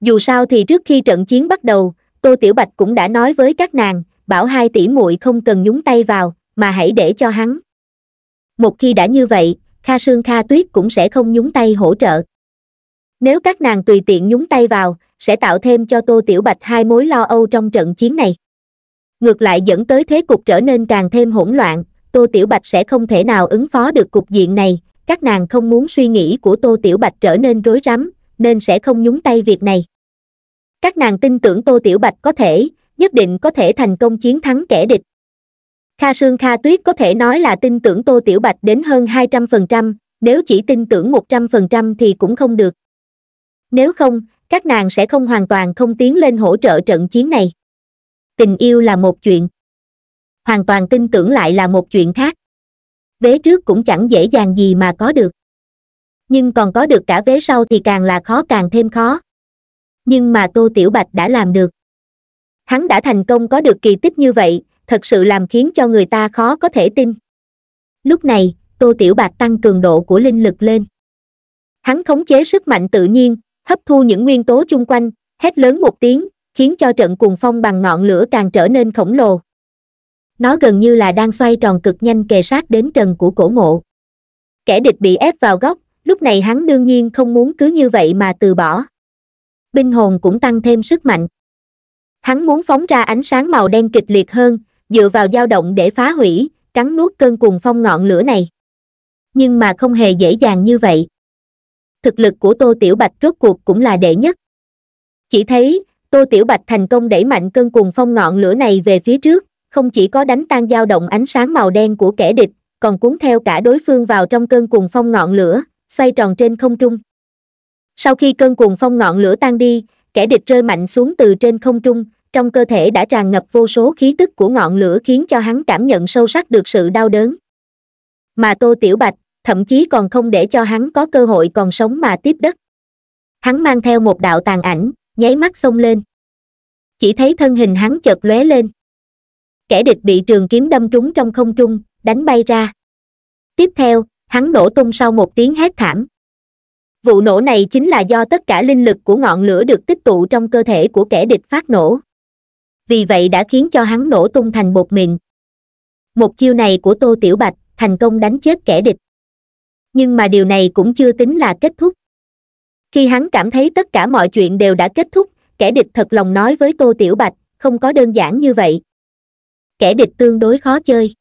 dù sao thì trước khi trận chiến bắt đầu tô tiểu bạch cũng đã nói với các nàng bảo hai tỷ muội không cần nhúng tay vào mà hãy để cho hắn một khi đã như vậy kha sương kha tuyết cũng sẽ không nhúng tay hỗ trợ nếu các nàng tùy tiện nhúng tay vào sẽ tạo thêm cho tô tiểu bạch hai mối lo âu trong trận chiến này ngược lại dẫn tới thế cục trở nên càng thêm hỗn loạn tô tiểu bạch sẽ không thể nào ứng phó được cục diện này các nàng không muốn suy nghĩ của Tô Tiểu Bạch trở nên rối rắm, nên sẽ không nhúng tay việc này. Các nàng tin tưởng Tô Tiểu Bạch có thể, nhất định có thể thành công chiến thắng kẻ địch. Kha Sương Kha Tuyết có thể nói là tin tưởng Tô Tiểu Bạch đến hơn 200%, nếu chỉ tin tưởng 100% thì cũng không được. Nếu không, các nàng sẽ không hoàn toàn không tiến lên hỗ trợ trận chiến này. Tình yêu là một chuyện. Hoàn toàn tin tưởng lại là một chuyện khác vế trước cũng chẳng dễ dàng gì mà có được nhưng còn có được cả vế sau thì càng là khó càng thêm khó nhưng mà tô tiểu bạch đã làm được hắn đã thành công có được kỳ tích như vậy thật sự làm khiến cho người ta khó có thể tin lúc này tô tiểu bạch tăng cường độ của linh lực lên hắn khống chế sức mạnh tự nhiên hấp thu những nguyên tố chung quanh hét lớn một tiếng khiến cho trận cuồng phong bằng ngọn lửa càng trở nên khổng lồ nó gần như là đang xoay tròn cực nhanh kề sát đến trần của cổ mộ kẻ địch bị ép vào góc lúc này hắn đương nhiên không muốn cứ như vậy mà từ bỏ binh hồn cũng tăng thêm sức mạnh hắn muốn phóng ra ánh sáng màu đen kịch liệt hơn dựa vào dao động để phá hủy cắn nuốt cơn cuồng phong ngọn lửa này nhưng mà không hề dễ dàng như vậy thực lực của tô tiểu bạch rốt cuộc cũng là đệ nhất chỉ thấy tô tiểu bạch thành công đẩy mạnh cơn cuồng phong ngọn lửa này về phía trước không chỉ có đánh tan dao động ánh sáng màu đen của kẻ địch còn cuốn theo cả đối phương vào trong cơn cuồng phong ngọn lửa xoay tròn trên không trung sau khi cơn cuồng phong ngọn lửa tan đi kẻ địch rơi mạnh xuống từ trên không trung trong cơ thể đã tràn ngập vô số khí tức của ngọn lửa khiến cho hắn cảm nhận sâu sắc được sự đau đớn mà tô tiểu bạch thậm chí còn không để cho hắn có cơ hội còn sống mà tiếp đất hắn mang theo một đạo tàn ảnh nháy mắt xông lên chỉ thấy thân hình hắn chợt lóe lên kẻ địch bị trường kiếm đâm trúng trong không trung đánh bay ra tiếp theo hắn nổ tung sau một tiếng hét thảm vụ nổ này chính là do tất cả linh lực của ngọn lửa được tích tụ trong cơ thể của kẻ địch phát nổ vì vậy đã khiến cho hắn nổ tung thành bột mịn một chiêu này của tô tiểu bạch thành công đánh chết kẻ địch nhưng mà điều này cũng chưa tính là kết thúc khi hắn cảm thấy tất cả mọi chuyện đều đã kết thúc kẻ địch thật lòng nói với tô tiểu bạch không có đơn giản như vậy kẻ địch tương đối khó chơi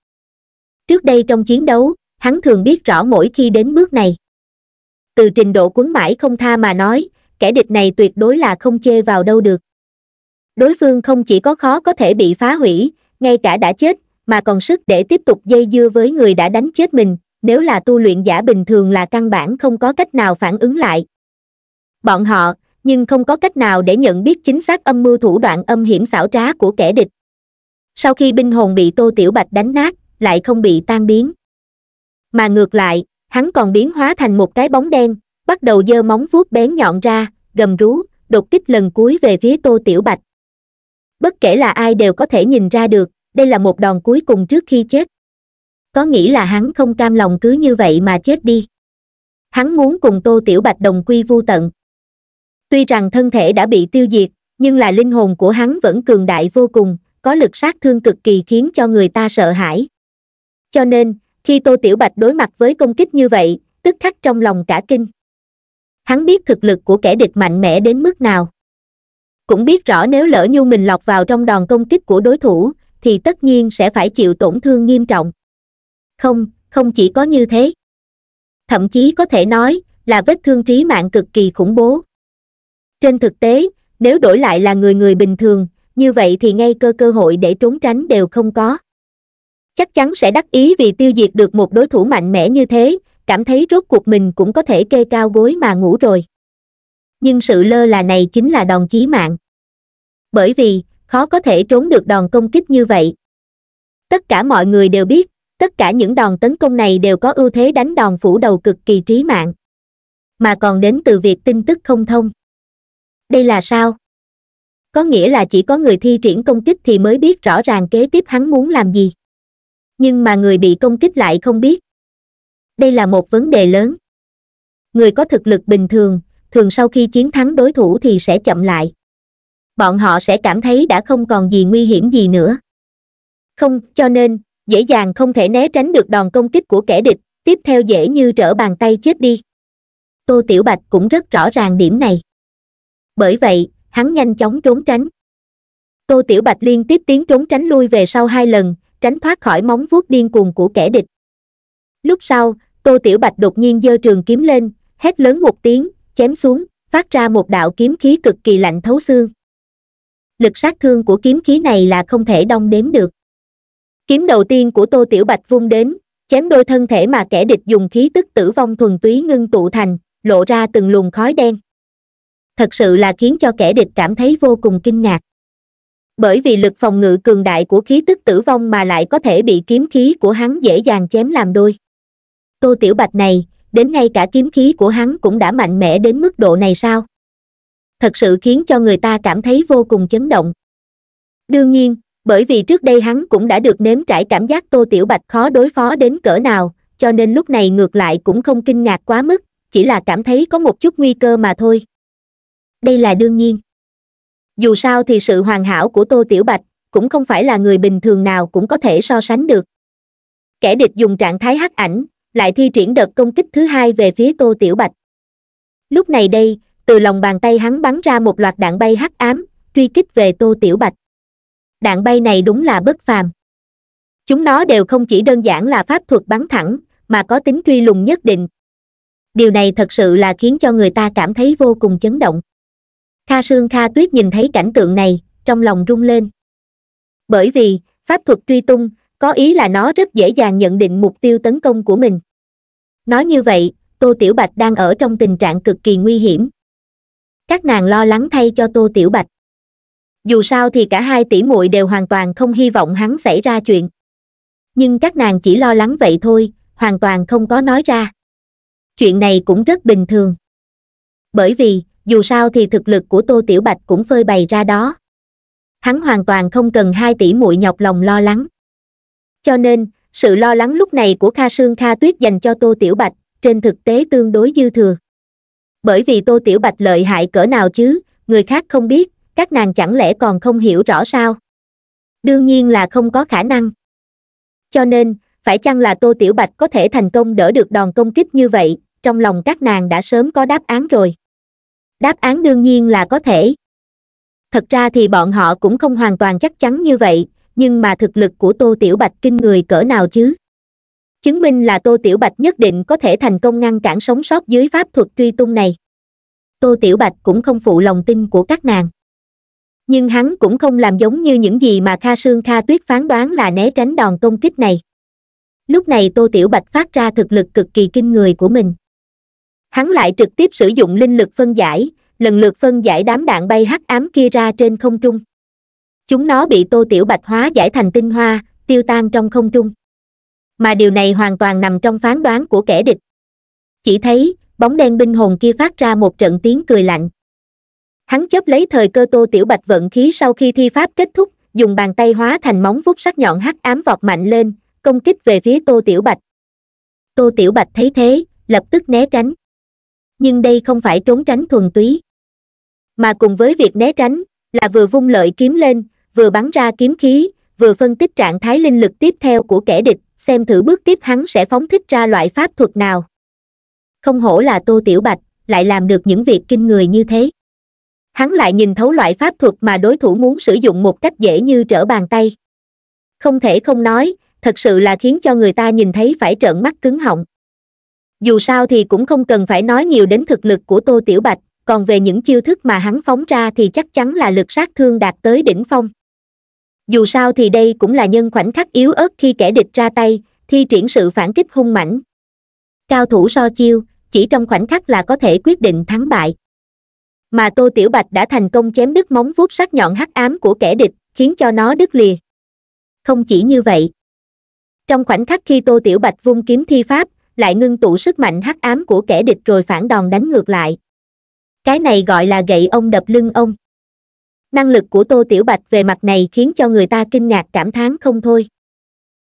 trước đây trong chiến đấu hắn thường biết rõ mỗi khi đến bước này từ trình độ quấn mãi không tha mà nói kẻ địch này tuyệt đối là không chê vào đâu được đối phương không chỉ có khó có thể bị phá hủy ngay cả đã chết mà còn sức để tiếp tục dây dưa với người đã đánh chết mình nếu là tu luyện giả bình thường là căn bản không có cách nào phản ứng lại bọn họ nhưng không có cách nào để nhận biết chính xác âm mưu thủ đoạn âm hiểm xảo trá của kẻ địch sau khi binh hồn bị tô tiểu bạch đánh nát lại không bị tan biến mà ngược lại hắn còn biến hóa thành một cái bóng đen bắt đầu giơ móng vuốt bén nhọn ra gầm rú đột kích lần cuối về phía tô tiểu bạch bất kể là ai đều có thể nhìn ra được đây là một đòn cuối cùng trước khi chết có nghĩ là hắn không cam lòng cứ như vậy mà chết đi hắn muốn cùng tô tiểu bạch đồng quy vu tận tuy rằng thân thể đã bị tiêu diệt nhưng là linh hồn của hắn vẫn cường đại vô cùng có lực sát thương cực kỳ khiến cho người ta sợ hãi. Cho nên, khi Tô Tiểu Bạch đối mặt với công kích như vậy, tức khắc trong lòng cả kinh. Hắn biết thực lực của kẻ địch mạnh mẽ đến mức nào. Cũng biết rõ nếu lỡ như mình lọc vào trong đòn công kích của đối thủ, thì tất nhiên sẽ phải chịu tổn thương nghiêm trọng. Không, không chỉ có như thế. Thậm chí có thể nói là vết thương trí mạng cực kỳ khủng bố. Trên thực tế, nếu đổi lại là người người bình thường, như vậy thì ngay cơ cơ hội để trốn tránh đều không có. Chắc chắn sẽ đắc ý vì tiêu diệt được một đối thủ mạnh mẽ như thế, cảm thấy rốt cuộc mình cũng có thể kê cao gối mà ngủ rồi. Nhưng sự lơ là này chính là đòn chí mạng. Bởi vì, khó có thể trốn được đòn công kích như vậy. Tất cả mọi người đều biết, tất cả những đòn tấn công này đều có ưu thế đánh đòn phủ đầu cực kỳ trí mạng. Mà còn đến từ việc tin tức không thông. Đây là sao? có nghĩa là chỉ có người thi triển công kích thì mới biết rõ ràng kế tiếp hắn muốn làm gì nhưng mà người bị công kích lại không biết đây là một vấn đề lớn người có thực lực bình thường thường sau khi chiến thắng đối thủ thì sẽ chậm lại bọn họ sẽ cảm thấy đã không còn gì nguy hiểm gì nữa không cho nên dễ dàng không thể né tránh được đòn công kích của kẻ địch tiếp theo dễ như trở bàn tay chết đi tô tiểu bạch cũng rất rõ ràng điểm này bởi vậy hắn nhanh chóng trốn tránh tô tiểu bạch liên tiếp tiến trốn tránh lui về sau hai lần tránh thoát khỏi móng vuốt điên cuồng của kẻ địch lúc sau tô tiểu bạch đột nhiên giơ trường kiếm lên hét lớn một tiếng chém xuống phát ra một đạo kiếm khí cực kỳ lạnh thấu xương lực sát thương của kiếm khí này là không thể đong đếm được kiếm đầu tiên của tô tiểu bạch vung đến chém đôi thân thể mà kẻ địch dùng khí tức tử vong thuần túy ngưng tụ thành lộ ra từng luồng khói đen thật sự là khiến cho kẻ địch cảm thấy vô cùng kinh ngạc bởi vì lực phòng ngự cường đại của khí tức tử vong mà lại có thể bị kiếm khí của hắn dễ dàng chém làm đôi tô tiểu bạch này đến ngay cả kiếm khí của hắn cũng đã mạnh mẽ đến mức độ này sao thật sự khiến cho người ta cảm thấy vô cùng chấn động đương nhiên bởi vì trước đây hắn cũng đã được nếm trải cảm giác tô tiểu bạch khó đối phó đến cỡ nào cho nên lúc này ngược lại cũng không kinh ngạc quá mức chỉ là cảm thấy có một chút nguy cơ mà thôi đây là đương nhiên dù sao thì sự hoàn hảo của tô tiểu bạch cũng không phải là người bình thường nào cũng có thể so sánh được kẻ địch dùng trạng thái hắc ảnh lại thi triển đợt công kích thứ hai về phía tô tiểu bạch lúc này đây từ lòng bàn tay hắn bắn ra một loạt đạn bay hắc ám truy kích về tô tiểu bạch đạn bay này đúng là bất phàm chúng nó đều không chỉ đơn giản là pháp thuật bắn thẳng mà có tính truy lùng nhất định điều này thật sự là khiến cho người ta cảm thấy vô cùng chấn động kha sương kha tuyết nhìn thấy cảnh tượng này trong lòng rung lên bởi vì pháp thuật truy tung có ý là nó rất dễ dàng nhận định mục tiêu tấn công của mình nói như vậy tô tiểu bạch đang ở trong tình trạng cực kỳ nguy hiểm các nàng lo lắng thay cho tô tiểu bạch dù sao thì cả hai tỷ muội đều hoàn toàn không hy vọng hắn xảy ra chuyện nhưng các nàng chỉ lo lắng vậy thôi hoàn toàn không có nói ra chuyện này cũng rất bình thường bởi vì dù sao thì thực lực của tô tiểu bạch cũng phơi bày ra đó hắn hoàn toàn không cần hai tỷ muội nhọc lòng lo lắng cho nên sự lo lắng lúc này của kha sương kha tuyết dành cho tô tiểu bạch trên thực tế tương đối dư thừa bởi vì tô tiểu bạch lợi hại cỡ nào chứ người khác không biết các nàng chẳng lẽ còn không hiểu rõ sao đương nhiên là không có khả năng cho nên phải chăng là tô tiểu bạch có thể thành công đỡ được đòn công kích như vậy trong lòng các nàng đã sớm có đáp án rồi đáp án đương nhiên là có thể thật ra thì bọn họ cũng không hoàn toàn chắc chắn như vậy nhưng mà thực lực của tô tiểu bạch kinh người cỡ nào chứ chứng minh là tô tiểu bạch nhất định có thể thành công ngăn cản sống sót dưới pháp thuật truy tung này tô tiểu bạch cũng không phụ lòng tin của các nàng nhưng hắn cũng không làm giống như những gì mà kha sương kha tuyết phán đoán là né tránh đòn công kích này lúc này tô tiểu bạch phát ra thực lực cực kỳ kinh người của mình hắn lại trực tiếp sử dụng linh lực phân giải lần lượt phân giải đám đạn bay hắc ám kia ra trên không trung chúng nó bị tô tiểu bạch hóa giải thành tinh hoa tiêu tan trong không trung mà điều này hoàn toàn nằm trong phán đoán của kẻ địch chỉ thấy bóng đen binh hồn kia phát ra một trận tiếng cười lạnh hắn chấp lấy thời cơ tô tiểu bạch vận khí sau khi thi pháp kết thúc dùng bàn tay hóa thành móng vuốt sắc nhọn hắc ám vọt mạnh lên công kích về phía tô tiểu bạch tô tiểu bạch thấy thế lập tức né tránh nhưng đây không phải trốn tránh thuần túy mà cùng với việc né tránh là vừa vung lợi kiếm lên vừa bắn ra kiếm khí vừa phân tích trạng thái linh lực tiếp theo của kẻ địch xem thử bước tiếp hắn sẽ phóng thích ra loại pháp thuật nào không hổ là tô tiểu bạch lại làm được những việc kinh người như thế hắn lại nhìn thấu loại pháp thuật mà đối thủ muốn sử dụng một cách dễ như trở bàn tay không thể không nói thật sự là khiến cho người ta nhìn thấy phải trợn mắt cứng họng dù sao thì cũng không cần phải nói nhiều đến thực lực của tô tiểu bạch còn về những chiêu thức mà hắn phóng ra thì chắc chắn là lực sát thương đạt tới đỉnh phong dù sao thì đây cũng là nhân khoảnh khắc yếu ớt khi kẻ địch ra tay thi triển sự phản kích hung mãnh cao thủ so chiêu chỉ trong khoảnh khắc là có thể quyết định thắng bại mà tô tiểu bạch đã thành công chém đứt móng vuốt sắc nhọn hắc ám của kẻ địch khiến cho nó đứt lìa không chỉ như vậy trong khoảnh khắc khi tô tiểu bạch vung kiếm thi pháp lại ngưng tụ sức mạnh hắc ám của kẻ địch rồi phản đòn đánh ngược lại cái này gọi là gậy ông đập lưng ông năng lực của tô tiểu bạch về mặt này khiến cho người ta kinh ngạc cảm thán không thôi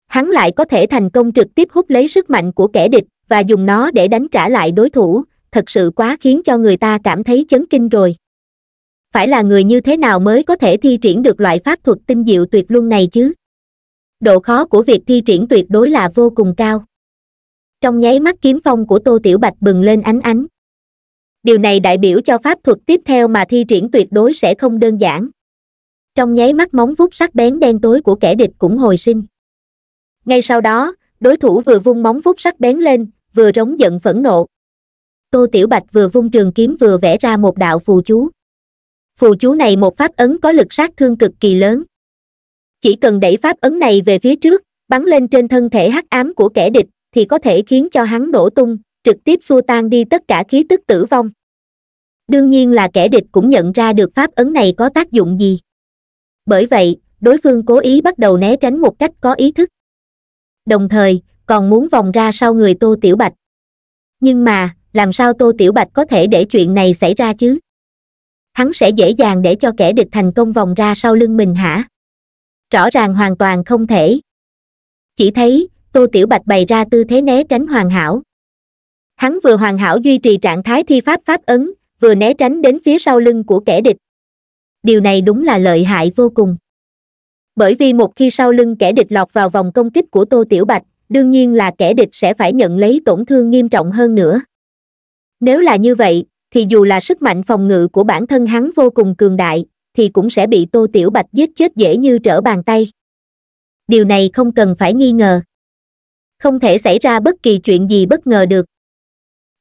hắn lại có thể thành công trực tiếp hút lấy sức mạnh của kẻ địch và dùng nó để đánh trả lại đối thủ thật sự quá khiến cho người ta cảm thấy chấn kinh rồi phải là người như thế nào mới có thể thi triển được loại pháp thuật tinh diệu tuyệt luân này chứ độ khó của việc thi triển tuyệt đối là vô cùng cao trong nháy mắt kiếm phong của tô tiểu bạch bừng lên ánh ánh điều này đại biểu cho pháp thuật tiếp theo mà thi triển tuyệt đối sẽ không đơn giản trong nháy mắt móng vuốt sắc bén đen tối của kẻ địch cũng hồi sinh ngay sau đó đối thủ vừa vung móng vuốt sắc bén lên vừa rống giận phẫn nộ tô tiểu bạch vừa vung trường kiếm vừa vẽ ra một đạo phù chú phù chú này một pháp ấn có lực sát thương cực kỳ lớn chỉ cần đẩy pháp ấn này về phía trước bắn lên trên thân thể hắc ám của kẻ địch thì có thể khiến cho hắn đổ tung trực tiếp xua tan đi tất cả khí tức tử vong đương nhiên là kẻ địch cũng nhận ra được pháp ấn này có tác dụng gì bởi vậy đối phương cố ý bắt đầu né tránh một cách có ý thức đồng thời còn muốn vòng ra sau người tô tiểu bạch nhưng mà làm sao tô tiểu bạch có thể để chuyện này xảy ra chứ hắn sẽ dễ dàng để cho kẻ địch thành công vòng ra sau lưng mình hả rõ ràng hoàn toàn không thể chỉ thấy tô tiểu bạch bày ra tư thế né tránh hoàn hảo hắn vừa hoàn hảo duy trì trạng thái thi pháp pháp ấn vừa né tránh đến phía sau lưng của kẻ địch điều này đúng là lợi hại vô cùng bởi vì một khi sau lưng kẻ địch lọt vào vòng công kích của tô tiểu bạch đương nhiên là kẻ địch sẽ phải nhận lấy tổn thương nghiêm trọng hơn nữa nếu là như vậy thì dù là sức mạnh phòng ngự của bản thân hắn vô cùng cường đại thì cũng sẽ bị tô tiểu bạch giết chết dễ như trở bàn tay điều này không cần phải nghi ngờ không thể xảy ra bất kỳ chuyện gì bất ngờ được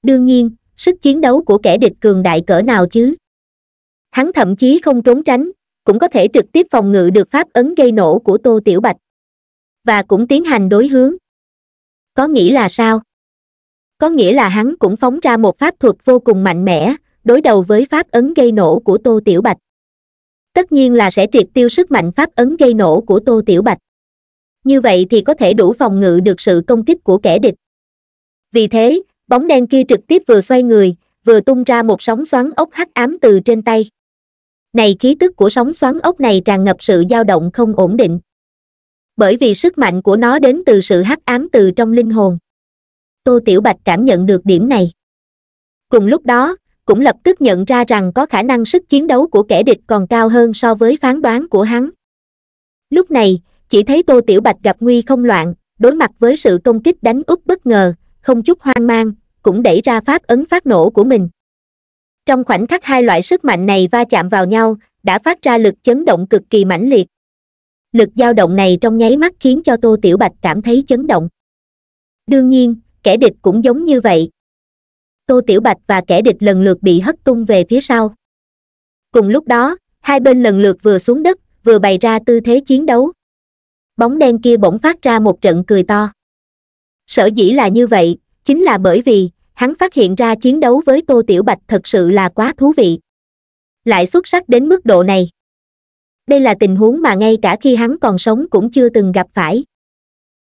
đương nhiên sức chiến đấu của kẻ địch cường đại cỡ nào chứ hắn thậm chí không trốn tránh cũng có thể trực tiếp phòng ngự được pháp ấn gây nổ của tô tiểu bạch và cũng tiến hành đối hướng có nghĩa là sao có nghĩa là hắn cũng phóng ra một pháp thuật vô cùng mạnh mẽ đối đầu với pháp ấn gây nổ của tô tiểu bạch tất nhiên là sẽ triệt tiêu sức mạnh pháp ấn gây nổ của tô tiểu bạch như vậy thì có thể đủ phòng ngự được sự công kích của kẻ địch vì thế bóng đen kia trực tiếp vừa xoay người vừa tung ra một sóng xoắn ốc hắc ám từ trên tay này khí tức của sóng xoắn ốc này tràn ngập sự dao động không ổn định bởi vì sức mạnh của nó đến từ sự hắc ám từ trong linh hồn tô tiểu bạch cảm nhận được điểm này cùng lúc đó cũng lập tức nhận ra rằng có khả năng sức chiến đấu của kẻ địch còn cao hơn so với phán đoán của hắn lúc này chỉ thấy tô tiểu bạch gặp nguy không loạn đối mặt với sự công kích đánh úp bất ngờ không chút hoang mang cũng đẩy ra pháp ấn phát nổ của mình trong khoảnh khắc hai loại sức mạnh này va chạm vào nhau đã phát ra lực chấn động cực kỳ mãnh liệt lực dao động này trong nháy mắt khiến cho tô tiểu bạch cảm thấy chấn động đương nhiên kẻ địch cũng giống như vậy tô tiểu bạch và kẻ địch lần lượt bị hất tung về phía sau cùng lúc đó hai bên lần lượt vừa xuống đất vừa bày ra tư thế chiến đấu bóng đen kia bỗng phát ra một trận cười to. Sở dĩ là như vậy, chính là bởi vì, hắn phát hiện ra chiến đấu với Tô Tiểu Bạch thật sự là quá thú vị. Lại xuất sắc đến mức độ này. Đây là tình huống mà ngay cả khi hắn còn sống cũng chưa từng gặp phải.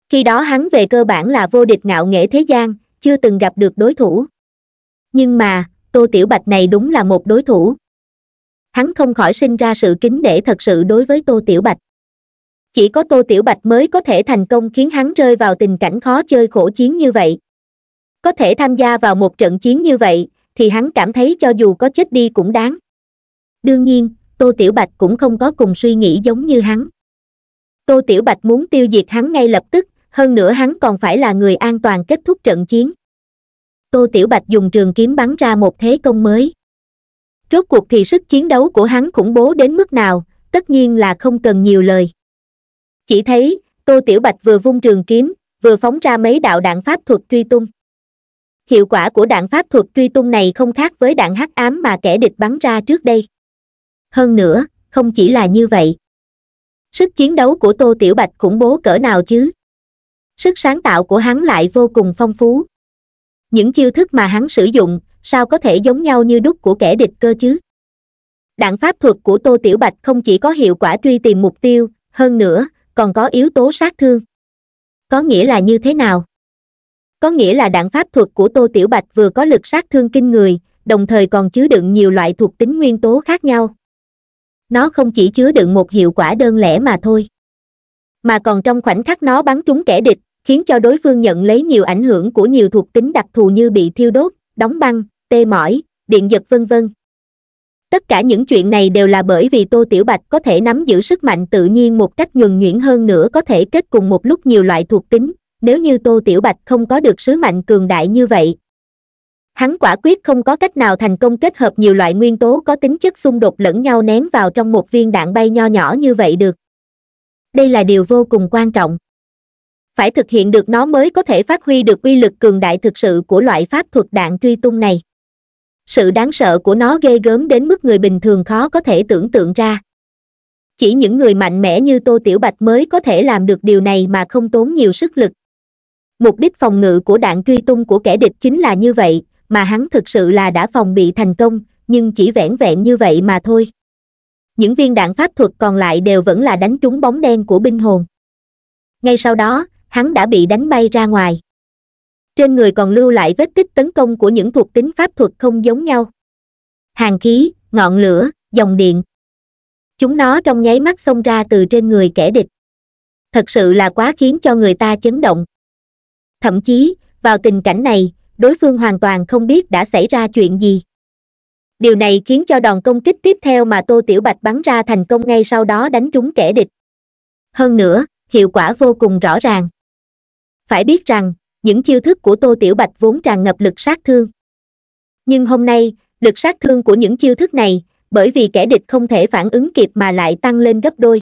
Khi đó hắn về cơ bản là vô địch ngạo nghệ thế gian, chưa từng gặp được đối thủ. Nhưng mà, Tô Tiểu Bạch này đúng là một đối thủ. Hắn không khỏi sinh ra sự kính để thật sự đối với Tô Tiểu Bạch chỉ có tô tiểu bạch mới có thể thành công khiến hắn rơi vào tình cảnh khó chơi khổ chiến như vậy có thể tham gia vào một trận chiến như vậy thì hắn cảm thấy cho dù có chết đi cũng đáng đương nhiên tô tiểu bạch cũng không có cùng suy nghĩ giống như hắn tô tiểu bạch muốn tiêu diệt hắn ngay lập tức hơn nữa hắn còn phải là người an toàn kết thúc trận chiến tô tiểu bạch dùng trường kiếm bắn ra một thế công mới rốt cuộc thì sức chiến đấu của hắn khủng bố đến mức nào tất nhiên là không cần nhiều lời chỉ thấy tô tiểu bạch vừa vung trường kiếm vừa phóng ra mấy đạo đạn pháp thuật truy tung hiệu quả của đạn pháp thuật truy tung này không khác với đạn hắc ám mà kẻ địch bắn ra trước đây hơn nữa không chỉ là như vậy sức chiến đấu của tô tiểu bạch khủng bố cỡ nào chứ sức sáng tạo của hắn lại vô cùng phong phú những chiêu thức mà hắn sử dụng sao có thể giống nhau như đúc của kẻ địch cơ chứ đạn pháp thuật của tô tiểu bạch không chỉ có hiệu quả truy tìm mục tiêu hơn nữa còn có yếu tố sát thương có nghĩa là như thế nào có nghĩa là đạn pháp thuật của tô tiểu bạch vừa có lực sát thương kinh người đồng thời còn chứa đựng nhiều loại thuộc tính nguyên tố khác nhau nó không chỉ chứa đựng một hiệu quả đơn lẻ mà thôi mà còn trong khoảnh khắc nó bắn trúng kẻ địch khiến cho đối phương nhận lấy nhiều ảnh hưởng của nhiều thuộc tính đặc thù như bị thiêu đốt đóng băng tê mỏi điện giật vân vân tất cả những chuyện này đều là bởi vì tô tiểu bạch có thể nắm giữ sức mạnh tự nhiên một cách nhuần nhuyễn hơn nữa có thể kết cùng một lúc nhiều loại thuộc tính nếu như tô tiểu bạch không có được sứ mạnh cường đại như vậy hắn quả quyết không có cách nào thành công kết hợp nhiều loại nguyên tố có tính chất xung đột lẫn nhau ném vào trong một viên đạn bay nho nhỏ như vậy được đây là điều vô cùng quan trọng phải thực hiện được nó mới có thể phát huy được uy lực cường đại thực sự của loại pháp thuật đạn truy tung này sự đáng sợ của nó ghê gớm đến mức người bình thường khó có thể tưởng tượng ra chỉ những người mạnh mẽ như tô tiểu bạch mới có thể làm được điều này mà không tốn nhiều sức lực mục đích phòng ngự của đạn truy tung của kẻ địch chính là như vậy mà hắn thực sự là đã phòng bị thành công nhưng chỉ vẻn vẹn như vậy mà thôi những viên đạn pháp thuật còn lại đều vẫn là đánh trúng bóng đen của binh hồn ngay sau đó hắn đã bị đánh bay ra ngoài trên người còn lưu lại vết tích tấn công của những thuộc tính pháp thuật không giống nhau hàng khí ngọn lửa dòng điện chúng nó trong nháy mắt xông ra từ trên người kẻ địch thật sự là quá khiến cho người ta chấn động thậm chí vào tình cảnh này đối phương hoàn toàn không biết đã xảy ra chuyện gì điều này khiến cho đòn công kích tiếp theo mà tô tiểu bạch bắn ra thành công ngay sau đó đánh trúng kẻ địch hơn nữa hiệu quả vô cùng rõ ràng phải biết rằng những chiêu thức của tô tiểu bạch vốn tràn ngập lực sát thương nhưng hôm nay lực sát thương của những chiêu thức này bởi vì kẻ địch không thể phản ứng kịp mà lại tăng lên gấp đôi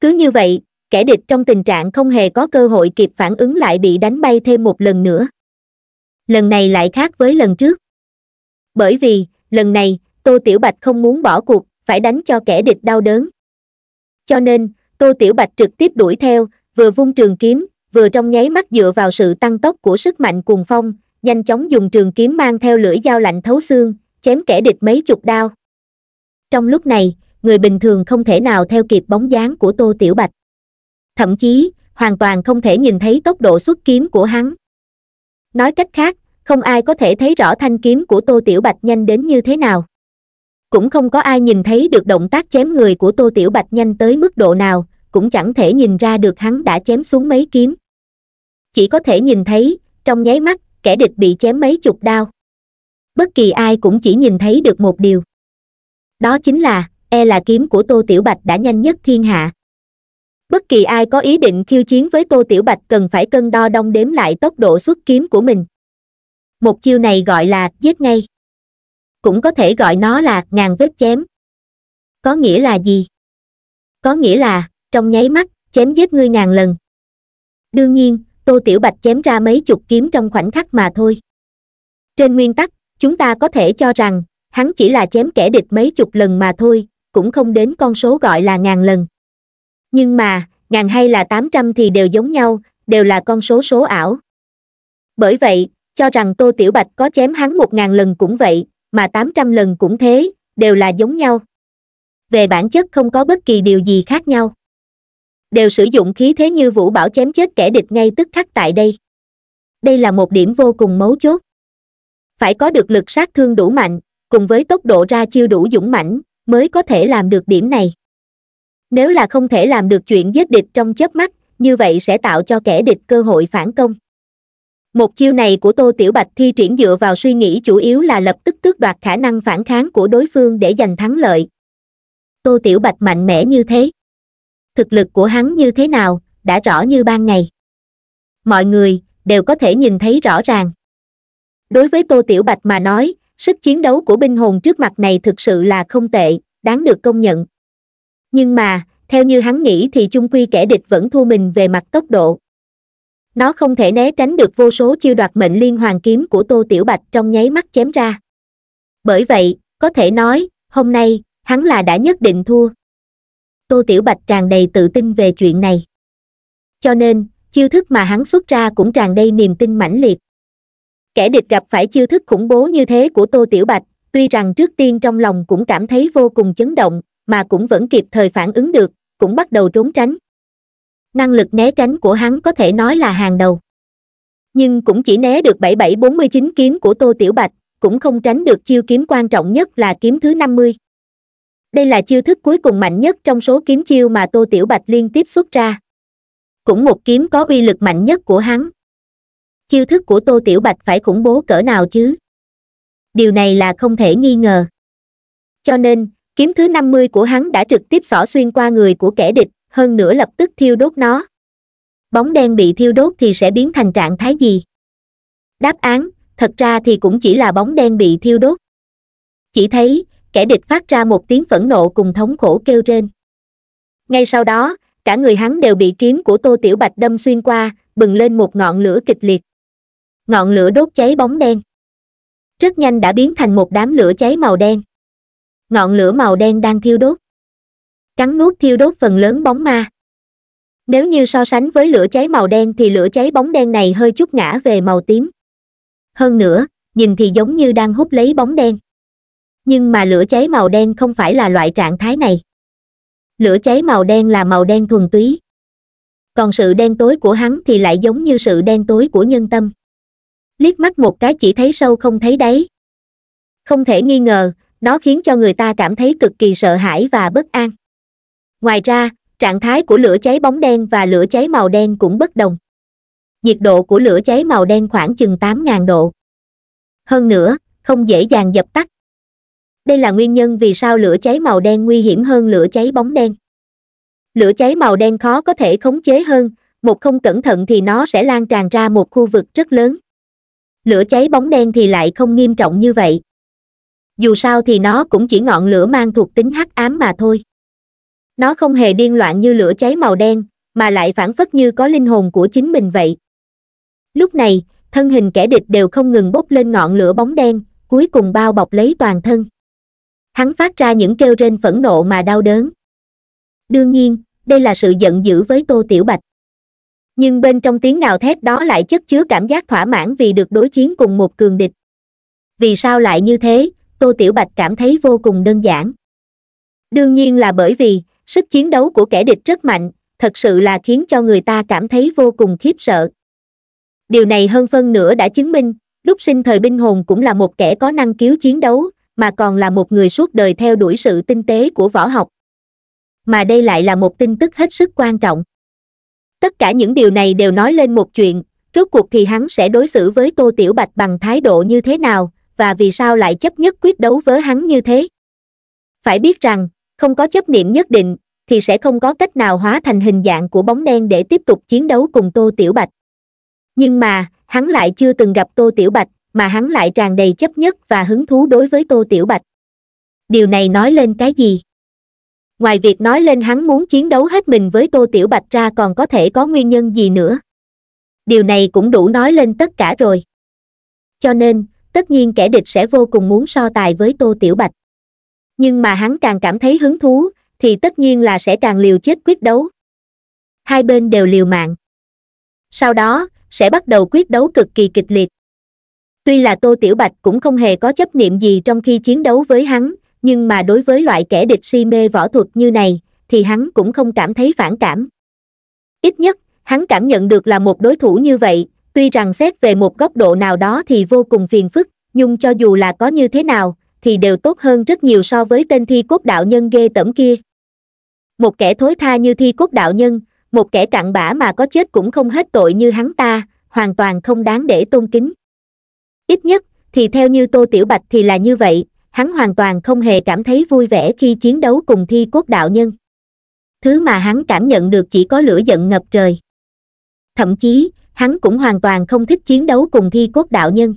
cứ như vậy kẻ địch trong tình trạng không hề có cơ hội kịp phản ứng lại bị đánh bay thêm một lần nữa lần này lại khác với lần trước bởi vì lần này tô tiểu bạch không muốn bỏ cuộc phải đánh cho kẻ địch đau đớn cho nên tô tiểu bạch trực tiếp đuổi theo vừa vung trường kiếm vừa trong nháy mắt dựa vào sự tăng tốc của sức mạnh cuồng phong nhanh chóng dùng trường kiếm mang theo lưỡi dao lạnh thấu xương chém kẻ địch mấy chục đao trong lúc này người bình thường không thể nào theo kịp bóng dáng của tô tiểu bạch thậm chí hoàn toàn không thể nhìn thấy tốc độ xuất kiếm của hắn nói cách khác không ai có thể thấy rõ thanh kiếm của tô tiểu bạch nhanh đến như thế nào cũng không có ai nhìn thấy được động tác chém người của tô tiểu bạch nhanh tới mức độ nào cũng chẳng thể nhìn ra được hắn đã chém xuống mấy kiếm chỉ có thể nhìn thấy trong nháy mắt kẻ địch bị chém mấy chục đao bất kỳ ai cũng chỉ nhìn thấy được một điều đó chính là e là kiếm của tô tiểu bạch đã nhanh nhất thiên hạ bất kỳ ai có ý định khiêu chiến với tô tiểu bạch cần phải cân đo đong đếm lại tốc độ xuất kiếm của mình một chiêu này gọi là giết ngay cũng có thể gọi nó là ngàn vết chém có nghĩa là gì có nghĩa là trong nháy mắt chém giết ngươi ngàn lần đương nhiên tô tiểu bạch chém ra mấy chục kiếm trong khoảnh khắc mà thôi trên nguyên tắc chúng ta có thể cho rằng hắn chỉ là chém kẻ địch mấy chục lần mà thôi cũng không đến con số gọi là ngàn lần nhưng mà ngàn hay là tám trăm thì đều giống nhau đều là con số số ảo bởi vậy cho rằng tô tiểu bạch có chém hắn một ngàn lần cũng vậy mà tám trăm lần cũng thế đều là giống nhau về bản chất không có bất kỳ điều gì khác nhau đều sử dụng khí thế như vũ bảo chém chết kẻ địch ngay tức khắc tại đây đây là một điểm vô cùng mấu chốt phải có được lực sát thương đủ mạnh cùng với tốc độ ra chiêu đủ dũng mãnh mới có thể làm được điểm này nếu là không thể làm được chuyện giết địch trong chớp mắt như vậy sẽ tạo cho kẻ địch cơ hội phản công một chiêu này của tô tiểu bạch thi triển dựa vào suy nghĩ chủ yếu là lập tức tước đoạt khả năng phản kháng của đối phương để giành thắng lợi tô tiểu bạch mạnh mẽ như thế thực lực của hắn như thế nào đã rõ như ban ngày mọi người đều có thể nhìn thấy rõ ràng đối với tô tiểu bạch mà nói sức chiến đấu của binh hồn trước mặt này thực sự là không tệ đáng được công nhận nhưng mà theo như hắn nghĩ thì chung quy kẻ địch vẫn thua mình về mặt tốc độ nó không thể né tránh được vô số chiêu đoạt mệnh liên hoàn kiếm của tô tiểu bạch trong nháy mắt chém ra bởi vậy có thể nói hôm nay hắn là đã nhất định thua tô tiểu bạch tràn đầy tự tin về chuyện này cho nên chiêu thức mà hắn xuất ra cũng tràn đầy niềm tin mãnh liệt kẻ địch gặp phải chiêu thức khủng bố như thế của tô tiểu bạch tuy rằng trước tiên trong lòng cũng cảm thấy vô cùng chấn động mà cũng vẫn kịp thời phản ứng được cũng bắt đầu trốn tránh năng lực né tránh của hắn có thể nói là hàng đầu nhưng cũng chỉ né được bảy bảy bốn mươi chín kiếm của tô tiểu bạch cũng không tránh được chiêu kiếm quan trọng nhất là kiếm thứ năm mươi đây là chiêu thức cuối cùng mạnh nhất trong số kiếm chiêu mà tô tiểu bạch liên tiếp xuất ra cũng một kiếm có uy lực mạnh nhất của hắn chiêu thức của tô tiểu bạch phải khủng bố cỡ nào chứ điều này là không thể nghi ngờ cho nên kiếm thứ năm mươi của hắn đã trực tiếp xỏ xuyên qua người của kẻ địch hơn nữa lập tức thiêu đốt nó bóng đen bị thiêu đốt thì sẽ biến thành trạng thái gì đáp án thật ra thì cũng chỉ là bóng đen bị thiêu đốt chỉ thấy kẻ địch phát ra một tiếng phẫn nộ cùng thống khổ kêu rên ngay sau đó cả người hắn đều bị kiếm của tô tiểu bạch đâm xuyên qua bừng lên một ngọn lửa kịch liệt ngọn lửa đốt cháy bóng đen rất nhanh đã biến thành một đám lửa cháy màu đen ngọn lửa màu đen đang thiêu đốt cắn nuốt thiêu đốt phần lớn bóng ma nếu như so sánh với lửa cháy màu đen thì lửa cháy bóng đen này hơi chút ngã về màu tím hơn nữa nhìn thì giống như đang hút lấy bóng đen nhưng mà lửa cháy màu đen không phải là loại trạng thái này lửa cháy màu đen là màu đen thuần túy còn sự đen tối của hắn thì lại giống như sự đen tối của nhân tâm liếc mắt một cái chỉ thấy sâu không thấy đáy không thể nghi ngờ nó khiến cho người ta cảm thấy cực kỳ sợ hãi và bất an ngoài ra trạng thái của lửa cháy bóng đen và lửa cháy màu đen cũng bất đồng nhiệt độ của lửa cháy màu đen khoảng chừng 8.000 độ hơn nữa không dễ dàng dập tắt đây là nguyên nhân vì sao lửa cháy màu đen nguy hiểm hơn lửa cháy bóng đen lửa cháy màu đen khó có thể khống chế hơn một không cẩn thận thì nó sẽ lan tràn ra một khu vực rất lớn lửa cháy bóng đen thì lại không nghiêm trọng như vậy dù sao thì nó cũng chỉ ngọn lửa mang thuộc tính hắc ám mà thôi nó không hề điên loạn như lửa cháy màu đen mà lại phản phất như có linh hồn của chính mình vậy lúc này thân hình kẻ địch đều không ngừng bốc lên ngọn lửa bóng đen cuối cùng bao bọc lấy toàn thân hắn phát ra những kêu rên phẫn nộ mà đau đớn đương nhiên đây là sự giận dữ với tô tiểu bạch nhưng bên trong tiếng gào thét đó lại chất chứa cảm giác thỏa mãn vì được đối chiến cùng một cường địch vì sao lại như thế tô tiểu bạch cảm thấy vô cùng đơn giản đương nhiên là bởi vì sức chiến đấu của kẻ địch rất mạnh thật sự là khiến cho người ta cảm thấy vô cùng khiếp sợ điều này hơn phân nữa đã chứng minh lúc sinh thời binh hồn cũng là một kẻ có năng cứu chiến đấu mà còn là một người suốt đời theo đuổi sự tinh tế của võ học mà đây lại là một tin tức hết sức quan trọng tất cả những điều này đều nói lên một chuyện rốt cuộc thì hắn sẽ đối xử với tô tiểu bạch bằng thái độ như thế nào và vì sao lại chấp nhất quyết đấu với hắn như thế phải biết rằng không có chấp niệm nhất định thì sẽ không có cách nào hóa thành hình dạng của bóng đen để tiếp tục chiến đấu cùng tô tiểu bạch nhưng mà hắn lại chưa từng gặp tô tiểu bạch mà hắn lại tràn đầy chấp nhất và hứng thú đối với tô tiểu bạch điều này nói lên cái gì ngoài việc nói lên hắn muốn chiến đấu hết mình với tô tiểu bạch ra còn có thể có nguyên nhân gì nữa điều này cũng đủ nói lên tất cả rồi cho nên tất nhiên kẻ địch sẽ vô cùng muốn so tài với tô tiểu bạch nhưng mà hắn càng cảm thấy hứng thú thì tất nhiên là sẽ càng liều chết quyết đấu hai bên đều liều mạng sau đó sẽ bắt đầu quyết đấu cực kỳ kịch liệt tuy là tô tiểu bạch cũng không hề có chấp niệm gì trong khi chiến đấu với hắn nhưng mà đối với loại kẻ địch si mê võ thuật như này thì hắn cũng không cảm thấy phản cảm ít nhất hắn cảm nhận được là một đối thủ như vậy tuy rằng xét về một góc độ nào đó thì vô cùng phiền phức nhưng cho dù là có như thế nào thì đều tốt hơn rất nhiều so với tên thi cốt đạo nhân ghê tởm kia một kẻ thối tha như thi cốt đạo nhân một kẻ cặn bã mà có chết cũng không hết tội như hắn ta hoàn toàn không đáng để tôn kính ít nhất thì theo như tô tiểu bạch thì là như vậy hắn hoàn toàn không hề cảm thấy vui vẻ khi chiến đấu cùng thi cốt đạo nhân thứ mà hắn cảm nhận được chỉ có lửa giận ngập trời thậm chí hắn cũng hoàn toàn không thích chiến đấu cùng thi cốt đạo nhân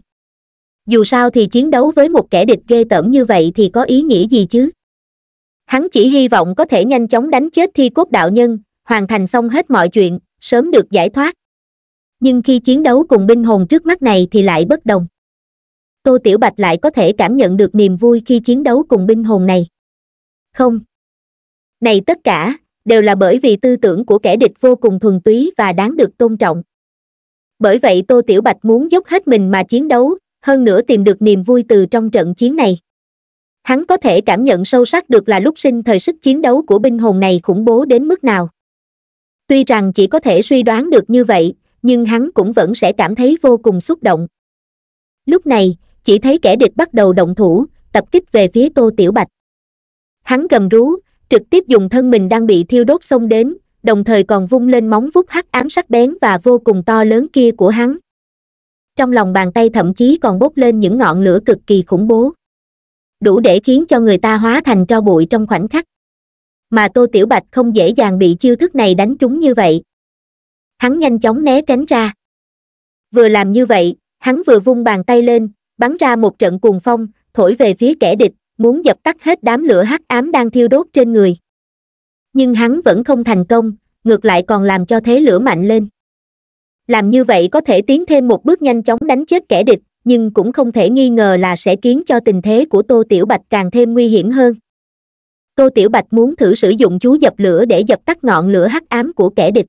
dù sao thì chiến đấu với một kẻ địch ghê tởm như vậy thì có ý nghĩa gì chứ hắn chỉ hy vọng có thể nhanh chóng đánh chết thi cốt đạo nhân hoàn thành xong hết mọi chuyện sớm được giải thoát nhưng khi chiến đấu cùng binh hồn trước mắt này thì lại bất đồng tô tiểu bạch lại có thể cảm nhận được niềm vui khi chiến đấu cùng binh hồn này không này tất cả đều là bởi vì tư tưởng của kẻ địch vô cùng thuần túy và đáng được tôn trọng bởi vậy tô tiểu bạch muốn dốc hết mình mà chiến đấu hơn nữa tìm được niềm vui từ trong trận chiến này hắn có thể cảm nhận sâu sắc được là lúc sinh thời sức chiến đấu của binh hồn này khủng bố đến mức nào tuy rằng chỉ có thể suy đoán được như vậy nhưng hắn cũng vẫn sẽ cảm thấy vô cùng xúc động lúc này chỉ thấy kẻ địch bắt đầu động thủ tập kích về phía tô tiểu bạch hắn gầm rú trực tiếp dùng thân mình đang bị thiêu đốt xông đến đồng thời còn vung lên móng vuốt hắc ám sắc bén và vô cùng to lớn kia của hắn trong lòng bàn tay thậm chí còn bốc lên những ngọn lửa cực kỳ khủng bố đủ để khiến cho người ta hóa thành tro bụi trong khoảnh khắc mà tô tiểu bạch không dễ dàng bị chiêu thức này đánh trúng như vậy hắn nhanh chóng né tránh ra vừa làm như vậy hắn vừa vung bàn tay lên bắn ra một trận cuồng phong thổi về phía kẻ địch muốn dập tắt hết đám lửa hắc ám đang thiêu đốt trên người nhưng hắn vẫn không thành công ngược lại còn làm cho thế lửa mạnh lên làm như vậy có thể tiến thêm một bước nhanh chóng đánh chết kẻ địch nhưng cũng không thể nghi ngờ là sẽ khiến cho tình thế của tô tiểu bạch càng thêm nguy hiểm hơn tô tiểu bạch muốn thử sử dụng chú dập lửa để dập tắt ngọn lửa hắc ám của kẻ địch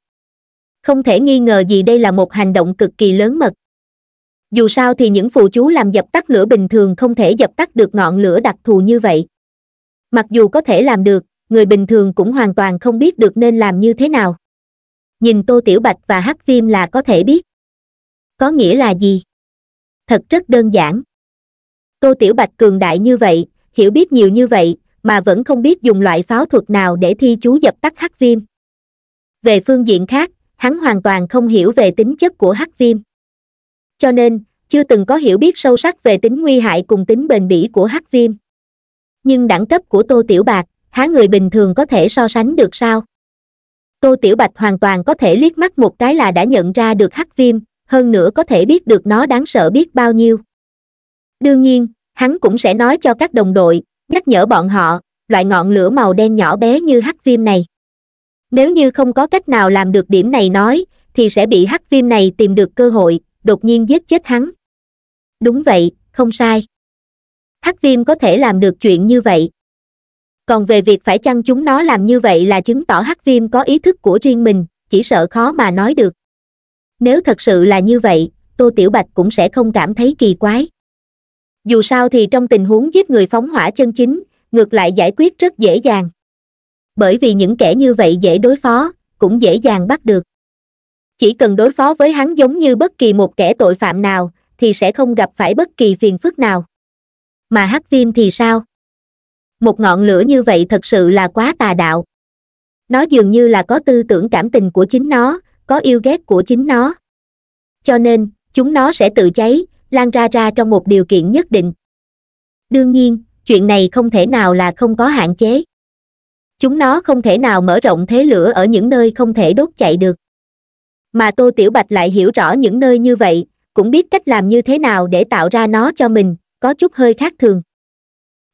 không thể nghi ngờ gì đây là một hành động cực kỳ lớn mật dù sao thì những phù chú làm dập tắt lửa bình thường không thể dập tắt được ngọn lửa đặc thù như vậy mặc dù có thể làm được người bình thường cũng hoàn toàn không biết được nên làm như thế nào nhìn tô tiểu bạch và hắc viêm là có thể biết có nghĩa là gì thật rất đơn giản tô tiểu bạch cường đại như vậy hiểu biết nhiều như vậy mà vẫn không biết dùng loại pháo thuật nào để thi chú dập tắt hắc viêm về phương diện khác hắn hoàn toàn không hiểu về tính chất của hắc viêm cho nên, chưa từng có hiểu biết sâu sắc về tính nguy hại cùng tính bền bỉ của hắc viêm. Nhưng đẳng cấp của Tô Tiểu Bạc, há người bình thường có thể so sánh được sao? Tô Tiểu Bạch hoàn toàn có thể liếc mắt một cái là đã nhận ra được hắc viêm, hơn nữa có thể biết được nó đáng sợ biết bao nhiêu. Đương nhiên, hắn cũng sẽ nói cho các đồng đội, nhắc nhở bọn họ, loại ngọn lửa màu đen nhỏ bé như hắc viêm này. Nếu như không có cách nào làm được điểm này nói, thì sẽ bị hắc viêm này tìm được cơ hội, đột nhiên giết chết hắn đúng vậy không sai hắc viêm có thể làm được chuyện như vậy còn về việc phải chăng chúng nó làm như vậy là chứng tỏ hắc viêm có ý thức của riêng mình chỉ sợ khó mà nói được nếu thật sự là như vậy tô tiểu bạch cũng sẽ không cảm thấy kỳ quái dù sao thì trong tình huống giết người phóng hỏa chân chính ngược lại giải quyết rất dễ dàng bởi vì những kẻ như vậy dễ đối phó cũng dễ dàng bắt được chỉ cần đối phó với hắn giống như bất kỳ một kẻ tội phạm nào thì sẽ không gặp phải bất kỳ phiền phức nào mà hắc viêm thì sao một ngọn lửa như vậy thật sự là quá tà đạo nó dường như là có tư tưởng cảm tình của chính nó có yêu ghét của chính nó cho nên chúng nó sẽ tự cháy lan ra ra trong một điều kiện nhất định đương nhiên chuyện này không thể nào là không có hạn chế chúng nó không thể nào mở rộng thế lửa ở những nơi không thể đốt chạy được mà tô tiểu bạch lại hiểu rõ những nơi như vậy cũng biết cách làm như thế nào để tạo ra nó cho mình có chút hơi khác thường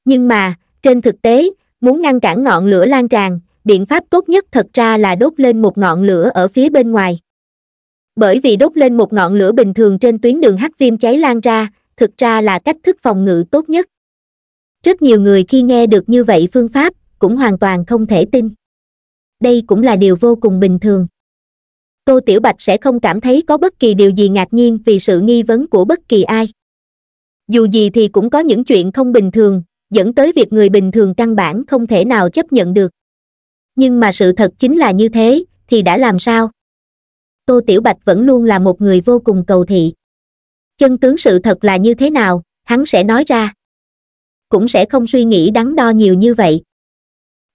nhưng mà trên thực tế muốn ngăn cản ngọn lửa lan tràn biện pháp tốt nhất thật ra là đốt lên một ngọn lửa ở phía bên ngoài bởi vì đốt lên một ngọn lửa bình thường trên tuyến đường hắc viêm cháy lan ra thực ra là cách thức phòng ngự tốt nhất rất nhiều người khi nghe được như vậy phương pháp cũng hoàn toàn không thể tin đây cũng là điều vô cùng bình thường tô tiểu bạch sẽ không cảm thấy có bất kỳ điều gì ngạc nhiên vì sự nghi vấn của bất kỳ ai dù gì thì cũng có những chuyện không bình thường dẫn tới việc người bình thường căn bản không thể nào chấp nhận được nhưng mà sự thật chính là như thế thì đã làm sao tô tiểu bạch vẫn luôn là một người vô cùng cầu thị chân tướng sự thật là như thế nào hắn sẽ nói ra cũng sẽ không suy nghĩ đắn đo nhiều như vậy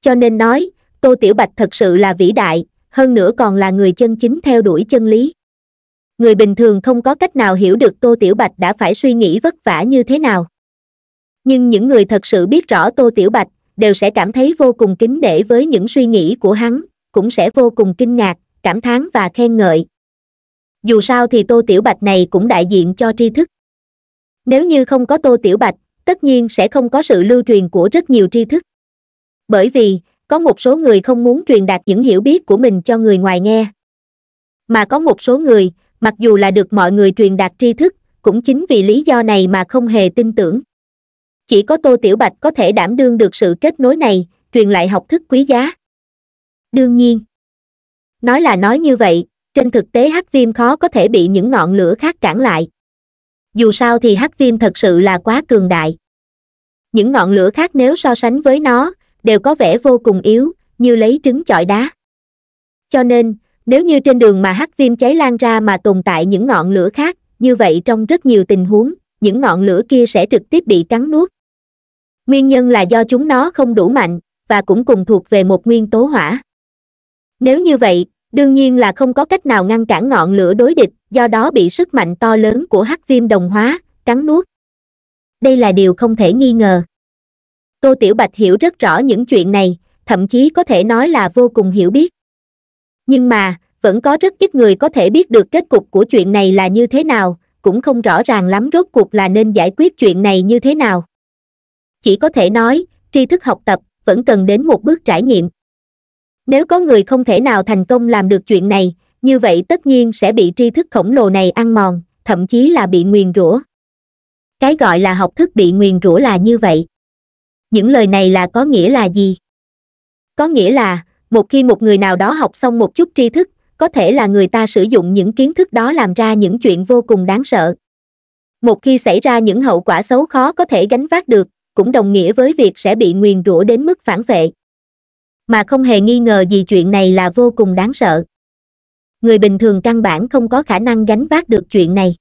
cho nên nói tô tiểu bạch thật sự là vĩ đại hơn nữa còn là người chân chính theo đuổi chân lý người bình thường không có cách nào hiểu được tô tiểu bạch đã phải suy nghĩ vất vả như thế nào nhưng những người thật sự biết rõ tô tiểu bạch đều sẽ cảm thấy vô cùng kính để với những suy nghĩ của hắn cũng sẽ vô cùng kinh ngạc cảm thán và khen ngợi dù sao thì tô tiểu bạch này cũng đại diện cho tri thức nếu như không có tô tiểu bạch tất nhiên sẽ không có sự lưu truyền của rất nhiều tri thức bởi vì có một số người không muốn truyền đạt những hiểu biết của mình cho người ngoài nghe mà có một số người mặc dù là được mọi người truyền đạt tri thức cũng chính vì lý do này mà không hề tin tưởng chỉ có tô tiểu bạch có thể đảm đương được sự kết nối này truyền lại học thức quý giá đương nhiên nói là nói như vậy trên thực tế hắc viêm khó có thể bị những ngọn lửa khác cản lại dù sao thì hắc viêm thật sự là quá cường đại những ngọn lửa khác nếu so sánh với nó đều có vẻ vô cùng yếu như lấy trứng chọi đá cho nên nếu như trên đường mà hắc viêm cháy lan ra mà tồn tại những ngọn lửa khác như vậy trong rất nhiều tình huống những ngọn lửa kia sẽ trực tiếp bị cắn nuốt nguyên nhân là do chúng nó không đủ mạnh và cũng cùng thuộc về một nguyên tố hỏa nếu như vậy đương nhiên là không có cách nào ngăn cản ngọn lửa đối địch do đó bị sức mạnh to lớn của hắc viêm đồng hóa cắn nuốt đây là điều không thể nghi ngờ tô tiểu bạch hiểu rất rõ những chuyện này thậm chí có thể nói là vô cùng hiểu biết nhưng mà vẫn có rất ít người có thể biết được kết cục của chuyện này là như thế nào cũng không rõ ràng lắm rốt cuộc là nên giải quyết chuyện này như thế nào chỉ có thể nói tri thức học tập vẫn cần đến một bước trải nghiệm nếu có người không thể nào thành công làm được chuyện này như vậy tất nhiên sẽ bị tri thức khổng lồ này ăn mòn thậm chí là bị nguyền rủa cái gọi là học thức bị nguyền rủa là như vậy những lời này là có nghĩa là gì có nghĩa là một khi một người nào đó học xong một chút tri thức có thể là người ta sử dụng những kiến thức đó làm ra những chuyện vô cùng đáng sợ một khi xảy ra những hậu quả xấu khó có thể gánh vác được cũng đồng nghĩa với việc sẽ bị nguyền rủa đến mức phản vệ mà không hề nghi ngờ gì chuyện này là vô cùng đáng sợ người bình thường căn bản không có khả năng gánh vác được chuyện này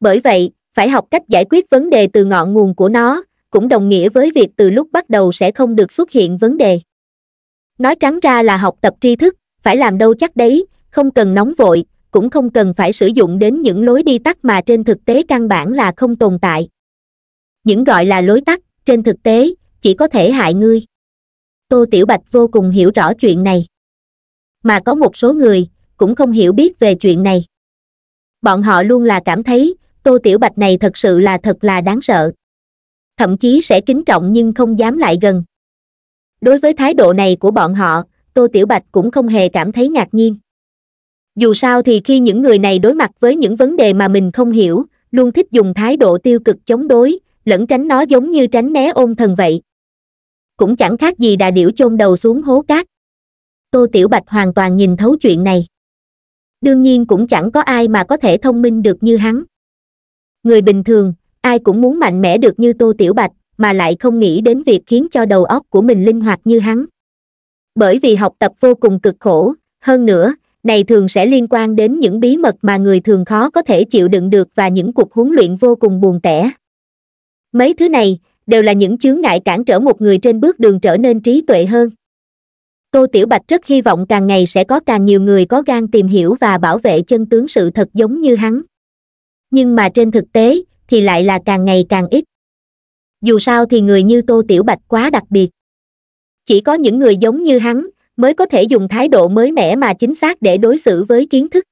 bởi vậy phải học cách giải quyết vấn đề từ ngọn nguồn của nó cũng đồng nghĩa với việc từ lúc bắt đầu sẽ không được xuất hiện vấn đề nói trắng ra là học tập tri thức phải làm đâu chắc đấy không cần nóng vội cũng không cần phải sử dụng đến những lối đi tắt mà trên thực tế căn bản là không tồn tại những gọi là lối tắt trên thực tế chỉ có thể hại ngươi tô tiểu bạch vô cùng hiểu rõ chuyện này mà có một số người cũng không hiểu biết về chuyện này bọn họ luôn là cảm thấy tô tiểu bạch này thật sự là thật là đáng sợ thậm chí sẽ kính trọng nhưng không dám lại gần đối với thái độ này của bọn họ tô tiểu bạch cũng không hề cảm thấy ngạc nhiên dù sao thì khi những người này đối mặt với những vấn đề mà mình không hiểu luôn thích dùng thái độ tiêu cực chống đối lẫn tránh nó giống như tránh né ôn thần vậy cũng chẳng khác gì đà điểu chôn đầu xuống hố cát tô tiểu bạch hoàn toàn nhìn thấu chuyện này đương nhiên cũng chẳng có ai mà có thể thông minh được như hắn người bình thường ai cũng muốn mạnh mẽ được như tô tiểu bạch mà lại không nghĩ đến việc khiến cho đầu óc của mình linh hoạt như hắn bởi vì học tập vô cùng cực khổ hơn nữa này thường sẽ liên quan đến những bí mật mà người thường khó có thể chịu đựng được và những cuộc huấn luyện vô cùng buồn tẻ mấy thứ này đều là những chướng ngại cản trở một người trên bước đường trở nên trí tuệ hơn tô tiểu bạch rất hy vọng càng ngày sẽ có càng nhiều người có gan tìm hiểu và bảo vệ chân tướng sự thật giống như hắn nhưng mà trên thực tế thì lại là càng ngày càng ít dù sao thì người như tô tiểu bạch quá đặc biệt chỉ có những người giống như hắn mới có thể dùng thái độ mới mẻ mà chính xác để đối xử với kiến thức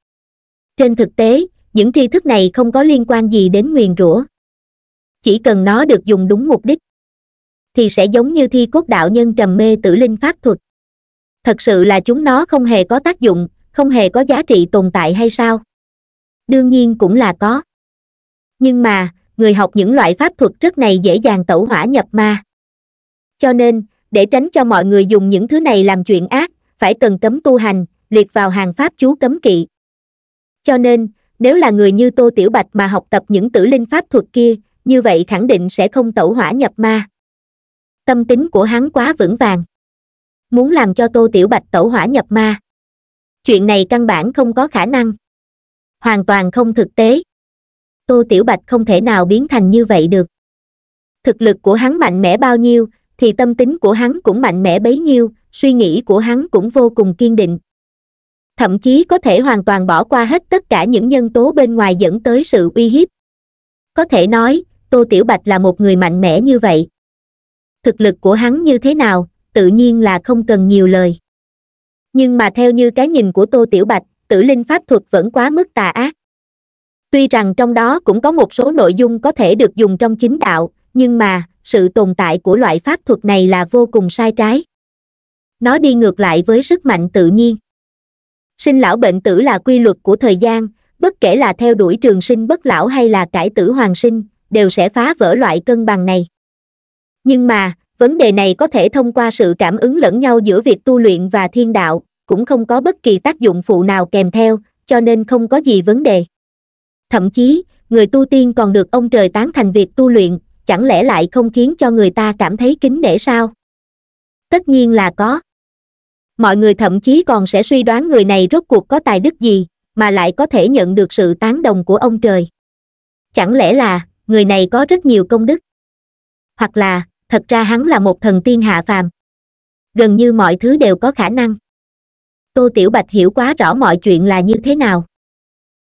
trên thực tế những tri thức này không có liên quan gì đến nguyền rủa chỉ cần nó được dùng đúng mục đích thì sẽ giống như thi cốt đạo nhân trầm mê tử linh pháp thuật thật sự là chúng nó không hề có tác dụng không hề có giá trị tồn tại hay sao đương nhiên cũng là có nhưng mà người học những loại pháp thuật rất này dễ dàng tẩu hỏa nhập ma cho nên để tránh cho mọi người dùng những thứ này làm chuyện ác phải cần cấm tu hành liệt vào hàng pháp chú cấm kỵ cho nên nếu là người như tô tiểu bạch mà học tập những tử linh pháp thuật kia như vậy khẳng định sẽ không tẩu hỏa nhập ma tâm tính của hắn quá vững vàng muốn làm cho tô tiểu bạch tẩu hỏa nhập ma chuyện này căn bản không có khả năng hoàn toàn không thực tế tô tiểu bạch không thể nào biến thành như vậy được thực lực của hắn mạnh mẽ bao nhiêu thì tâm tính của hắn cũng mạnh mẽ bấy nhiêu suy nghĩ của hắn cũng vô cùng kiên định thậm chí có thể hoàn toàn bỏ qua hết tất cả những nhân tố bên ngoài dẫn tới sự uy hiếp có thể nói tô tiểu bạch là một người mạnh mẽ như vậy thực lực của hắn như thế nào tự nhiên là không cần nhiều lời nhưng mà theo như cái nhìn của tô tiểu bạch tử linh pháp thuật vẫn quá mức tà ác tuy rằng trong đó cũng có một số nội dung có thể được dùng trong chính đạo nhưng mà sự tồn tại của loại pháp thuật này là vô cùng sai trái nó đi ngược lại với sức mạnh tự nhiên sinh lão bệnh tử là quy luật của thời gian bất kể là theo đuổi trường sinh bất lão hay là cải tử hoàng sinh đều sẽ phá vỡ loại cân bằng này nhưng mà vấn đề này có thể thông qua sự cảm ứng lẫn nhau giữa việc tu luyện và thiên đạo cũng không có bất kỳ tác dụng phụ nào kèm theo cho nên không có gì vấn đề thậm chí người tu tiên còn được ông trời tán thành việc tu luyện chẳng lẽ lại không khiến cho người ta cảm thấy kính nể sao tất nhiên là có mọi người thậm chí còn sẽ suy đoán người này rốt cuộc có tài đức gì mà lại có thể nhận được sự tán đồng của ông trời chẳng lẽ là người này có rất nhiều công đức hoặc là thật ra hắn là một thần tiên hạ phàm gần như mọi thứ đều có khả năng tô tiểu bạch hiểu quá rõ mọi chuyện là như thế nào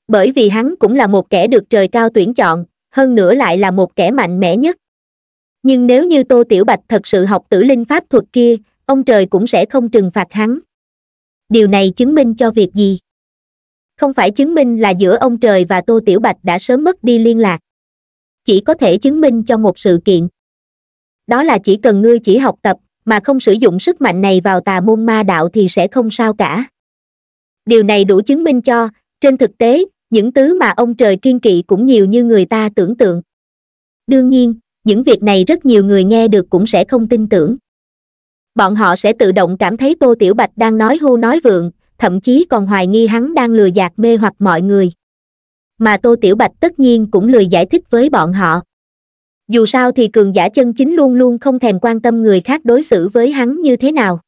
bởi vì hắn cũng là một kẻ được trời cao tuyển chọn hơn nữa lại là một kẻ mạnh mẽ nhất nhưng nếu như tô tiểu bạch thật sự học tử linh pháp thuật kia ông trời cũng sẽ không trừng phạt hắn điều này chứng minh cho việc gì không phải chứng minh là giữa ông trời và tô tiểu bạch đã sớm mất đi liên lạc chỉ có thể chứng minh cho một sự kiện đó là chỉ cần ngươi chỉ học tập mà không sử dụng sức mạnh này vào tà môn ma đạo thì sẽ không sao cả điều này đủ chứng minh cho trên thực tế những thứ mà ông trời kiên kỵ cũng nhiều như người ta tưởng tượng đương nhiên những việc này rất nhiều người nghe được cũng sẽ không tin tưởng bọn họ sẽ tự động cảm thấy tô tiểu bạch đang nói hô nói vượng thậm chí còn hoài nghi hắn đang lừa dạt mê hoặc mọi người mà tô tiểu bạch tất nhiên cũng lười giải thích với bọn họ dù sao thì cường giả chân chính luôn luôn không thèm quan tâm người khác đối xử với hắn như thế nào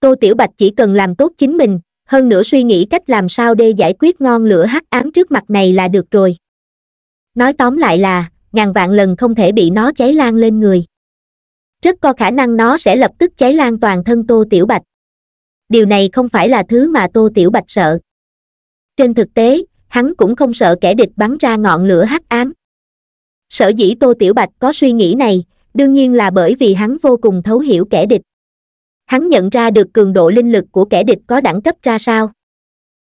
tô tiểu bạch chỉ cần làm tốt chính mình hơn nữa suy nghĩ cách làm sao để giải quyết ngon lửa hắc ám trước mặt này là được rồi nói tóm lại là ngàn vạn lần không thể bị nó cháy lan lên người rất có khả năng nó sẽ lập tức cháy lan toàn thân tô tiểu bạch điều này không phải là thứ mà tô tiểu bạch sợ trên thực tế hắn cũng không sợ kẻ địch bắn ra ngọn lửa hắc ám sở dĩ tô tiểu bạch có suy nghĩ này đương nhiên là bởi vì hắn vô cùng thấu hiểu kẻ địch hắn nhận ra được cường độ linh lực của kẻ địch có đẳng cấp ra sao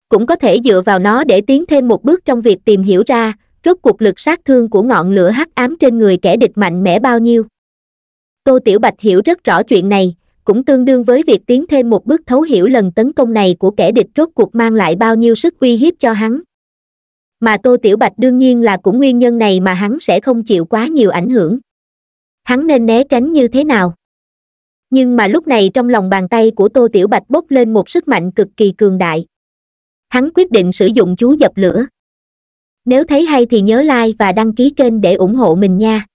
cũng có thể dựa vào nó để tiến thêm một bước trong việc tìm hiểu ra rốt cuộc lực sát thương của ngọn lửa hắc ám trên người kẻ địch mạnh mẽ bao nhiêu tô tiểu bạch hiểu rất rõ chuyện này cũng tương đương với việc tiến thêm một bước thấu hiểu lần tấn công này của kẻ địch rốt cuộc mang lại bao nhiêu sức uy hiếp cho hắn mà tô tiểu bạch đương nhiên là cũng nguyên nhân này mà hắn sẽ không chịu quá nhiều ảnh hưởng hắn nên né tránh như thế nào nhưng mà lúc này trong lòng bàn tay của tô tiểu bạch bốc lên một sức mạnh cực kỳ cường đại hắn quyết định sử dụng chú dập lửa nếu thấy hay thì nhớ like và đăng ký kênh để ủng hộ mình nha